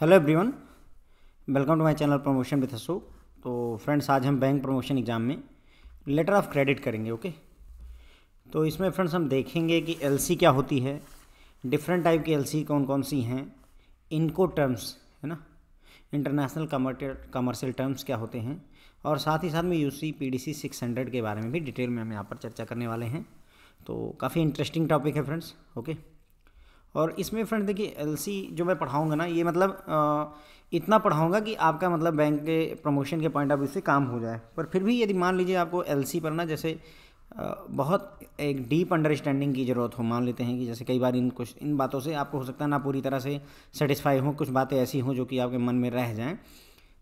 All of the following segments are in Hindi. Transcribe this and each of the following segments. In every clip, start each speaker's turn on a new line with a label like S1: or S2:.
S1: Hello everyone welcome to my channel promotion with Ashok तो फ्रेंड्स आज हम बैंक प्रमोशन एग्ज़ाम में लेटर ऑफ क्रेडिट करेंगे ओके तो इसमें फ्रेंड्स हम देखेंगे कि एलसी क्या होती है डिफरेंट टाइप की एलसी कौन कौन सी हैं इनको टर्म्स है ना इंटरनेशनल कमर्शियल टर्म्स क्या होते हैं और साथ ही साथ में U C P D C six hundred के बारे में भी डिटेल में हम यहाँ पर चर्चा करने वाले हैं तो काफ़ी इंटरेस्टिंग टॉपिक है फ्रेंड्स ओके okay? और इसमें फ्रेंड देखिए एल जो मैं पढ़ाऊँगा ना ये मतलब इतना पढ़ाऊँगा कि आपका मतलब बैंक के प्रमोशन के पॉइंट ऑफ व्यू से काम हो जाए पर फिर भी यदि मान लीजिए आपको एल पर ना जैसे बहुत एक डीप अंडरस्टैंडिंग की ज़रूरत हो मान लेते हैं कि जैसे कई बार इन कुछ इन बातों से आपको हो सकता है ना पूरी तरह से सेटिस्फाई हो कुछ बातें ऐसी हों जो कि आपके मन में रह जाएं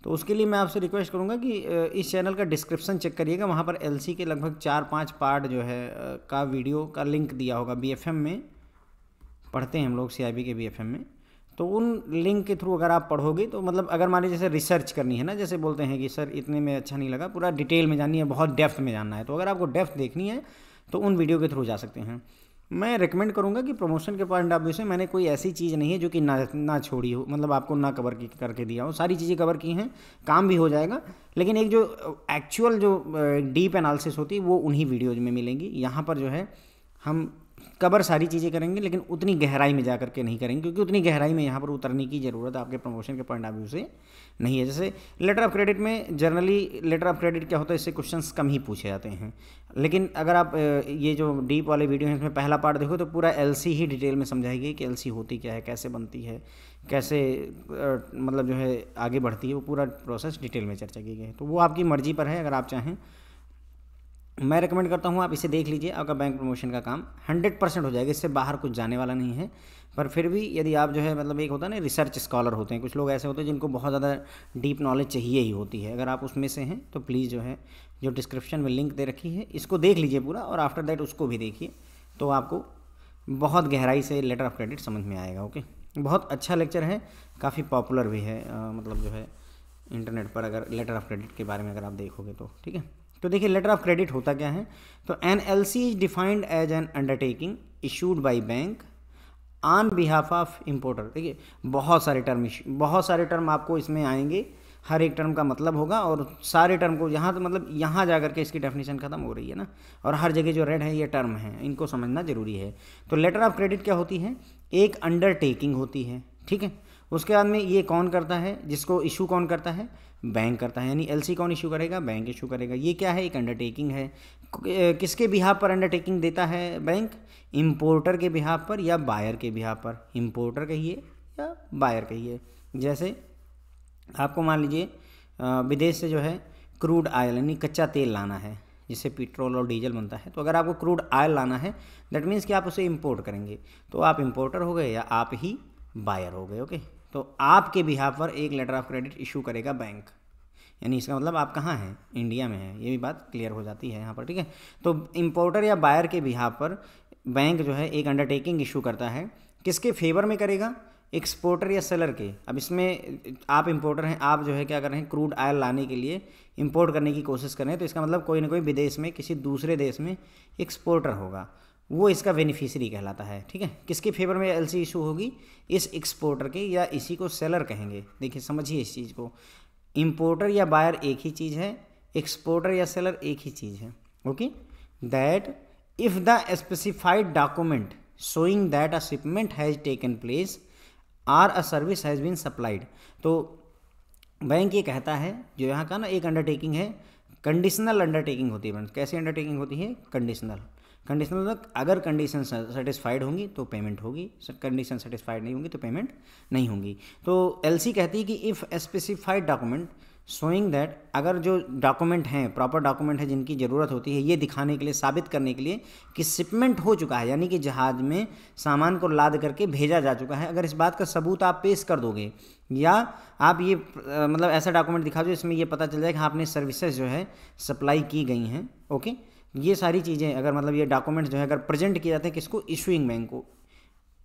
S1: तो उसके लिए मैं आपसे रिक्वेस्ट करूंगा कि इस चैनल का डिस्क्रिप्शन चेक करिएगा वहाँ पर एल के लगभग चार पाँच पार्ट जो है का वीडियो का लिंक दिया होगा बी में पढ़ते हैं हम लोग सी के बी में तो उन लिंक के थ्रू अगर आप पढ़ोगे तो मतलब अगर मान लीजिए जैसे रिसर्च करनी है ना जैसे बोलते हैं कि सर इतने में अच्छा नहीं लगा पूरा डिटेल में जाननी है बहुत डेप्थ में जानना है तो अगर आपको डेप्थ देखनी है तो उन वीडियो के थ्रू जा सकते हैं मैं रिकमेंड करूँगा कि प्रमोशन के पॉइंट ऑफ व्यू से मैंने कोई ऐसी चीज़ नहीं है जो कि ना ना छोड़ी हो मतलब आपको ना कवर की करके दिया हो सारी चीज़ें कवर की हैं काम भी हो जाएगा लेकिन एक जो एक्चुअल जो डीप एनालिसिस होती है वो उन्हीं वीडियोज में मिलेंगी यहाँ पर जो है हम कवर सारी चीज़ें करेंगे लेकिन उतनी गहराई में जा करके नहीं करेंगे क्योंकि उतनी गहराई में यहाँ पर उतरने की ज़रूरत आपके प्रमोशन के पॉइंट ऑफ व्यू से नहीं है जैसे लेटर ऑफ क्रेडिट में जनरली लेटर ऑफ क्रेडिट क्या होता है इससे क्वेश्चन कम ही पूछे जाते हैं लेकिन अगर आप ये जो डीप वाले वीडियो हैं इसमें पहला पार्ट देखो तो पूरा एल ही डिटेल में समझाई गई कि एल होती क्या है कैसे बनती है कैसे मतलब जो है आगे बढ़ती है वो पूरा प्रोसेस डिटेल में चर्चा की गई है तो वो आपकी मर्ज़ी पर है अगर आप चाहें मैं रिकमेंड करता हूँ आप इसे देख लीजिए आपका बैंक प्रमोशन का काम हंड्रेड परसेंट हो जाएगा इससे बाहर कुछ जाने वाला नहीं है पर फिर भी यदि आप जो है मतलब एक होता है ना रिसर्च स्कॉलर होते हैं कुछ लोग ऐसे होते हैं जिनको बहुत ज़्यादा डीप नॉलेज चाहिए ही होती है अगर आप उसमें से हैं तो प्लीज़ जो है जो डिस्क्रिप्शन में लिंक दे रखी है इसको देख लीजिए पूरा और आफ्टर दैट उसको भी देखिए तो आपको बहुत गहराई से लेटर ऑफ क्रेडिट समझ में आएगा ओके बहुत अच्छा लेक्चर है काफ़ी पॉपुलर भी है मतलब जो है इंटरनेट पर अगर लेटर ऑफ क्रेडिट के बारे में अगर आप देखोगे तो ठीक है तो देखिए लेटर ऑफ क्रेडिट होता क्या है तो an L C is defined as an undertaking issued by bank on behalf of importer देखिए बहुत सारे टर्म बहुत सारे टर्म आपको इसमें आएंगे हर एक टर्म का मतलब होगा और सारे टर्म को यहाँ तो मतलब यहाँ जा करके इसकी डेफिनेशन ख़त्म हो रही है ना और हर जगह जो रेड है ये टर्म है इनको समझना ज़रूरी है तो लेटर ऑफ क्रेडिट क्या होती है एक अंडरटेकिंग होती है ठीक है उसके बाद में ये कौन करता है जिसको इशू कौन करता है बैंक करता है यानी एलसी कौन इशू करेगा बैंक इशू करेगा ये क्या है एक अंडरटेकिंग है किसके बिहाव पर अंडरटेकिंग देता है बैंक इम्पोर्टर के बिहाव पर या बायर के बिहाव पर इम्पोर्टर कहिए या बायर कहिए जैसे आपको मान लीजिए विदेश से जो है क्रूड आयल यानी कच्चा तेल लाना है जिससे पेट्रोल और डीजल बनता है तो अगर आपको क्रूड आयल लाना है दैट मीन्स कि आप उसे इम्पोर्ट करेंगे तो आप इम्पोर्टर हो गए या आप ही बायर हो गए ओके तो आपके बिहाव पर एक लेटर ऑफ क्रेडिट इशू करेगा बैंक यानी इसका मतलब आप कहाँ हैं इंडिया में हैं ये भी बात क्लियर हो जाती है यहाँ पर ठीक है तो इम्पोर्टर या बायर के बिहा पर बैंक जो है एक अंडरटेकिंग इशू करता है किसके फेवर में करेगा एक्सपोर्टर या सेलर के अब इसमें आप इम्पोर्टर हैं आप जो है क्या कर रहे हैं क्रूड ऑयल लाने के लिए इम्पोर्ट करने की कोशिश कर रहे हैं तो इसका मतलब कोई ना कोई विदेश में किसी दूसरे देश में एक्सपोर्टर होगा वो इसका बेनिफिशरी कहलाता है ठीक है किसके फेवर में एल इशू होगी इस एक्सपोर्टर के या इसी को सेलर कहेंगे देखिए समझिए इस चीज़ को इम्पोर्टर या बायर एक ही चीज़ है एक्सपोर्टर या सेलर एक ही चीज़ है okay that if the specified document showing that a shipment has taken place or a service has been supplied तो बैंक ये कहता है जो यहाँ का ना एक अंडरटेकिंग है कंडीशनल अंडरटेकिंग होती है मतलब कैसी अंडरटेकिंग होती है कंडीशनल कंडीशन तक मतलब अगर कंडीशन सेटिस्फाइड होंगी तो पेमेंट होगी कंडीशन सेटिस्फाइड नहीं होंगी तो पेमेंट नहीं होगी तो एल कहती है कि if specified document showing that अगर जो डॉक्यूमेंट हैं प्रॉपर डॉक्यूमेंट है जिनकी ज़रूरत होती है ये दिखाने के लिए साबित करने के लिए कि शिपमेंट हो चुका है यानी कि जहाज़ में सामान को लाद करके भेजा जा चुका है अगर इस बात का सबूत आप पेश कर दोगे या आप ये मतलब ऐसा डॉक्यूमेंट दिखा दो इसमें ये पता चल जाए कि आपने हाँ, सर्विसेज जो है सप्लाई की गई हैं ओके ये सारी चीज़ें अगर मतलब ये डॉक्यूमेंट्स जो है अगर प्रेजेंट किए जाते हैं किसको इशूइंग बैंक को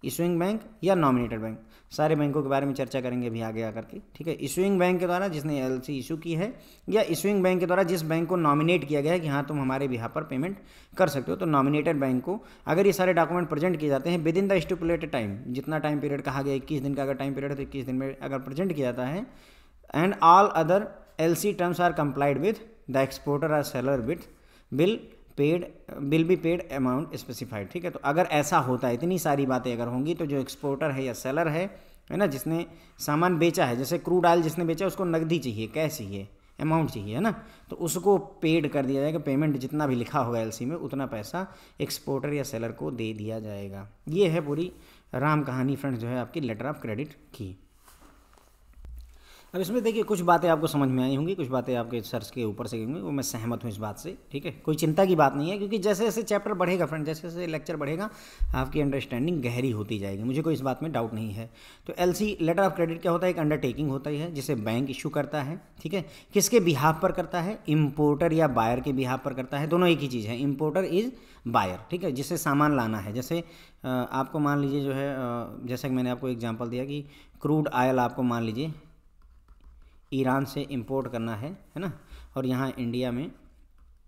S1: इशूइंग बैंक या नॉमिनेटेड बैंक सारे बैंकों के बारे में चर्चा करेंगे अभी आगे आकर के ठीक है इशूइंग बैंक के द्वारा जिसने एल सी इशू की है या इशूइंग बैंक के द्वारा जिस बैंक को नॉमिनेट किया गया है कि हाँ तुम हमारे यहाँ पर पेमेंट कर सकते हो तो नॉमिनेटेड बैंक को अगर ये सारे डॉक्यूमेंट प्रेजेंट किए जाते हैं within the stipulated time जितना टाइम पीरियड कहा गया इक्कीस दिन का अगर टाइम पीरियड है तो इक्कीस दिन में अगर प्रेजेंट किया जाता है and all other L C terms are complied with the exporter or seller with bill paid bill be paid amount specified ठीक है तो अगर ऐसा होता है इतनी सारी बातें अगर होंगी तो जो एक्सपोर्टर है या सेलर है है ना जिसने सामान बेचा है जैसे क्रूड ऑयल जिसने बेचा है उसको नकदी चाहिए कैश चाहिए अमाउंट चाहिए है ना तो उसको पेड कर दिया जाएगा पेमेंट जितना भी लिखा होगा एलसी में उतना पैसा एक्सपोर्टर या सेलर को दे दिया जाएगा ये है पूरी राम कहानी फ्रेंड्स जो है आपकी लेटर ऑफ क्रेडिट की अब इसमें देखिए कुछ बातें आपको समझ में आई होंगी कुछ बातें आपके सर्च के ऊपर से होंगी वो मैं सहमत हूँ इस बात से ठीक है कोई चिंता की बात नहीं है क्योंकि जैसे जैसे चैप्टर बढ़ेगा फ्रेंड जैसे जैसे लेक्चर बढ़ेगा आपकी अंडरस्टैंडिंग गहरी होती जाएगी मुझे कोई इस बात में डाउट नहीं है तो एल लेटर ऑफ क्रेडिट क्या होता है एक अंडरटेकिंग होता है जिसे बैंक इशू करता है ठीक है किसके बिहाफ पर करता है इम्पोर्टर या बायर के बिहाफ पर करता है दोनों एक ही चीज़ है इम्पोर्टर इज़ बायर ठीक है जिसे सामान लाना है जैसे आपको मान लीजिए जो है जैसा कि मैंने आपको एग्जाम्पल दिया कि क्रूड आयल आपको मान लीजिए ईरान से इंपोर्ट करना है है ना और यहाँ इंडिया में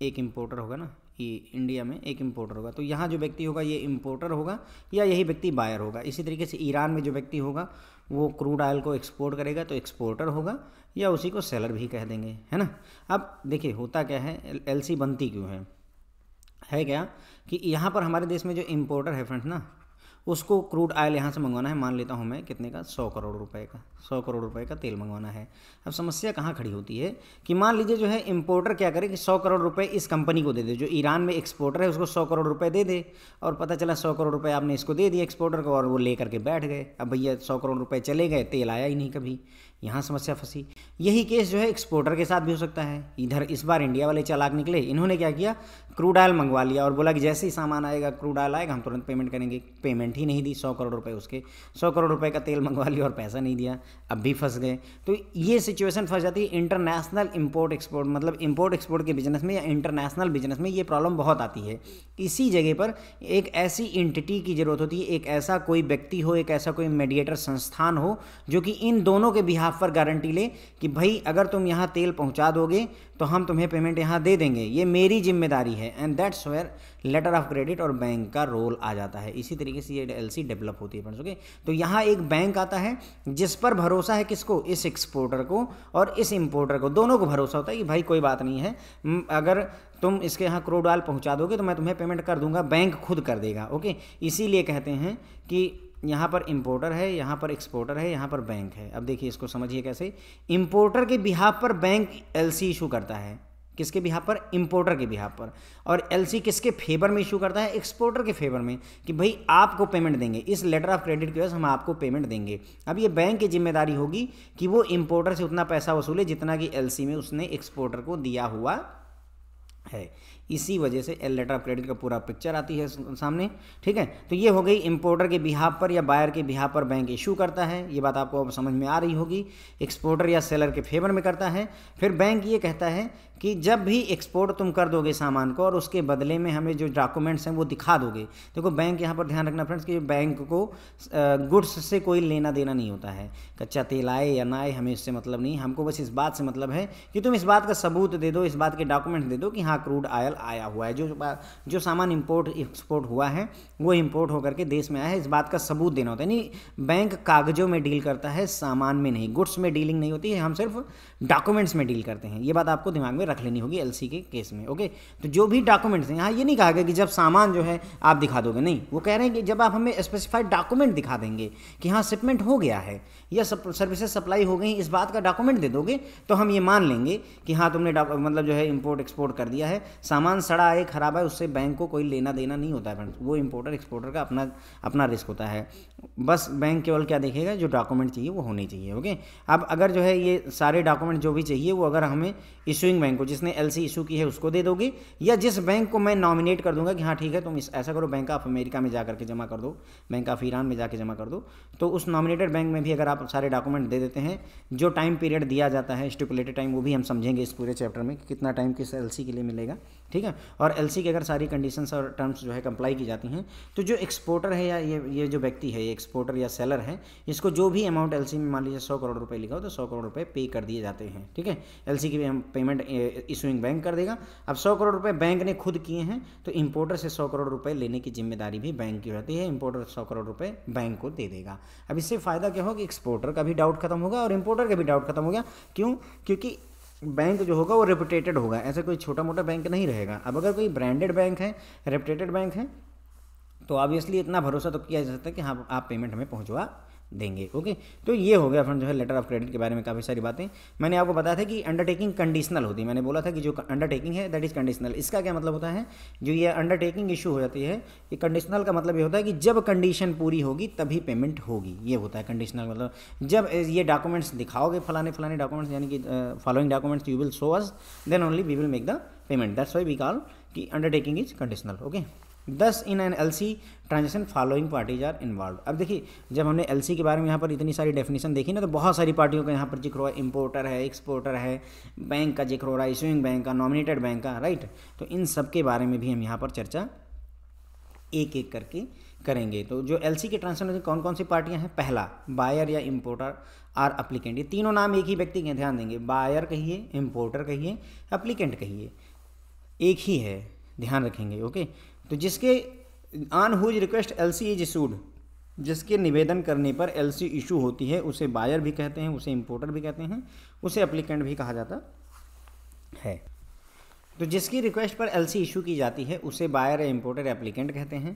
S1: एक इंपोर्टर होगा ना ये इंडिया में एक इंपोर्टर होगा तो यहाँ जो व्यक्ति होगा ये इंपोर्टर होगा या यही व्यक्ति बायर होगा इसी तरीके से ईरान में जो व्यक्ति होगा वो क्रूड ऑयल को एक्सपोर्ट करेगा तो एक्सपोर्टर होगा या उसी को सेलर भी कह देंगे है ना अब देखिए होता क्या है एल बनती क्यों है है क्या कि यहाँ पर हमारे देश में जो इम्पोर्टर है फ्रेंड्स ना उसको क्रूड ऑयल यहाँ से मंगवाना है मान लेता हूँ मैं कितने का सौ करोड़ रुपए का सौ करोड़ रुपए का तेल मंगवाना है अब समस्या कहाँ खड़ी होती है कि मान लीजिए जो है इम्पोर्टर क्या करे कि सौ करोड़ रुपए इस कंपनी को दे दे जो ईरान में एक्सपोर्टर है उसको सौ करोड़ रुपए दे दे और पता चला सौ करोड़ रुपये आपने इसको दे दिया एक्सपोर्टर को और वो ले करके बैठ गए अब भैया सौ करोड़ रुपये चले गए तेल आया ही नहीं कभी यहाँ समस्या फंसी यही केस जो है एक्सपोर्टर के साथ भी हो सकता है इधर इस बार इंडिया वाले चालाक निकले इन्होंने क्या किया क्रूड ऑयल मंगवा लिया और बोला कि जैसे ही सामान आएगा क्रूड ऑयल आएगा हम तुरंत पेमेंट करेंगे पेमेंट ही नहीं दी सौ करोड़ रुपए उसके सौ करोड़ रुपए का तेल मंगवा लिया और पैसा नहीं दिया अब भी फंस गए तो ये सिचुएशन फंस जाती है इंटरनेशनल इम्पोर्ट एक्सपोर्ट मतलब इम्पोर्ट एक्सपोर्ट के बिजनेस में या इंटरनेशनल बिजनेस में ये प्रॉब्लम बहुत आती है इसी जगह पर एक ऐसी इंटिटी की ज़रूरत होती है एक ऐसा कोई व्यक्ति हो एक ऐसा कोई मेडिएटर संस्थान हो जो कि इन दोनों के बिहार आप पर गारंटी लें कि भाई अगर तुम यहाँ तेल पहुँचा दोगे तो हम तुम्हें पेमेंट यहाँ दे देंगे ये मेरी जिम्मेदारी है and that's where letter of credit और बैंक का रोल आ जाता है इसी तरीके से ये एल डेवलप होती है फ्रेंड्स ओके तो यहाँ एक बैंक आता है जिस पर भरोसा है किसको इस एक्सपोर्टर को और इस इम्पोर्टर को दोनों को भरोसा होता है कि भाई कोई बात नहीं है अगर तुम इसके यहाँ क्रोडाल पहुँचा दोगे तो मैं तुम्हें पेमेंट कर दूंगा बैंक खुद कर देगा ओके इसीलिए कहते हैं कि यहाँ पर इम्पोर्टर है यहाँ पर एक्सपोर्टर है यहाँ पर बैंक है अब देखिए इसको समझिए कैसे इम्पोर्टर के बिहाव पर बैंक एलसी इशू करता है किसके बिहाब पर इम्पोर्टर के बिहाब पर और एलसी किसके फेवर में इशू करता है एक्सपोर्टर के फेवर में कि भाई आपको पेमेंट देंगे इस लेटर ऑफ क्रेडिट की वजह से हम आपको पेमेंट देंगे अब ये बैंक की जिम्मेदारी होगी कि वो इम्पोर्टर से उतना पैसा वसूले जितना कि सी में उसने एक्सपोर्टर को दिया हुआ है इसी वजह से एल लेटर ऑफ क्रेडिट का पूरा पिक्चर आती है सामने ठीक है तो ये हो गई इम्पोर्टर के बिहाव पर या बायर के बिहाव पर बैंक इशू करता है ये बात आपको अब समझ में आ रही होगी एक्सपोर्टर या सेलर के फेवर में करता है फिर बैंक ये कहता है कि जब भी एक्सपोर्ट तुम कर दोगे सामान को और उसके बदले में हमें जो डॉक्यूमेंट्स हैं वो दिखा दोगे देखो बैंक यहाँ पर ध्यान रखना फ्रेंड्स कि बैंक को गुड्स से कोई लेना देना नहीं होता है कच्चा तेल आए या ना आए हमें इससे मतलब नहीं हमको बस इस बात से मतलब है कि तुम इस बात का सबूत दे दो इस बात के डॉक्यूमेंट दे दो कि हाँ क्रूड ऑयल आया हुआ है जो जो सामान इम्पोर्ट एक्सपोर्ट हुआ है वो इम्पोर्ट होकर के देश में आया है इस बात का सबूत देना होता है यानी बैंक कागजों में डील करता है सामान में नहीं गुड्स में डीलिंग नहीं होती है हम सिर्फ डॉक्यूमेंट्स में डील करते हैं ये बात आपको दिमाग में रख लेनी होगी एलसी के केस में ओके तो जो भी डॉक्यूमेंट्स हैं यहाँ ये नहीं कहा गया कि जब सामान जो है आप दिखा दोगे नहीं वो कह रहे हैं कि जब आप हमें स्पेसिफाइड डॉक्यूमेंट दिखा देंगे कि हाँ शिपमेंट हो गया है या सर्विसेज सप्लाई हो गई इस बात का डॉक्यूमेंट दे दोगे तो हम ये मान लेंगे कि हाँ तुमने मतलब जो है इम्पोर्ट एक्सपोर्ट कर दिया है सामान सड़ा है खराब है उससे बैंक को कोई लेना देना नहीं होता है फ्रेंड्स वो इम्पोर्टर एक्सपोर्टर का अपना अपना रिस्क होता है बस बैंक केवल क्या देखेगा जो डॉक्यूमेंट चाहिए वो होने चाहिए ओके अब अगर जो है ये सारे डॉक्यूमेंट जो भी चाहिए वो अगर हमें इशूइंग बैंक को जिसने एल सी इशू की है उसको दे दोगे या जिस बैंक को मैं नॉमिनेट कर दूंगा कि हाँ ठीक है तुम ऐसा करो बैंक ऑफ अमेरिका में जा करके जमा कर दो बैंक ऑफ ईरान में जाकर जमा कर दो तो उस नॉमिनेटेड बैंक में भी अगर आप सारे डॉक्यूमेंट दे देते हैं जो टाइम पीरियड दिया जाता है स्टिपुलेटेड टाइम वो भी हम समझेंगे इस पूरे चैप्टर में कि कितना टाइम किस एल के लिए मिलेगा ठीक है और एल की अगर सारी कंडीशंस और टर्म्स जो है कंप्लाई की जाती हैं तो जो एक्सपोर्टर है या ये ये जो व्यक्ति है ये एक्सपोर्टर या सेलर है इसको जो भी अमाउंट एल में मान लीजिए सौ करोड़ रुपये लिखा हो तो सौ करोड़ रुपये पे कर दिए जाते हैं ठीक है एल की पेमेंट इशूइंग बैंक कर देगा अब सौ करोड़ रुपये बैंक ने खुद किए हैं तो इम्पोर्टर से सौ करोड़ रुपये लेने की जिम्मेदारी भी बैंक की रहती है इम्पोर्टर सौ करोड़ रुपये बैंक को दे देगा अब इससे फ़ायदा क्या होगा कि एक्सपोर्टर का भी डाउट खत्म होगा और इम्पोर्टर का भी डाउट खत्म हो गया क्यों क्योंकि बैंक जो होगा वो रेपुटेटेड होगा ऐसा कोई छोटा मोटा बैंक नहीं रहेगा अब अगर कोई ब्रांडेड बैंक है रेपुटेटेड बैंक है तो ऑब्वियसली इतना भरोसा तो किया जा सकता है कि हाँ आप पेमेंट हमें पहुँचवा देंगे ओके तो ये हो गया फ्रेंड जो है लेटर ऑफ क्रेडिट के बारे में काफ़ी सारी बातें मैंने आपको बताया था कि अंडरटेकिंग कंडीशनल होती है मैंने बोला था कि जो अंडरटेकिंग है दैट इज़ कंडीशनल इसका क्या मतलब होता है जो ये अंडरटेकिंग इशू हो जाती है ये कंडीशनल का मतलब ये होता है कि जब कंडीशन पूरी होगी तभी पेमेंट होगी ये होता है कंडीशनल मतलब जब ये डॉक्यूमेंट्स दिखाओगे फलाने फलाने डॉक्यूमेंट्स यानी कि following documents you will show us then only we will make the payment that's why we call कि undertaking is conditional okay thus in an L C transaction following parties are involve अब देखिए जब हमने एल सी के बारे में यहाँ पर इतनी सारी डेफिनेशन देखी ना तो बहुत सारी पार्टियों का यहाँ पर जिक्र हुआ इम्पोर्टर है एक्सपोर्टर है बैंक का जिक्र हो रहा है इशूइंग बैंक का नॉमिनेटेड बैंक का राइट तो इन सब के बारे में भी हम यहाँ पर चर्चा एक एक करके करेंगे तो जो एल सी के ट्रांजेक्शन कौन कौन सी पार्टियाँ हैं पहला बायर या इम्पोर्टर आर अप्लीकेंट ये तीनों नाम एक ही व्यक्ति के ध्यान देंगे बायर कहिए इम्पोर्टर कहिए अप्लीकेंट कहिए एक ही है ध्यान रखेंगे ओके तो जिसके on whose request L C is issued जिसके निवेदन करने पर एल सी इशू होती है उसे बायर भी कहते हैं उसे इम्पोर्टर भी कहते हैं उसे अप्लीकेंट भी कहा जाता है तो जिसकी रिक्वेस्ट पर एल सी इशू की जाती है उसे बायर या इम्पोर्टर या एप्लीकेंट कहते हैं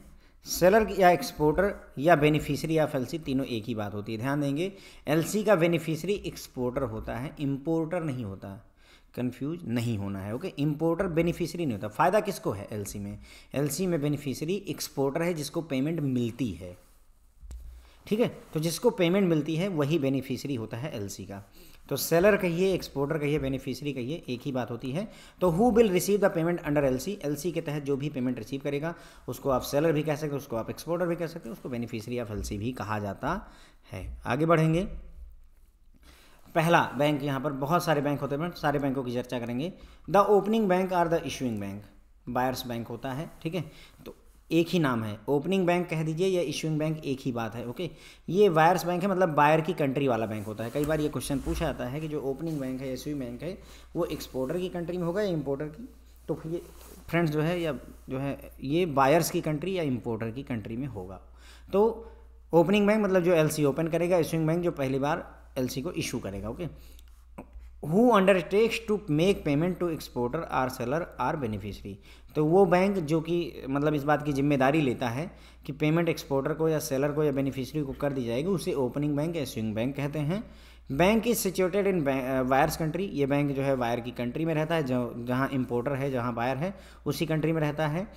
S1: सेलर या एक्सपोर्टर या बेनिफिशरी ऑफ एल तीनों एक ही बात होती है ध्यान देंगे एल का बेनिफिशरी एक्सपोर्टर होता है इम्पोर्टर नहीं होता कंफ्यूज नहीं होना है ओके इम्पोर्टर बेनिफिशरी नहीं होता फ़ायदा किसको है एलसी में एलसी में बेनिफिशरी एक्सपोर्टर है जिसको पेमेंट मिलती है ठीक है तो जिसको पेमेंट मिलती है वही बेनिफिशरी होता है एलसी का तो सेलर कहिए एक्सपोर्टर कहिए बेनिफिशियरी कहिए एक ही बात होती है तो who will receive the payment under LC LC के तहत जो भी पेमेंट रिसीव करेगा उसको आप सेलर भी कह सकते हो उसको आप एक्सपोर्टर भी कह सकते हो उसको बेनिफिशरी ऑफ एलसी भी कहा जाता है आगे बढ़ेंगे पहला बैंक यहाँ पर बहुत सारे बैंक होते हैं सारे बैंकों की चर्चा करेंगे the opening bank or the issuing bank buyer's bank होता है ठीक है तो एक ही नाम है ओपनिंग बैंक कह दीजिए या इशूइंग बैंक एक ही बात है ओके ये वायर्स बैंक है मतलब बायर की कंट्री वाला बैंक होता है कई बार ये क्वेश्चन पूछा जाता है कि जो ओपनिंग बैंक है इशूइंग बैंक है वो एक्सपोर्टर की कंट्री में होगा या इम्पोर्टर की तो ये फ्रेंड्स जो है या जो है ये बायर्स की कंट्री या इम्पोर्टर की कंट्री में होगा तो ओपनिंग बैंक मतलब जो एल ओपन करेगा इशूइंग बैंक जो पहली बार एल को इशू करेगा okay who undertakes to make payment to exporter or seller or beneficiary तो वो बैंक जो कि मतलब इस बात की जिम्मेदारी लेता है कि पेमेंट एक्सपोर्टर को या सेलर को या बेनिफिशरी को कर दी जाएगी उसे ओपनिंग बैंक या स्विंग बैंक कहते हैं bank is situated in buyer's country ये बैंक जो है वायर की कंट्री में रहता है जो जहाँ इम्पोर्टर है जहाँ वायर है उसी कंट्री में रहता है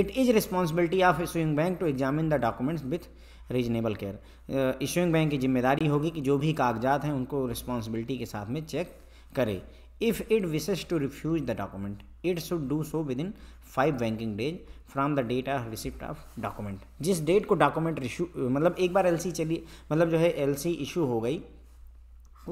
S1: it is responsibility of issuing bank to examine the documents with reasonable care issuing bank की जिम्मेदारी होगी कि जो भी कागजात हैं उनको रिस्पॉन्सिबिलिटी के साथ में चेक करे if it wishes to refuse the document it should do so within five banking days from the date of receipt of document जिस डेट को डॉक्यूमेंट इशू मतलब एक बार एल सी चली मतलब जो है एल सी इशू हो गई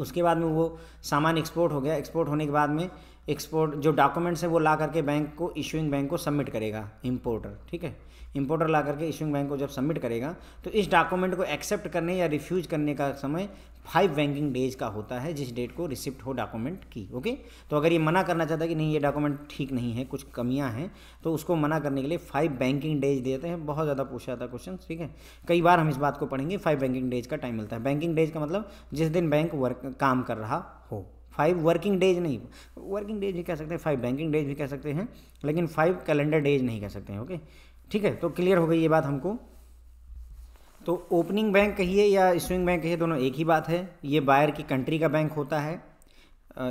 S1: उसके बाद में वो सामान एक्सपोर्ट हो गया एक्सपोर्ट होने के बाद में एक्सपोर्ट जो डॉक्यूमेंट्स है वो ला करके बैंक को इशूइंग बैंक को सबमिट करेगा इम्पोर्टर ठीक है इंपोर्टर ला करके इशूइंग बैंक को जब सबमिट करेगा तो इस डॉक्यूमेंट को एक्सेप्ट करने या रिफ्यूज करने का समय फाइव बैंकिंग डेज का होता है जिस डेट को रिसिप्ट हो डॉक्यूमेंट की ओके तो अगर ये मना करना चाहता है कि नहीं ये डॉक्यूमेंट ठीक नहीं है कुछ कमियां हैं तो उसको मना करने के लिए फाइव बैंकिंग डेज देते हैं बहुत ज़्यादा पूछा जाता है क्वेश्चन ठीक है कई बार हम इस बात को पढ़ेंगे फाइव बैंकिंग डेज का टाइम मिलता है बैंकिंग डेज का मतलब जिस दिन बैंक वर्क काम कर रहा हो फाइव वर्किंग डेज नहीं वर्किंग डेज भी कह सकते हैं फाइव बैंकिंग डेज भी कह सकते हैं लेकिन फाइव कैलेंडर डेज नहीं कह सकते हैं ओके ठीक है तो क्लियर हो गई ये बात हमको तो ओपनिंग बैंक कहिए या इशूइंग बैंक कहिए दोनों एक ही बात है ये बायर की कंट्री का बैंक होता है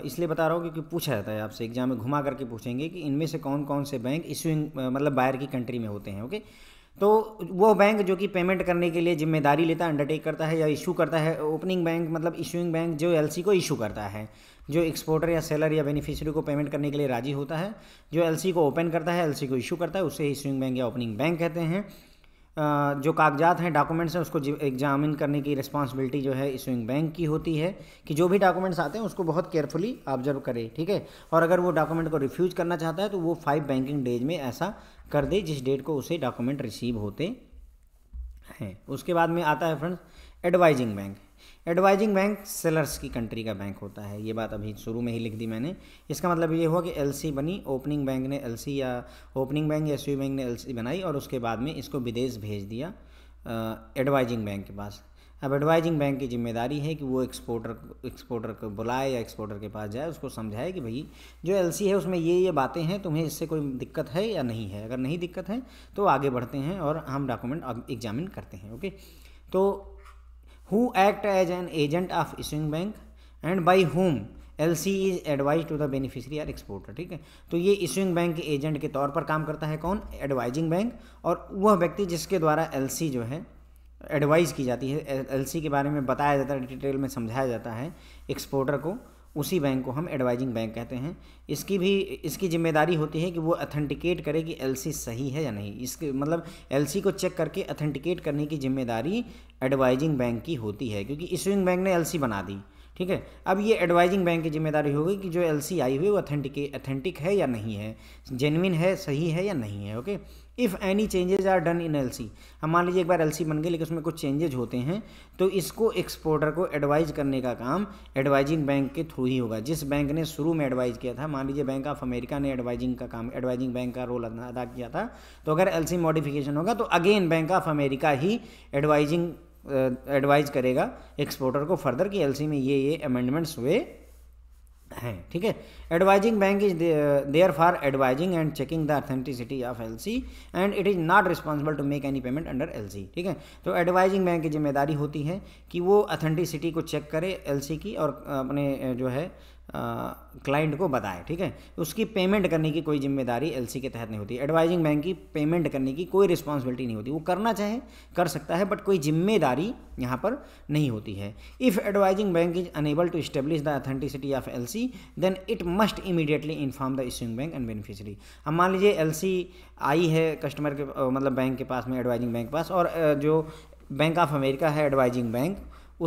S1: इसलिए बता रहा हूँ क्योंकि पूछा जाता है आपसे एग्जाम में घुमा करके पूछेंगे कि इनमें से कौन कौन से बैंक इशूइंग मतलब बायर की कंट्री में होते हैं ओके तो वो बैंक जो कि पेमेंट करने के लिए जिम्मेदारी लेता है अंडरटेक करता है या इशू करता है ओपनिंग बैंक मतलब इशूइंग बैंक जो एल को इशू करता है जो एक्सपोर्टर या सेलर या बेनिफिशियरी को पेमेंट करने के लिए राजी होता है जो एल को ओपन करता है एल को इशू करता है उसे इशूइंग बैंक या ओपनिंग बैंक कहते हैं जो कागजात हैं डॉक्यूमेंट्स हैं उसको एग्जामिन करने की रिस्पॉन्सिबिलिटी जो है इशूइंग बैंक की होती है कि जो भी डॉक्यूमेंट्स आते हैं उसको बहुत केयरफुली ऑब्जर्व करे ठीक है और अगर वो डॉक्यूमेंट को रिफ्यूज़ करना चाहता है तो वो फाइव बैंकिंग डेज में ऐसा कर दे जिस डेट को उसे डॉक्यूमेंट रिसीव होते हैं उसके बाद में आता है friends advising bank advising bank sellers की कंट्री का बैंक होता है ये बात अभी शुरू में ही लिख दी मैंने इसका मतलब ये हुआ कि एलसी बनी ओपनिंग बैंक ने एलसी या ओपनिंग बैंक या एस बैंक ने एलसी बनाई और उसके बाद में इसको विदेश भेज दिया एडवाइजिंग बैंक के पास अब एडवाइजिंग बैंक की जिम्मेदारी है कि वो एक्सपोर्टर एक्सपोर्टर को बुलाए या एक्सपोर्टर के पास जाए उसको समझाए कि भाई जो एल है उसमें ये ये बातें हैं तुम्हें इससे कोई दिक्कत है या नहीं है अगर नहीं दिक्कत है तो आगे बढ़ते हैं और हम डॉक्यूमेंट एग्जामिन करते हैं ओके तो who act as an agent of issuing bank and by whom L C is advise to the beneficiary or exporter ठीक है तो ये इशूइंग बैंक के एजेंट के तौर पर काम करता है कौन एडवाइजिंग बैंक और वह व्यक्ति जिसके द्वारा एल सी जो है एडवाइज़ की जाती है एलसी के बारे में बताया जाता है डिटेल में समझाया जाता है एक्सपोर्टर को उसी बैंक को हम एडवाइजिंग बैंक कहते हैं इसकी भी इसकी जिम्मेदारी होती है कि वो अथेंटिकेट करे कि एलसी सही है या नहीं इसके मतलब एलसी को चेक करके अथेंटिकेट करने की जिम्मेदारी एडवाइजिंग बैंक की होती है क्योंकि इशूइंग बैंक ने एलसी बना दी ठीक है अब ये एडवाइजिंग बैंक की जिम्मेदारी होगी कि जो एलसी आई हुई वो अथेंटिके अथेंटिक है या नहीं है जेनविन है सही है या नहीं है okay if any changes are done in L C हम मान लीजिए एक बार एल सी बन गई लेकिन उसमें कुछ चेंजेज होते हैं तो इसको एक्सपोर्टर को एडवाइज करने का काम एडवाइजिंग बैंक के थ्रू ही होगा जिस बैंक ने शुरू में एडवाइज किया था मान लीजिए बैंक ऑफ अमेरिका ने एडवाइजिंग का काम एडवाइजिंग बैंक का रोल अदा किया था तो अगर एल सी मॉडिफिकेशन होगा तो अगेन बैंक ऑफ अमेरिका ही एडवाइजिंग एडवाइज करेगा एक्सपोर्टर को फर्दर कि एल सी में ये ये अमेंडमेंट्स हुए हैं ठीक है advising bank is there for advising and checking the authenticity of L C and it is not responsible to make any payment under L C ठीक है तो एडवाइजिंग बैंक की जिम्मेदारी होती है कि वो अथेंटिसिटी को चेक करे एल सी की और uh, अपने uh, जो है क्लाइंट को बताएं ठीक है उसकी पेमेंट करने की कोई जिम्मेदारी एलसी के तहत नहीं होती एडवाइजिंग बैंक की पेमेंट करने की कोई रिस्पॉन्सिबिलिटी नहीं होती वो करना चाहे कर सकता है बट कोई जिम्मेदारी यहाँ पर नहीं होती है if advising bank is unable to establish the authenticity of L then it must immediately inform the issuing bank and beneficiary अब मान लीजिए एल आई है कस्टमर के मतलब बैंक के पास में एडवाइजिंग बैंक के पास और जो बैंक ऑफ अमेरिका है एडवाइजिंग बैंक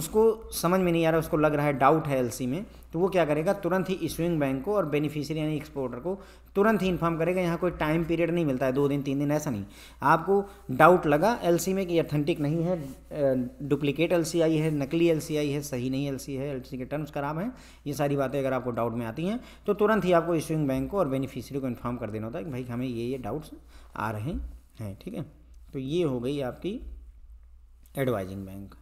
S1: उसको समझ में नहीं आ रहा उसको लग रहा है डाउट है एलसी में तो वो क्या करेगा तुरंत ही इशूइंग बैंक को और बेनिफिशियरी यानी एक्सपोर्टर को तुरंत ही इन्फॉर्म करेगा यहाँ कोई टाइम पीरियड नहीं मिलता है दो दिन तीन दिन ऐसा नहीं आपको डाउट लगा एलसी में कि अथेंटिक नहीं है डुप्लीकेट एल आई है नकली एल आई है सही नहीं एल है एल के टर्म्स खराब हैं ये सारी बातें अगर आपको डाउट में आती हैं तो तुरंत ही आपको इशूइंग बैंक को और बेनिफिशियरी को इन्फॉर्म कर देना होता है कि भाई हमें ये ये डाउट्स आ रहे हैं ठीक है तो ये हो गई आपकी एडवाइजिंग बैंक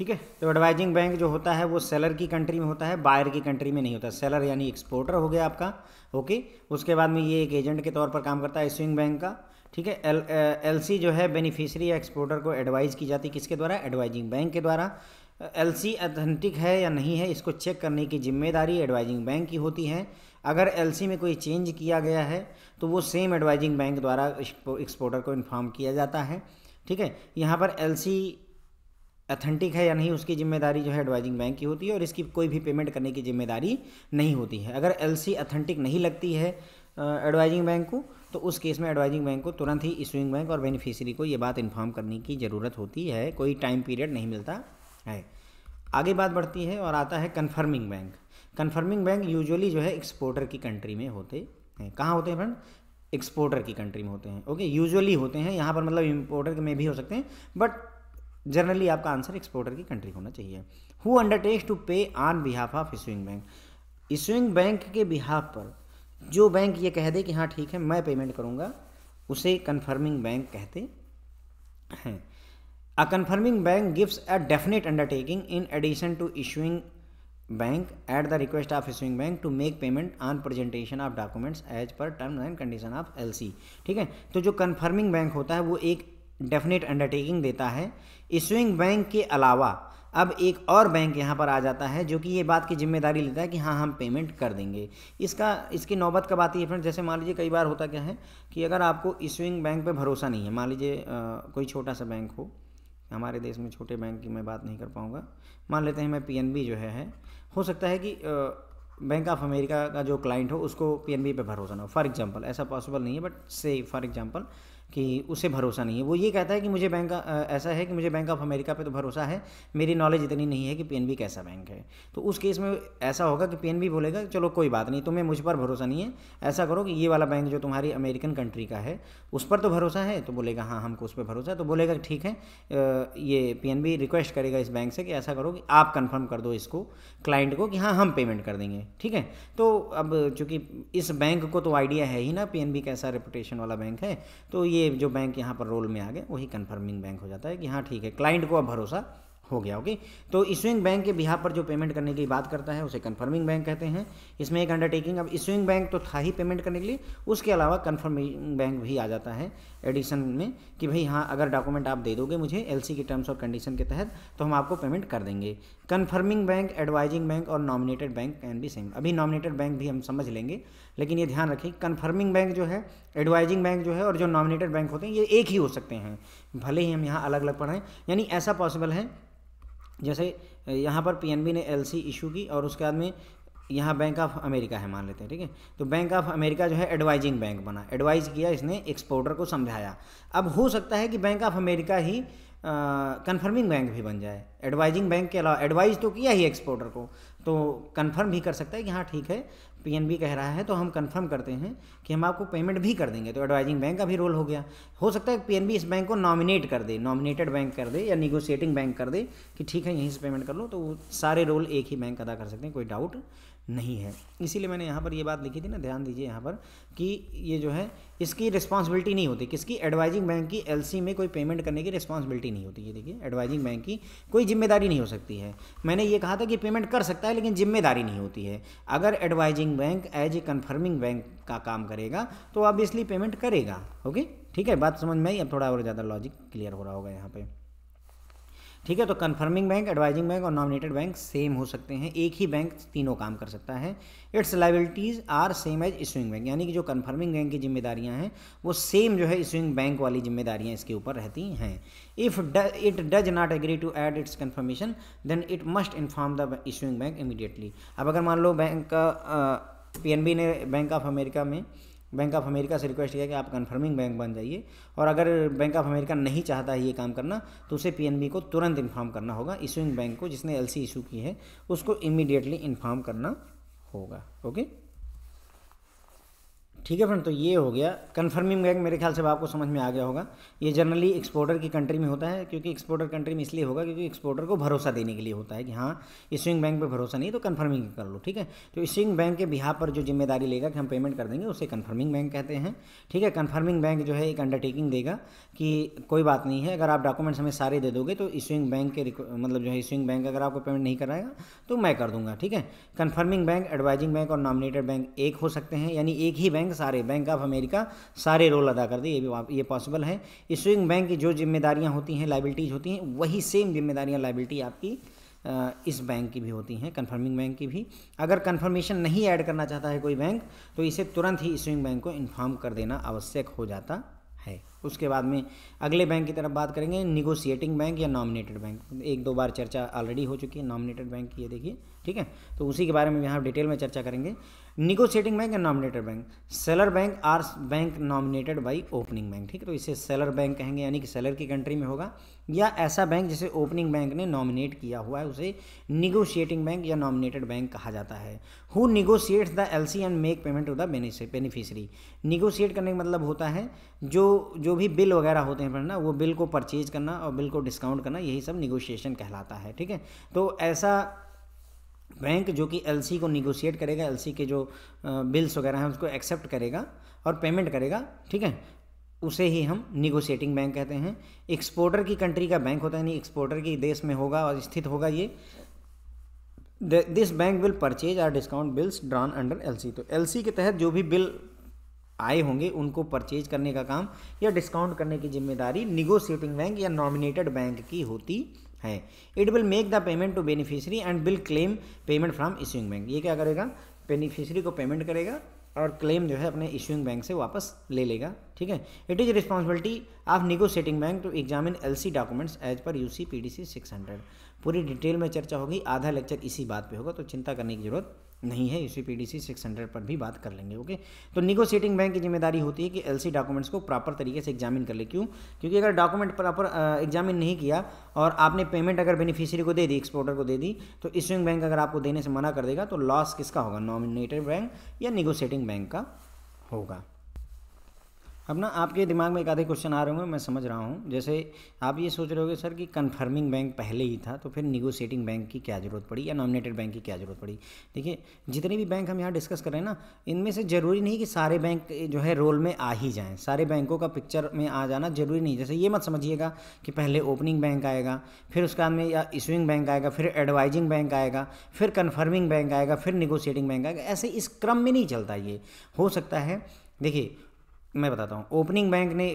S1: ठीक है तो एडवाइजिंग बैंक जो होता है वो सेलर की कंट्री में होता है बायर की कंट्री में नहीं होता सेलर यानी एक्सपोर्टर हो गया आपका ओके उसके बाद में ये एक एजेंट के तौर पर काम करता है स्विंग बैंक का ठीक है एल सी uh, जो है बेनिफिशियरी या एक्सपोर्टर को एडवाइज की जाती है किसके द्वारा एडवाइजिंग बैंक के द्वारा एल सी अथेंटिक है या नहीं है इसको चेक करने की जिम्मेदारी एडवाइजिंग बैंक की होती है अगर सी में कोई चेंज किया गया है तो वो सेम एडवाइजिंग बैंक द्वारा एक्सपोर्टर को इन्फॉर्म किया जाता है ठीक है यहाँ पर सी अथेंटिक है या नहीं उसकी जिम्मेदारी जो है एडवाइजिंग बैंक की होती है और इसकी कोई भी पेमेंट करने की जिम्मेदारी नहीं होती है अगर सी अथेंटिक नहीं लगती है एडवाइजिंग बैंक को तो उस केस में एडवाइजिंग बैंक को तुरंत ही इशूइंग बैंक और बेनिफिशियरी को ये बात इन्फॉर्म करने की ज़रूरत होती है कोई टाइम पीरियड नहीं मिलता है आगे बात बढ़ती है और आता है confirming bank confirming bank usually जो है एक्सपोर्टर की कंट्री में होते हैं कहाँ होते हैं फ्रेंड एक्सपोर्टर की कंट्री में होते हैं ओके यूजुअली होते हैं यहाँ पर मतलब इम्पोर्टर में भी हो सकते हैं बट जनरली आपका आंसर एक्सपोर्टर की कंट्री होना चाहिए who undertakes to pay on behalf of issuing bank issuing bank के बिहाफ पर जो बैंक ये कह दे कि हाँ ठीक है मैं पेमेंट करूँगा उसे कन्फर्मिंग बैंक कहते हैं a confirming bank gives a definite undertaking in addition to issuing bank at the request of issuing bank to make payment on presentation of documents as per term and condition of LC ठीक है तो जो कन्फर्मिंग बैंक होता है वो एक डेफिनेट अंडरटेकिंग देता है इशूइंग बैंक के अलावा अब एक और बैंक यहाँ पर आ जाता है जो कि ये बात की जिम्मेदारी लेता है कि हाँ हम पेमेंट कर देंगे इसका इसकी नौबत कब आती है फ्रेंड जैसे मान लीजिए कई बार होता क्या है कि अगर आपको इशूइंग बैंक पे भरोसा नहीं है मान लीजिए कोई छोटा सा बैंक हो हमारे देश में छोटे बैंक की मैं बात नहीं कर पाऊँगा मान लेते हैं मैं पी जो है, है हो सकता है कि बैंक ऑफ अमेरिका का जो क्लाइंट हो उसको पी पर भरोसा ना हो फॉर एग्जाम्पल ऐसा पॉसिबल नहीं है बट से फॉर एग्जाम्पल कि उसे भरोसा नहीं है वो ये कहता है कि मुझे बैंक ऐसा है कि मुझे बैंक ऑफ अमेरिका पे तो भरोसा है मेरी नॉलेज इतनी नहीं है कि पीएनबी कैसा बैंक है तो उस केस में ऐसा होगा कि पीएनबी बोलेगा चलो कोई बात नहीं तुम्हें मुझ पर भरोसा नहीं है ऐसा करो कि ये वाला बैंक जो तुम्हारी अमेरिकन कंट्री का है उस पर तो भरोसा है तो बोलेगा हाँ हमको उस पर भरोसा है तो बोलेगा ठीक है ये पी रिक्वेस्ट करेगा इस बैंक से कि ऐसा करो कि आप कन्फर्म कर दो इसको क्लाइंट को कि हाँ हम पेमेंट कर देंगे ठीक है तो अब चूँकि इस बैंक को तो आइडिया है ही ना पी कैसा रेपुटेशन वाला बैंक है तो ये ये जो बैंक यहाँ पर रोल में आ गए वही कन्फर्मिंग बैंक हो जाता है कि हाँ ठीक है क्लाइंट को अब भरोसा हो गया ओके तो इशुइंग बैंक के बिहार पर जो पेमेंट करने की बात करता है उसे कन्फर्मिंग बैंक कहते हैं इसमें एक अंडरटेकिंग अब इशुइंग बैंक तो था ही पेमेंट करने के लिए उसके अलावा कन्फर्मिंग बैंक भी आ जाता है एडिशन में कि भाई हाँ अगर डॉक्यूमेंट आप दे दोगे मुझे एल के टर्म्स और कंडीशन के तहत तो हम आपको पेमेंट कर देंगे कन्फर्मिंग बैंक एडवाइजिंग बैंक और nominated bank can be same अभी नॉमिनेटेड बैंक भी हम समझ लेंगे लेकिन ये ध्यान रखें कन्फर्मिंग बैंक जो है एडवाइजिंग बैंक जो है और जो नॉमिनेटेड बैंक होते हैं ये एक ही हो सकते हैं भले ही हम यहाँ अलग अलग पढ़ें यानी ऐसा पॉसिबल है जैसे यहाँ पर पीएनबी ने एलसी इशू की और उसके बाद में यहाँ बैंक ऑफ अमेरिका है मान लेते हैं ठीक है तो बैंक ऑफ अमेरिका जो है एडवाइजिंग बैंक बना एडवाइज किया इसने एक्सपोर्टर को समझाया अब हो सकता है कि बैंक ऑफ अमेरिका ही कन्फर्मिंग बैंक भी बन जाए एडवाइजिंग बैंक के अलावा एडवाइज तो किया ही एक्सपोर्टर को तो कन्फर्म भी कर सकता है कि हाँ ठीक है पीएनबी कह रहा है तो हम कंफर्म करते हैं कि हम आपको पेमेंट भी कर देंगे तो एडवाइजिंग बैंक का भी रोल हो गया हो सकता है पीएनबी इस बैंक को नॉमिनेट कर दे नॉमिनेटेड बैंक कर दे या निगोशिएटिंग बैंक कर दे कि ठीक है यहीं से पेमेंट कर लो तो सारे रोल एक ही बैंक अदा कर सकते हैं कोई डाउट नहीं है इसीलिए मैंने यहाँ पर ये बात लिखी थी ना ध्यान दीजिए यहाँ पर कि ये जो है इसकी रिस्पॉन्सिबिलिटी नहीं होती किसकी एडवाइजिंग बैंक की एलसी में कोई पेमेंट करने की रिस्पॉन्सिबिलिटी नहीं होती ये देखिए एडवाइजिंग बैंक की कोई जिम्मेदारी नहीं हो सकती है मैंने ये कहा था कि पेमेंट कर सकता है लेकिन जिम्मेदारी नहीं होती है अगर advising bank as a confirming bank का काम करेगा तो ऑब्वियसली पेमेंट करेगा ओके ठीक है बात समझ में आई अब थोड़ा और ज़्यादा लॉजिक क्लियर हो रहा होगा यहाँ पर ठीक है तो कन्फर्मिंग बैंक एडवाइजिंग बैंक और नॉमिनेटेड बैंक सेम हो सकते हैं एक ही बैंक तीनों काम कर सकता है its liabilities are same as issuing bank यानी कि जो कन्फर्मिंग बैंक की जिम्मेदारियाँ हैं वो सेम जो है इशूइंग बैंक वाली जिम्मेदारियाँ इसके ऊपर रहती हैं if it does not agree to add its confirmation then it must inform the issuing bank immediately अब अगर मान लो बैंक बी ने बैंक ऑफ अमेरिका में बैंक ऑफ अमेरिका से रिक्वेस्ट किया कि आप कन्फर्मिंग बैंक बन जाइए और अगर बैंक ऑफ अमेरिका नहीं चाहता है ये काम करना तो उसे पीएनबी को तुरंत इन्फॉर्म करना होगा इशूइंग बैंक को जिसने एलसी इशू की है उसको इमीडिएटली इन्फॉर्म करना होगा ओके ठीक है फ्रेंड तो ये हो गया कन्फर्मिंग बैंक मेरे ख्याल से आपको समझ में आ गया होगा ये जनरली एक्सपोर्टर की कंट्री में होता है क्योंकि एक्सपोर्टर कंट्री में इसलिए होगा क्योंकि एक्सपोर्टर को भरोसा देने के लिए होता है कि हाँ स्विंग बैंक पर भरोसा नहीं तो कन्फर्मिंग कर लो ठीक है तो स्विंग बैंक के बिहार पर जो जिम्मेदारी लेगा कि हम पेमेंट कर देंगे उसे कन्फर्मिंग बैंक कहते हैं ठीक है कन्फर्मिंग बैंक जो है एक अंडरटेकिंग देगा कि कोई बात नहीं है अगर आप डॉक्यूमेंट्स हमें सारे दे दोगे तो स्विंग बैंक के मतलब जो है स्विंग बैंक अगर आपको पेमेंट नहीं कराएगा तो मैं कर दूंगा ठीक है कन्फर्मिंग बैंक एडवाइजिंग बैंक और नॉमिनेटेड बैंक एक हो सकते हैं यानी एक ही बैंक सारे बैंक ऑफ अमेरिका सारे रोल अदा कर दे ये भी ये पॉसिबल है इशूइंग बैंक की जो जिम्मेदारियाँ होती हैं लाइबिलिटीज होती हैं वही सेम जिम्मेदारियाँ लाइबिलिटी आपकी इस बैंक की भी होती हैं कन्फर्मिंग बैंक की भी अगर कन्फर्मेशन नहीं ऐड करना चाहता है कोई बैंक तो इसे तुरंत ही इशूइंग बैंक को इन्फॉर्म कर देना आवश्यक हो जाता है उसके बाद में अगले बैंक की तरफ बात करेंगे निगोशिएटिंग बैंक या नॉमिनेटेड बैंक एक दो बार चर्चा ऑलरेडी हो चुकी है नॉमिनेटेड बैंक की ये देखिए ठीक है तो उसी के बारे में यहाँ डिटेल में चर्चा करेंगे negotiating bank and nominated bank seller bank or bank nominated by opening bank ठीक है तो इसे सेलर बैंक कहेंगे यानी कि सेलर की कंट्री में होगा या ऐसा बैंक जिसे ओपनिंग बैंक ने नॉमिनेट किया हुआ है उसे निगोशिएटिंग बैंक या नॉमिनेटेड बैंक कहा जाता है who negotiates the L C and make payment to the beneficiary negotiate करने का मतलब होता है जो जो भी बिल वगैरह होते हैं ना वो बिल को परचेज करना और बिल को डिस्काउंट करना यही सब निगोशिएशन कहलाता है ठीक है तो ऐसा बैंक जो कि एलसी को निगोशिएट करेगा एलसी के जो बिल्स वगैरह हैं उसको एक्सेप्ट करेगा और पेमेंट करेगा ठीक है उसे ही हम निगोशिएटिंग बैंक कहते हैं एक्सपोर्टर की कंट्री का बैंक होता है नहीं एक्सपोर्टर की देश में होगा और स्थित होगा ये this bank will purchase or discount bills drawn under L तो एल के तहत जो भी बिल आए होंगे उनको परचेज करने का काम या डिस्काउंट करने की जिम्मेदारी निगोशिएटिंग बैंक या नॉमिनेटेड बैंक की होती है it will make the payment to beneficiary and will claim payment from issuing bank ये क्या करेगा बेनिफिशियरी को पेमेंट करेगा और क्लेम जो है अपने इशूइंग बैंक से वापस ले लेगा ठीक है it is responsibility of negotiating bank to examine LC documents as per UC PDC 600 पूरी डिटेल में चर्चा होगी आधा लेक्चर इसी बात पे होगा तो चिंता करने की जरूरत नहीं है इसी पीडीसी हंड्रेड पर भी बात कर लेंगे ओके तो निगोशिएटिंग बैंक की जिम्मेदारी होती है कि एलसी डॉक्यूमेंट्स को प्रॉपर तरीके से एग्जामिन कर ले क्यों क्योंकि अगर डॉक्यूमेंट प्रॉपर एग्जामिन नहीं किया और आपने पेमेंट अगर बेनिफिशियरी को दे दी एक्सपोर्टर को दे दी तो इशूइंग बैंक अगर आपको देने से मना कर देगा तो लॉस किसका होगा नॉमिनेटेड बैंक या निगोशिएटिंग बैंक का होगा अब ना आपके दिमाग में एक आधे क्वेश्चन आ रहे होंगे मैं समझ रहा हूँ जैसे आप ये सोच रहे होगे सर कि कन्फर्मिंग बैंक पहले ही था तो फिर निगोशिएटिंग बैंक की क्या ज़रूरत पड़ी या नॉमिनेटेड बैंक की क्या ज़रूरत पड़ी देखिए जितने भी बैंक हम यहाँ डिस्कस कर रहे हैं ना इनमें से ज़रूरी नहीं कि सारे बैंक जो है रोल में आ ही जाएँ सारे बैंकों का पिक्चर में आ जाना ज़रूरी नहीं जैसे ये मत समझिएगा कि पहले ओपनिंग बैंक आएगा फिर उसके बाद में या इशूइंग बैंक आएगा फिर एडवाइजिंग बैंक आएगा फिर कन्फर्मिंग बैंक आएगा फिर निगोशिएटिंग बैंक आएगा ऐसे इस क्रम में नहीं चलता ये हो सकता है देखिए मैं बताता हूँ ओपनिंग बैंक ने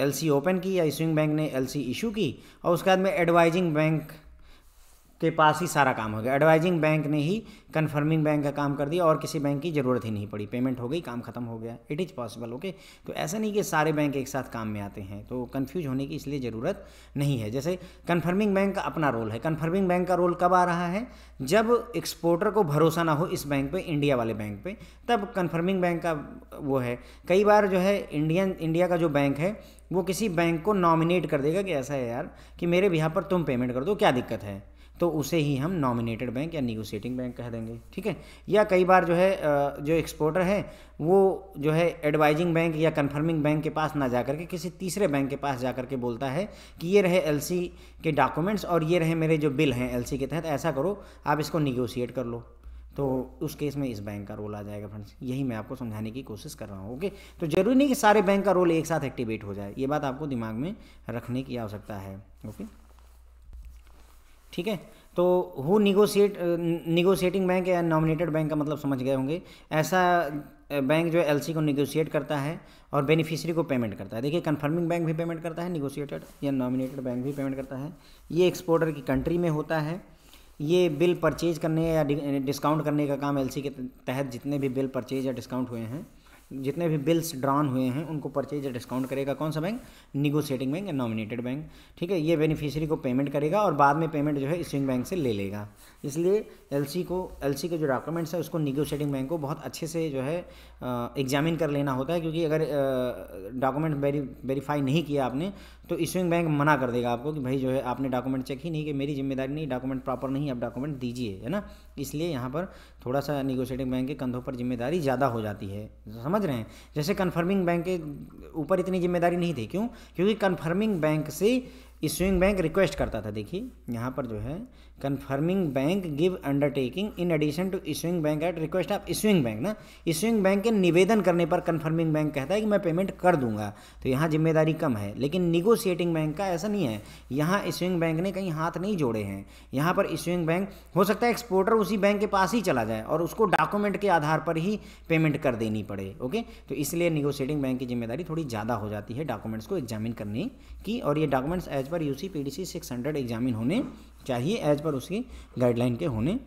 S1: एल ओपन की या इशूइंग बैंक ने एल इशू की और उसके बाद में एडवाइजिंग बैंक के पास ही सारा काम हो गया एडवाइजिंग बैंक ने ही कन्फर्मिंग बैंक का काम कर दिया और किसी बैंक की ज़रूरत ही नहीं पड़ी पेमेंट हो गई काम खत्म हो गया इट इज़ पॉसिबल ओके तो ऐसा नहीं कि सारे बैंक एक साथ काम में आते हैं तो कन्फ्यूज होने की इसलिए ज़रूरत नहीं है जैसे कन्फर्मिंग बैंक का अपना रोल है कन्फर्मिंग बैंक का रोल कब आ रहा है जब एक्सपोर्टर को भरोसा ना हो इस बैंक पर इंडिया वाले बैंक पर तब कन्फर्मिंग बैंक का वो है कई बार जो है इंडियन इंडिया का जो बैंक है वो किसी बैंक को नॉमिनेट कर देगा कि ऐसा है यार कि मेरे बिहार पर तुम पेमेंट कर दो क्या दिक्कत है तो उसे ही हम नॉमिनेटेड बैंक या निगोशिएटिंग बैंक कह देंगे ठीक है या कई बार जो है जो एक्सपोर्टर है वो जो है एडवाइजिंग बैंक या कन्फर्मिंग बैंक के पास ना जा करके किसी तीसरे बैंक के पास जा करके बोलता है कि ये रहे एल के डॉक्यूमेंट्स और ये रहे मेरे जो बिल हैं एल के तहत ऐसा करो आप इसको निगोशिएट कर लो तो उस केस में इस बैंक का रोल आ जाएगा फ्रेंड्स यही मैं आपको समझाने की कोशिश कर रहा हूँ ओके तो जरूरी नहीं कि सारे बैंक का रोल एक साथ एक्टिवेट हो जाए ये बात आपको दिमाग में रखने की आवश्यकता है ओके ठीक है तो हु निगोशिएट निगोशिएटिंग बैंक या नॉमिनेटेड बैंक का मतलब समझ गए होंगे ऐसा बैंक जो है को निगोशिएट करता है और बेनिफिशियरी को पेमेंट करता है देखिए कन्फर्मिंग बैंक भी पेमेंट करता है निगोशिएटेड या नॉमिनेटेड बैंक भी पेमेंट करता है ये एक्सपोर्टर की कंट्री में होता है ये बिल परचेज करने या डिस्काउंट करने का काम एलसी के तहत जितने भी बिल परचेज या डिस्काउंट हुए हैं जितने भी बिल्स ड्रॉन हुए हैं उनको परचेज डिस्काउंट करेगा कौन सा बैंक निगोशिएटिंग बैंक या नॉमिनेटेड बैंक ठीक है ये बेनिफिशियरी को पेमेंट करेगा और बाद में पेमेंट जो है स्विंग बैंक से ले लेगा इसलिए एलसी को एलसी के जो डॉक्यूमेंट्स हैं उसको निगोशिएटिंग बैंक को बहुत अच्छे से जो है एग्जामिन कर लेना होता है क्योंकि अगर डॉक्यूमेंट वेरी वेरीफाई नहीं किया आपने तो इशूइंग बैंक मना कर देगा आपको कि भाई जो है आपने डॉक्यूमेंट चेक ही नहीं कि मेरी जिम्मेदारी नहीं डॉक्यूमेंट प्रॉपर नहीं आप डॉक्यूमेंट दीजिए है ना इसलिए यहाँ पर थोड़ा सा निगोशिएटिंग बैंक के कंधों पर जिम्मेदारी ज़्यादा हो जाती है समझ रहे हैं जैसे कन्फर्मिंग बैंक के ऊपर इतनी जिम्मेदारी नहीं थी क्यों क्योंकि कन्फर्मिंग बैंक से इशूइंग बैंक रिक्वेस्ट करता था देखिए यहाँ पर जो है confirming bank give undertaking in addition to issuing bank at request of issuing bank ना इशूइंग बैंक के निवेदन करने पर कन्फर्मिंग बैंक कहता है कि मैं पेमेंट कर दूंगा तो यहाँ जिम्मेदारी कम है लेकिन निगोशिएटिंग बैंक का ऐसा नहीं है यहाँ इशूइंग बैंक ने कहीं हाथ नहीं जोड़े हैं यहाँ पर इशूइंग बैंक हो सकता है एक्सपोर्टर उसी बैंक के पास ही चला जाए और उसको डॉक्यूमेंट के आधार पर ही पेमेंट कर देनी पड़े ओके तो इसलिए निगोशिएटिंग बैंक की जिम्मेदारी थोड़ी ज़्यादा हो जाती है डॉक्यूमेंट्स को एग्जामिन करने की और ये documents as per U C P D C six hundred examine होने चाहिए एज पर उसकी गाइडलाइन के होने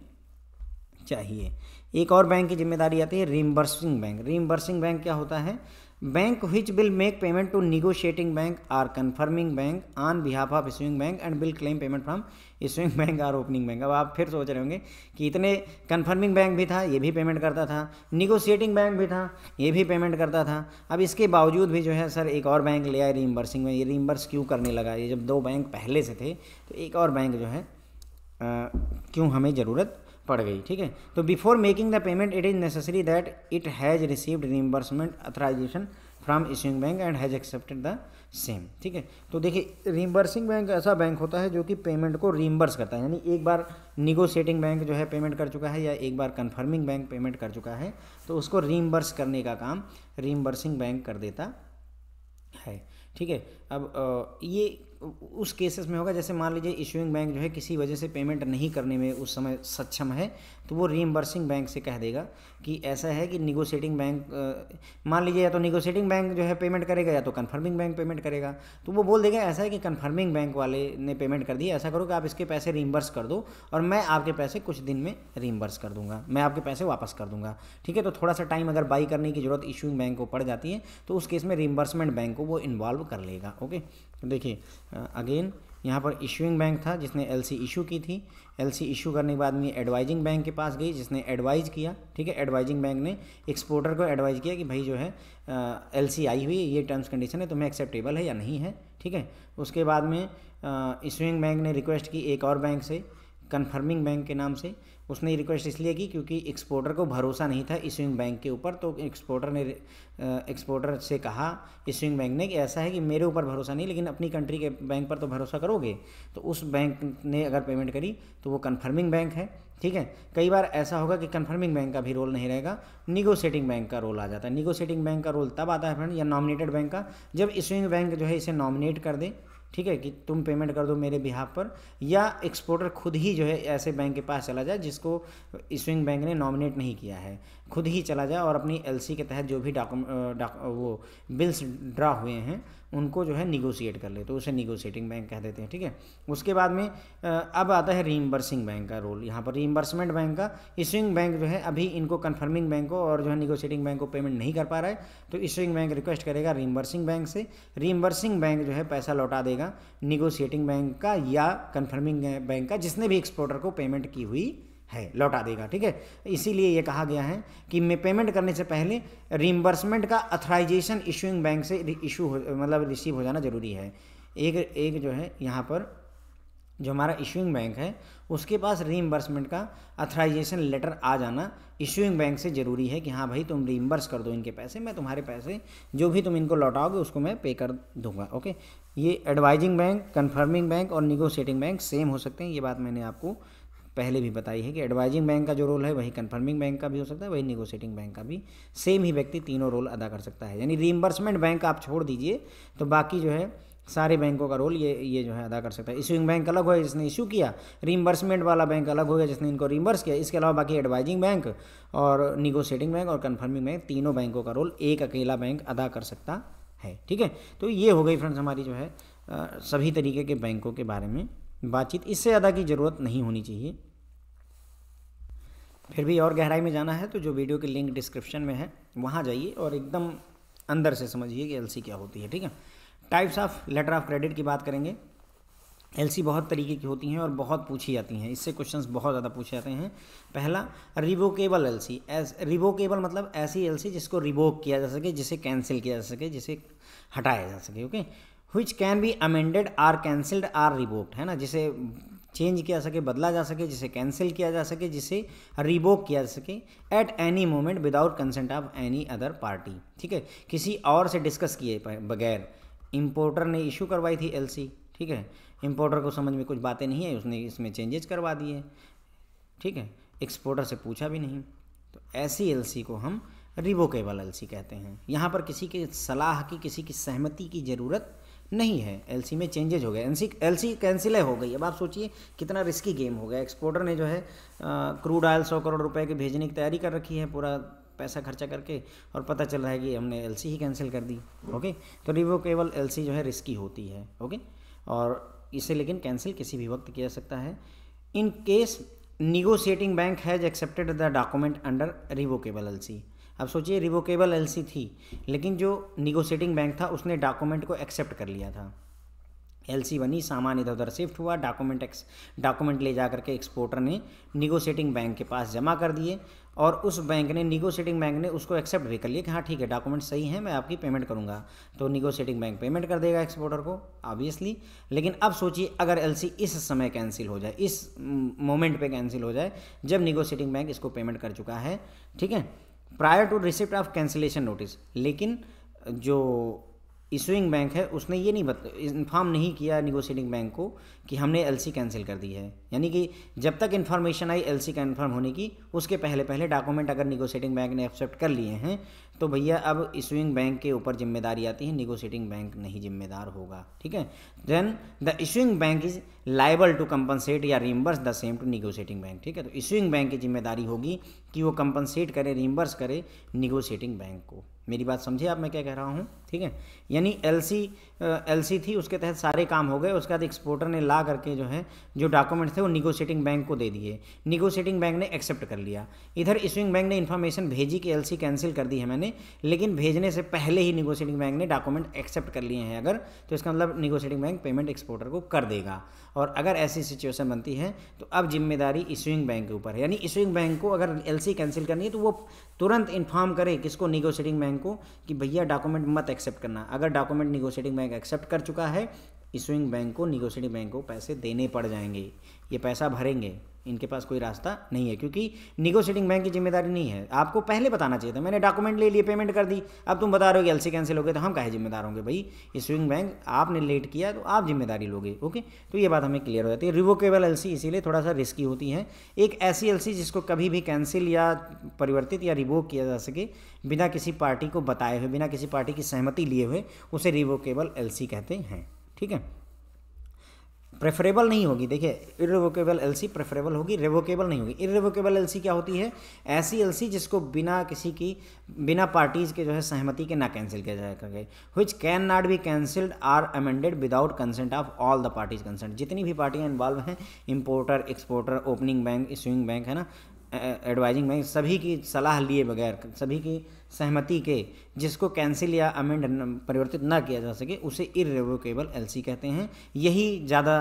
S1: चाहिए एक और बैंक की जिम्मेदारी आती है रिमबर्सिंग बैंक रिमबर्सिंग बैंक क्या होता है bank which will make payment to negotiating bank or confirming bank on behalf of issuing bank and will claim payment from issuing bank or opening bank अब आप फिर सोच रहे होंगे कि इतने कन्फर्मिंग बैंक भी था ये भी पेमेंट करता था निगोशिएटिंग बैंक भी था ये भी पेमेंट करता था अब इसके बावजूद भी जो है सर एक और बैंक ले आए री इम्बर्सिंग में ये री रीइम्बर्स क्यों करने लगा ये जब दो बैंक पहले से थे तो एक और बैंक जो है क्यों हमें ज़रूरत पड़ गई ठीक है तो before making the payment it is necessary that it has received reimbursement authorization from issuing bank and has accepted the same ठीक है तो देखिए रिम्बर्सिंग बैंक ऐसा बैंक होता है जो कि पेमेंट को रिम्बर्स करता है यानी एक बार निगोशिएटिंग बैंक जो है पेमेंट कर चुका है या एक बार कन्फर्मिंग बैंक पेमेंट कर चुका है तो उसको रिम्बर्स करने का काम रिम्बर्सिंग बैंक कर देता है ठीक है अब ये उस केसेस में होगा जैसे मान लीजिए इशूइंग बैंक जो है किसी वजह से पेमेंट नहीं करने में उस समय सक्षम है तो वो रीएम्बर्सिंग बैंक से कह देगा कि ऐसा है कि निगोशिएटिंग बैंक मान लीजिए या तो निगोशिएटिंग बैंक जो है पेमेंट करेगा या तो कन्फर्मिंग बैंक पेमेंट करेगा तो वो बोल देगा ऐसा है कि कन्फर्मिंग बैंक वाले ने पेमेंट कर दिया ऐसा करो कि आप इसके पैसे रीइम्बर्स कर दो और मैं आपके पैसे कुछ दिन में रीइम्बर्स कर दूंगा मैं आपके पैसे वापस कर दूंगा ठीक है तो थोड़ा सा टाइम अगर बाई करने की ज़रूरत इशूइंग बैंक को पड़ जाती है तो उस केस में रीइम्बर्समेंट बैंक को वो इन्वॉल्व कर लेगा ओके तो देखिए अगेन यहाँ पर इशूइंग बैंक था जिसने एलसी इशू की थी एलसी इशू करने के बाद में एडवाइजिंग बैंक के पास गई जिसने एडवाइज़ किया ठीक है एडवाइजिंग बैंक ने एक्सपोर्टर को एडवाइज़ किया कि भाई जो है एलसी आई हुई ये टर्म्स कंडीशन है तुम्हें एक्सेप्टेबल है या नहीं है ठीक है उसके बाद में इशूइंग बैंक ने रिक्वेस्ट की एक और बैंक से कन्फर्मिंग बैंक के नाम से उसने रिक्वेस्ट इसलिए की क्योंकि एक्सपोर्टर को भरोसा नहीं था इशूइंग बैंक के ऊपर तो एक्सपोर्टर ने एक्सपोर्टर से कहा इशूइंग बैंक ने कि ऐसा है कि मेरे ऊपर भरोसा नहीं लेकिन अपनी कंट्री के बैंक पर तो भरोसा करोगे तो उस बैंक ने अगर पेमेंट करी तो वो कन्फर्मिंग बैंक है ठीक है कई बार ऐसा होगा कि कन्फर्मिंग बैंक का भी रोल नहीं रहेगा निगोशिएटिंग बैंक का रोल आ जाता है निगोशिएटिंग बैंक का रोल तब आता है फ्रेंड या नॉमिनेटेड बैंक का जब इशूइंग बैंक जो है इसे नॉमिनेट कर दे ठीक है कि तुम पेमेंट कर दो मेरे बिहाफ पर या एक्सपोर्टर खुद ही जो है ऐसे बैंक के पास चला जाए जिसको इशुइंग बैंक ने नॉमिनेट नहीं किया है खुद ही चला जाए और अपनी एल के तहत जो भी डॉक्यूमेंट डाक, वो बिल्स ड्रा हुए हैं उनको जो है निगोशिएट कर ले तो उसे निगोशिएटिंग बैंक कह देते हैं ठीक है उसके बाद में अब आता है रीइम्बर्सिंग बैंक का रोल यहाँ पर रीइम्बर्समेंट बैंक का इशूइंग बैंक जो है अभी इनको कन्फर्मिंग बैंक को और जो है निगोशिएटिंग बैंक को पेमेंट नहीं कर पा रहा है तो इशूइंग बैंक रिक्वेस्ट करेगा रीइम्बर्सिंग बैंक से रीइम्बर्सिंग बैंक जो है पैसा लौटा देगा निगोशिएटिंग बैंक का या कन्फर्मिंग बैंक का जिसने भी एक्सपोर्टर को पेमेंट की हुई है लौटा देगा ठीक है इसीलिए ये कहा गया है कि मैं पेमेंट करने से पहले रिम्बर्समेंट का अथराइजेशन इशूइंग बैंक से इशू मतलब रिसीव हो जाना ज़रूरी है एक एक जो है यहाँ पर जो हमारा इशूइंग बैंक है उसके पास रीइम्बर्समेंट का अथराइजेशन लेटर आ जाना इशूइंग बैंक से ज़रूरी है कि हाँ भाई तुम रीइम्बर्स कर दो इनके पैसे मैं तुम्हारे पैसे जो भी तुम इनको लौटाओगे उसको मैं पे कर दूंगा ओके ये एडवाइजिंग बैंक कन्फर्मिंग बैंक और निगोशिएटिंग बैंक सेम हो सकते हैं ये बात मैंने आपको पहले भी बताई है कि एडवाइजिंग बैंक का जो रोल है वही कन्फर्मिंग बैंक का भी हो सकता है वही निगोशिएटिंग बैंक का भी सेम ही व्यक्ति तीनों रोल अदा कर सकता है यानी रीइम्बर्समेंट बैंक आप छोड़ दीजिए तो बाकी जो है सारे बैंकों का रोल ये ये जो है अदा कर सकता है इशूइंग बैंक अलग हुआ जिसने इशू किया रीइम्बर्समेंट वाला बैंक अलग हो गया जिसने इनको रीइम्बर्स किया इसके अलावा बाकी एडवाइजिंग बैंक और निगोशिएटिंग बैंक और कन्फर्मिंग बैंक तीनों बैंकों का रोल एक अकेला बैंक अदा कर सकता है ठीक है तो ये हो गई फ्रेंड्स हमारी जो है सभी तरीके के बैंकों के बारे में बातचीत इससे ज़्यादा की ज़रूरत नहीं होनी चाहिए फिर भी और गहराई में जाना है तो जो वीडियो के लिंक डिस्क्रिप्शन में है वहाँ जाइए और एकदम अंदर से समझिए कि एलसी क्या होती है ठीक है types of letter of credit की बात करेंगे एलसी बहुत तरीके की होती हैं और बहुत पूछी जाती हैं इससे क्वेश्चंस बहुत ज़्यादा पूछे जाते हैं पहला रिवोकेबल एलसी एस रिवोकेबल मतलब ऐसी एलसी जिसको रिवोक किया जा सके जिसे कैंसिल किया जा सके जिसे हटाया जा सके okay which can be amended or cancelled or revoked है ना जिसे चेंज किया सके बदला जा सके जिसे कैंसिल किया जा सके जिसे रिबोक किया जा सके at any moment without consent of any other party ठीक है किसी और से डिस्कस किए बगैर इम्पोर्टर ने इशू करवाई थी एलसी ठीक है इम्पोर्टर को समझ में कुछ बातें नहीं है उसने इसमें चेंजेस करवा दिए ठीक है एक्सपोर्टर से पूछा भी नहीं तो ऐसी एल को हम रिवोकेबल एल कहते हैं यहाँ पर किसी के सलाह की किसी की सहमति की ज़रूरत नहीं है एल में चेंजेज हो गए एल सी कैंसिल हो गई अब आप सोचिए कितना रिस्की गेम हो गया एक्सपोर्टर ने जो है क्रूड ऑयल सौ करोड़ रुपए के भेजने की तैयारी कर रखी है पूरा पैसा खर्चा करके और पता चल रहा है कि हमने एल ही कैंसिल कर दी ओके तो रिवोकेबल एल जो है रिस्की होती है ओके और इसे लेकिन कैंसिल किसी भी वक्त किया जा सकता है in case negotiating bank has accepted the document under revocable L अब सोचिए रिवोकेबल एलसी थी लेकिन जो निगोशिएटिंग बैंक था उसने डॉक्यूमेंट को एक्सेप्ट कर लिया था एलसी बनी सामान इधर उधर शिफ्ट हुआ डॉक्यूमेंट एक्स डॉक्यूमेंट ले जा करके एक्सपोर्टर ने निगोशिएटिंग बैंक के पास जमा कर दिए और उस बैंक ने निगोशिएटिंग बैंक ने उसको एक्सेप्ट भी कर लिया कि हाँ ठीक है डॉक्यूमेंट सही है मैं आपकी पेमेंट करूँगा तो निगोशिएटिंग बैंक पेमेंट कर देगा एक्सपोर्टर को ऑब्वियसली लेकिन अब सोचिए अगर एल इस समय कैंसिल हो जाए इस मोमेंट पर कैंसिल हो जाए जब निगोशिएटिंग बैंक इसको पेमेंट कर चुका है ठीक है prior to receipt of cancellation notice लेकिन जो इशूइंग बैंक है उसने ये नहीं बता इन्फॉर्म नहीं किया निगोशिएटिंग बैंक को कि हमने सी कैंसिल कर दी है यानी कि जब तक इन्फॉर्मेशन आई सी कन्फर्म होने की उसके पहले पहले डॉक्यूमेंट अगर निगोशिएटिंग बैंक ने एक्सेप्ट कर लिए हैं तो भैया अब इशूइंग बैंक के ऊपर जिम्मेदारी आती है निगोशिएटिंग बैंक नहीं जिम्मेदार होगा ठीक है then the issuing bank is liable to compensate या reimburse the same to negotiating bank ठीक है तो इशूइंग बैंक की जिम्मेदारी होगी कि वो कंपनसेट करे रिम्बर्स करे निगोशिएटिंग बैंक को मेरी बात समझिए आप मैं क्या कह रहा हूँ ठीक है यानी एलसी एलसी थी उसके तहत सारे काम हो गए उसके बाद एक्सपोर्टर ने ला करके जो है जो डॉक्यूमेंट थे वो निगोशिएटिंग बैंक को दे दिए निगोशिएटिंग बैंक ने एक्सेप्ट कर लिया इधर इशुइंग बैंक ने इन्फॉर्मेशन भेजी कि एलसी कैंसिल कर दी है मैंने लेकिन भेजने से पहले ही निगोशिएटिंग बैंक ने डॉक्यूमेंट एक्सेप्ट कर लिए हैं अगर तो इसका मतलब निगोशिएटिंग बैंक पेमेंट एक्सपोर्टर को कर देगा और अगर ऐसी सिचुएशन बनती है तो अब जिम्मेदारी इशुइंग बैंक के ऊपर है यानी इशुइंग बैंक को अगर एल कैंसिल करनी है तो वो तुरंत इन्फॉर्म करे किसको निगोशिएटिंग बैंक बैंक को कि भैया डॉक्यूमेंट मत एक्सेप्ट करना अगर डॉक्यूमेंट निगोशिएटिंग बैंक एक्सेप्ट कर चुका है इशूइंग बैंक को निगोशिएटिंग बैंक को पैसे देने पड़ जाएंगे ये पैसा भरेंगे इनके पास कोई रास्ता नहीं है क्योंकि निगोशिएटिंग बैंक की जिम्मेदारी नहीं है आपको पहले बताना चाहिए था मैंने डॉक्यूमेंट ले लिए पेमेंट कर दी अब तुम बता रहे हो कि एलसी कैंसिल हो गए तो हम कहे जिम्मेदार होंगे भाई इशूइंग बैंक आपने लेट किया तो आप जिम्मेदारी लोगे ओके तो ये बात हमें क्लियर हो जाती है रिवोकेबल एल इसीलिए थोड़ा सा रिस्की होती है एक ऐसी एल जिसको कभी भी कैंसिल या परिवर्तित या रिवोक किया जा सके बिना किसी पार्टी को बताए हुए बिना किसी पार्टी की सहमति लिए हुए उसे रिवोकेबल एल कहते हैं ठीक है प्रेफरेबल नहीं होगी देखिए इरेवोकेबल एलसी प्रेफरेबल होगी रेवोकेबल नहीं होगी इरेवोकेबल एलसी क्या होती है ऐसी एलसी जिसको बिना किसी की बिना पार्टीज के जो है सहमति के ना कैंसिल किया जाएगा which can not be cancelled or amended without consent of all the parties consent जितनी भी पार्टियाँ इन्वॉल्व हैं importer exporter opening bank swing bank है ना एडवाइजिंग में सभी की सलाह लिए बगैर सभी की सहमति के जिसको कैंसिल या अमेंड परिवर्तित ना किया जा सके उसे इरेवोकेबल सी कहते हैं यही ज़्यादा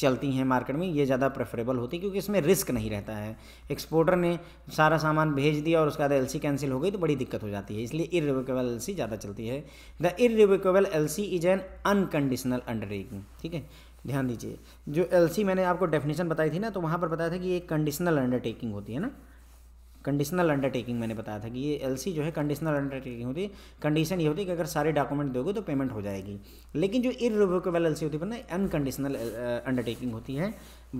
S1: चलती हैं मार्केट में ये ज़्यादा प्रेफरेबल होती है क्योंकि इसमें रिस्क नहीं रहता है एक्सपोर्टर ने सारा सामान भेज दिया और उसके बाद एलसी कैंसिल हो गई तो बड़ी दिक्कत हो जाती है इसलिए इरिवेकेबल एल ज़्यादा चलती है the irrevocable L is an unconditional undertaking ठीक है ध्यान दीजिए जो एल मैंने आपको डेफिनेशन बताई थी ना तो वहाँ पर बताया था कि ये कंडीशनल अंडरटेकिंग होती है ना कंडीशनल अंडरटेकिंग मैंने बताया था कि ये एल जो है कंडीशनल अंडरटेकिंग होती है कंडीशन ये होती है कि अगर सारे डॉक्यूमेंट दोगे तो पेमेंट हो जाएगी लेकिन जो इरिवोकेबल एल होती है ना अनकंडीशनल अंडरटेकिंग होती है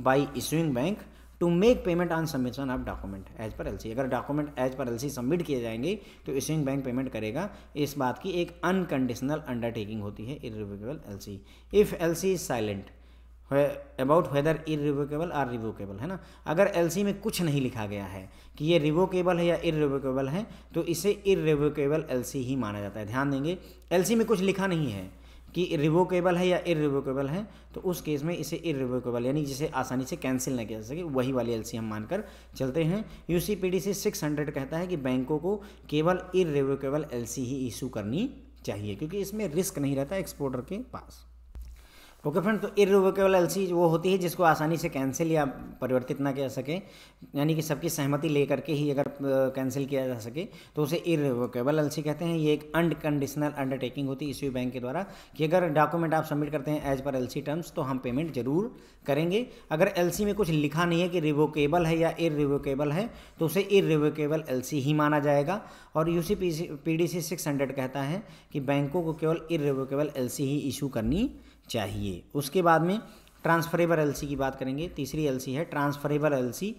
S1: by issuing bank to make payment on submission of document as per LC अगर document as per LC submit किए जाएंगे तो इशूइंग बैंक पेमेंट करेगा इस बात की एक अनकंडीशनल अंडरटेकिंग होती है irrevocable LC if LC is silent about whether irrevocable or revocable है ना अगर सी में कुछ नहीं लिखा गया है कि ये रिवोकेबल है या इरिवोकेबल है तो इसे इरिवोकेबल सी ही माना जाता है ध्यान देंगे सी में कुछ लिखा नहीं है कि रिवोकेबल है या इरिवोकेबल है तो उस केस में इसे इरिवोकेबल यानी जिसे आसानी से कैंसिल ना किया जा सके वही वाली एल हम मानकर चलते हैं U C P D C six hundred कहता है कि बैंकों को केवल इरिवोकेबल एल ही इशू करनी चाहिए क्योंकि इसमें रिस्क नहीं रहता एक्सपोर्टर के पास ओके फ्रेंड तो इरिवोकेबल एलसी वो होती है जिसको आसानी से कैंसिल या परिवर्तित ना किया सके यानी कि सबकी सहमति लेकर के ही अगर कैंसिल किया जा सके तो उसे इरिवोकेबल एलसी कहते हैं ये एक अनकंडीशनल अंडरटेकिंग होती है इसी बैंक के द्वारा कि अगर डॉक्यूमेंट आप सबमिट करते हैं एज पर एल टर्म्स तो हम पेमेंट जरूर करेंगे अगर एल में कुछ लिखा नहीं है कि रिवोकेबल है या इरिवोकेबल है तो उसे इरिवोकेबल एलसी ही माना जाएगा और U C P D C six hundred कहता है कि बैंकों को केवल इरिवोकेबल एलसी ही इशू करनी चाहिए उसके बाद में ट्रांसफरेबल एलसी की बात करेंगे तीसरी एलसी है transferable LC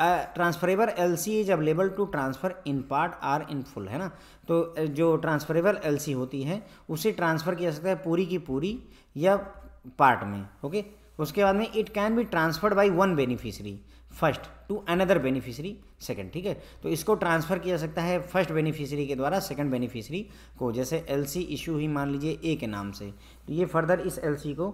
S1: transferable LC is available to transfer in part or in full है ना तो जो ट्रांसफरेबल एलसी होती है उसे ट्रांसफ़र किया सकता है पूरी की पूरी या पार्ट में ओके उसके बाद में it can be transferred by one beneficiary first to another beneficiary second ठीक है तो इसको ट्रांसफ़र किया सकता है फर्स्ट बेनिफिशरी के द्वारा सेकंड बेनिफिशरी को जैसे एलसी इशू ही मान लीजिए ए के नाम से तो ये फर्दर इस एल को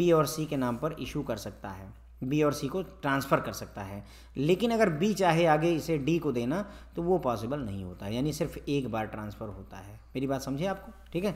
S1: बी और सी के नाम पर इशू कर सकता है बी और सी को ट्रांसफ़र कर सकता है लेकिन अगर बी चाहे आगे इसे डी को देना तो वो पॉसिबल नहीं होता है यानी सिर्फ एक बार ट्रांसफ़र होता है मेरी बात समझे आपको ठीक है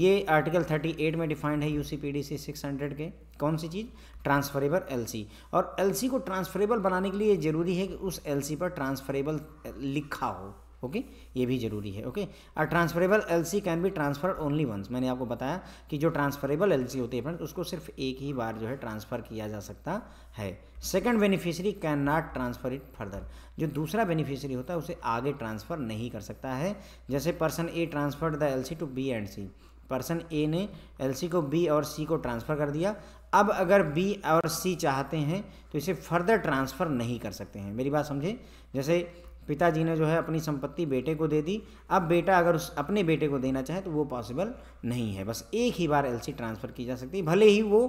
S1: ये आर्टिकल 38 में डिफाइंड है U C P D C six hundred के कौन सी चीज़ ट्रांसफरेबल एल सी और एल सी को ट्रांसफरेबल बनाने के लिए ज़रूरी है कि उस एल सी पर ट्रांसफरेबल लिखा हो ओके ये भी ज़रूरी है ओके और transferable L C can be transfer only once मैंने आपको बताया कि जो ट्रांसफरेबल एल सी होती है फ्रेंड्स उसको सिर्फ एक ही बार जो है ट्रांसफ़र किया जा सकता है second beneficiary can not transfer it further जो दूसरा बेनिफिशियरी होता है उसे आगे ट्रांसफ़र नहीं कर सकता है जैसे person A transferred the L C to B and C person A ने एल सी को बी और सी को ट्रांसफ़र कर दिया अब अगर बी और सी चाहते हैं तो इसे फर्दर ट्रांसफ़र नहीं कर सकते हैं मेरी बात समझे जैसे पिताजी ने जो है अपनी संपत्ति बेटे को दे दी अब बेटा अगर उस अपने बेटे को देना चाहे तो वो पॉसिबल नहीं है बस एक ही बार एलसी ट्रांसफ़र की जा सकती है भले ही वो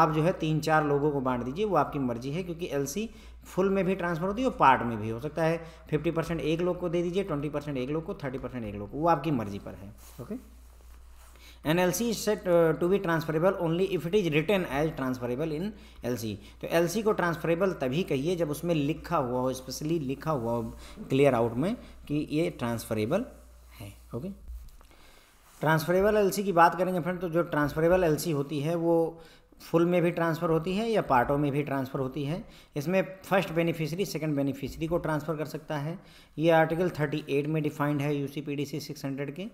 S1: आप जो है तीन चार लोगों को बांट दीजिए वो आपकी मर्जी है क्योंकि एलसी फुल में भी ट्रांसफ़र होती है और पार्ट में भी हो सकता है फिफ्टी परसेंट एक लोग को दे दीजिए ट्वेंटी परसेंट एक लोग को थर्टी परसेंट एक लोग को वो आपकी मर्जी पर है okay an LC is set to be transferable only if it is written as transferable in LC तो एलसी को ट्रांसफरेबल तभी कहिए जब उसमें लिखा हुआ हो स्पेशली लिखा हुआ हो क्लियर आउट में कि ये ट्रांसफरेबल है ओके ट्रांसफरेबल एलसी की बात करेंगे फ्रेंड तो जो ट्रांसफरेबल एलसी होती है वो फुल में भी ट्रांसफ़र होती है या पार्टों में भी ट्रांसफ़र होती है इसमें फर्स्ट बेनिफिशियरी सेकंड बेनिफिशियरी को ट्रांसफ़र कर सकता है ये आर्टिकल 38 में डिफाइंड है U C P D C six hundred के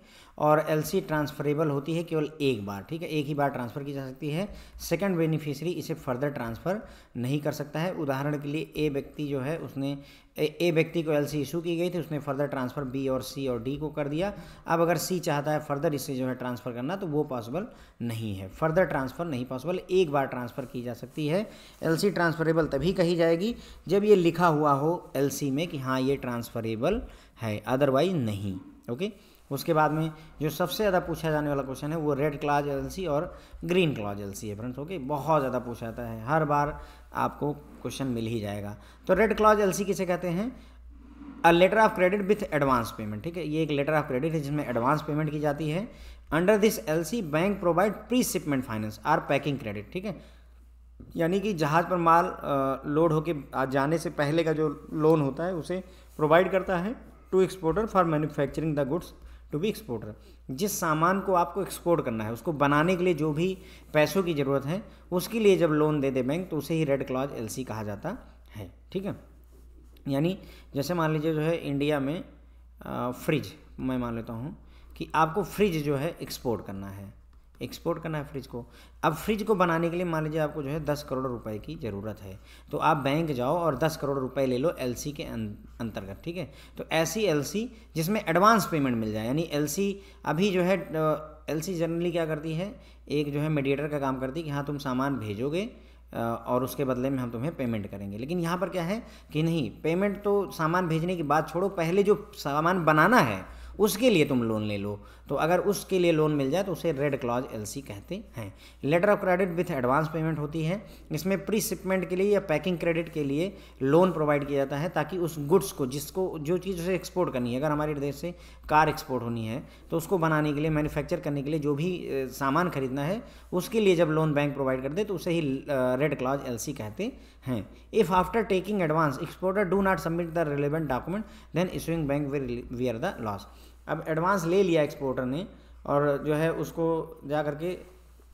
S1: और एल सी ट्रांसफरेबल होती है केवल एक बार ठीक है एक ही बार ट्रांसफ़र की जा सकती है सेकंड बेनिफिशियरी इसे फर्दर ट्रांसफ़र नहीं कर सकता है उदाहरण के लिए ए व्यक्ति जो है उसने ए व्यक्ति को एल सी इशू की गई थी उसने फर्दर ट्रांसफ़र बी और सी और डी को कर दिया अब अगर सी चाहता है फर्दर इसे जो है ट्रांसफ़र करना तो वो पॉसिबल नहीं है फर्दर ट्रांसफ़र नहीं पॉसिबल एक बार ट्रांसफ़र की जा सकती है एल सी ट्रांसफ़रेबल तभी कही जाएगी जब ये लिखा हुआ हो एल सी में कि हाँ ये ट्रांसफ़रेबल है अदरवाइज नहीं ओके उसके बाद में जो सबसे ज़्यादा पूछा जाने वाला क्वेश्चन है वो रेड क्लाज सी और ग्रीन क्लाज सी है फ्रेंड्स ओके बहुत ज़्यादा पूछा जाता है हर बार आपको क्वेश्चन मिल ही जाएगा तो रेड क्लॉज एलसी किसे कहते हैं a letter of credit with advance payment ठीक है ये एक लेटर ऑफ क्रेडिट है जिसमें एडवांस पेमेंट की जाती है under this LC bank provide pre shipment finance or packing credit ठीक है यानी कि जहाज़ पर माल लोड होके जाने से पहले का जो लोन होता है उसे प्रोवाइड करता है to exporter for manufacturing the goods to be exporter जिस सामान को आपको एक्सपोर्ट करना है उसको बनाने के लिए जो भी पैसों की ज़रूरत है उसके लिए जब लोन दे दे बैंक तो उसे ही रेड क्लॉज एल कहा जाता है ठीक है यानी जैसे मान लीजिए जो है इंडिया में फ्रिज मैं मान लेता हूँ कि आपको फ्रिज जो है एक्सपोर्ट करना है एक्सपोर्ट करना है फ्रिज को अब फ्रिज को बनाने के लिए मान लीजिए आपको जो है दस करोड़ रुपए की ज़रूरत है तो आप बैंक जाओ और दस करोड़ रुपए ले लो एल के अं-, अंतर्गत ठीक है तो ऐसी एल जिसमें एडवांस पेमेंट मिल जाए यानी एल अभी जो है एल जनरली क्या करती है एक जो है मेडिएटर का काम करती है कि हाँ तुम सामान भेजोगे और उसके बदले में हम तुम्हें पेमेंट करेंगे लेकिन यहाँ पर क्या है कि नहीं पेमेंट तो सामान भेजने की बात छोड़ो पहले जो सामान बनाना है उसके लिए तुम लोन ले लो तो अगर उसके लिए लोन मिल जाए तो उसे रेड क्लॉज एलसी कहते हैं letter of credit with advance payment होती है इसमें प्री शिपमेंट के लिए या पैकिंग क्रेडिट के लिए लोन प्रोवाइड किया जाता है ताकि उस गुड्स को जिसको जो चीज़ उसे एक्सपोर्ट करनी है अगर हमारे देश से कार एक्सपोर्ट होनी है तो उसको बनाने के लिए मैन्युफैक्चर करने के लिए जो भी सामान खरीदना है उसके लिए जब लोन बैंक प्रोवाइड कर दे तो उसे ही रेड क्लॉज एल कहते हैं if after taking advance exporter do not submit the relevant document then issuing bank or the loss अब एडवांस ले लिया एक्सपोर्टर ने और जो है उसको जा करके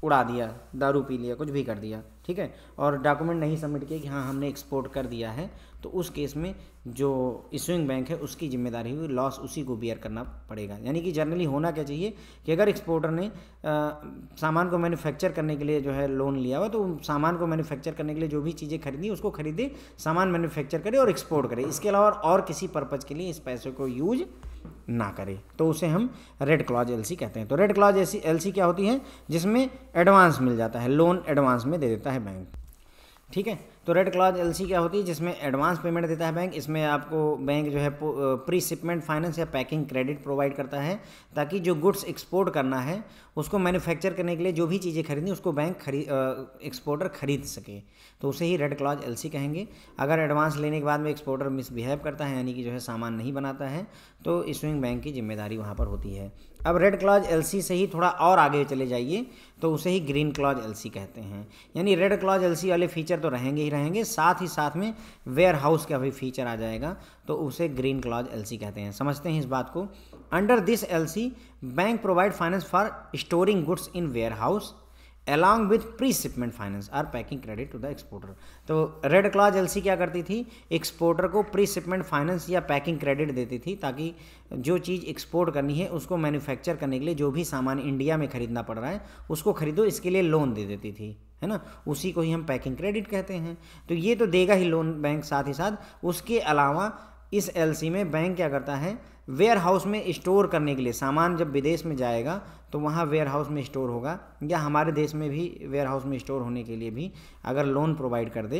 S1: उड़ा दिया दारू पी लिया कुछ भी कर दिया ठीक है और डॉक्यूमेंट नहीं सबमिट किया कि हाँ हमने एक्सपोर्ट कर दिया है तो उस केस में जो इशूइंग बैंक है उसकी जिम्मेदारी हुई लॉस उसी को बियर करना पड़ेगा यानी कि जनरली होना क्या चाहिए कि अगर एक्सपोर्टर ने आ, सामान को मैन्युफैक्चर करने के लिए जो है लोन लिया हुआ तो सामान को मैन्युफैक्चर करने के लिए जो भी चीज़ें खरीदी उसको खरीदे सामान मैन्युफैक्चर करे और एक्सपोर्ट करे इसके अलावा और किसी पर्पज़ के लिए इस पैसे को यूज़ ना करे तो उसे हम रेड क्लॉज एलसी कहते हैं तो रेड क्लॉज एलसी एलसी क्या होती है जिसमें एडवांस मिल जाता है लोन एडवांस में दे देता है बैंक ठीक है तो रेड क्लॉज एलसी क्या होती है जिसमें एडवांस पेमेंट देता है बैंक इसमें आपको बैंक जो है प्री शिपमेंट फाइनेंस या पैकिंग क्रेडिट प्रोवाइड करता है ताकि जो गुड्स एक्सपोर्ट करना है उसको मैन्युफैक्चर करने के लिए जो भी चीज़ें खरीदनी उसको बैंक खरीद एक्सपोर्टर खरीद सके तो उसे ही रेड क्लॉज एल कहेंगे अगर एडवांस लेने के बाद में एक्सपोर्टर मिसबिहेव करता है यानी कि जो है सामान नहीं बनाता है तो इशूइंग बैंक की जिम्मेदारी वहाँ पर होती है अब रेड क्लॉज एलसी से ही थोड़ा और आगे चले जाइए तो उसे ही ग्रीन क्लॉज एलसी कहते हैं यानी रेड क्लॉज एलसी वाले फीचर तो रहेंगे ही रहेंगे साथ ही साथ में वेयर हाउस का भी फीचर आ जाएगा तो उसे ग्रीन क्लॉज एलसी कहते हैं समझते हैं इस बात को under this LC bank provide finance for storing goods in warehouse along with pre shipment finance or packing credit to the exporter तो रेड क्लॉज एलसी क्या करती थी एक्सपोर्टर को प्री शिपमेंट फाइनेंस या पैकिंग क्रेडिट देती थी ताकि जो चीज़ एक्सपोर्ट करनी है उसको मैन्युफैक्चर करने के लिए जो भी सामान इंडिया में खरीदना पड़ रहा है उसको खरीदो इसके लिए लोन दे देती थी है ना उसी को ही हम पैकिंग क्रेडिट कहते हैं तो ये तो देगा ही लोन बैंक साथ ही साथ उसके अलावा इस एलसी में बैंक क्या करता है वेयर हाउस में स्टोर करने के लिए सामान जब विदेश में जाएगा तो वहाँ वेयर हाउस में स्टोर होगा या हमारे देश में भी वेयर हाउस में स्टोर होने के लिए भी अगर लोन प्रोवाइड कर दे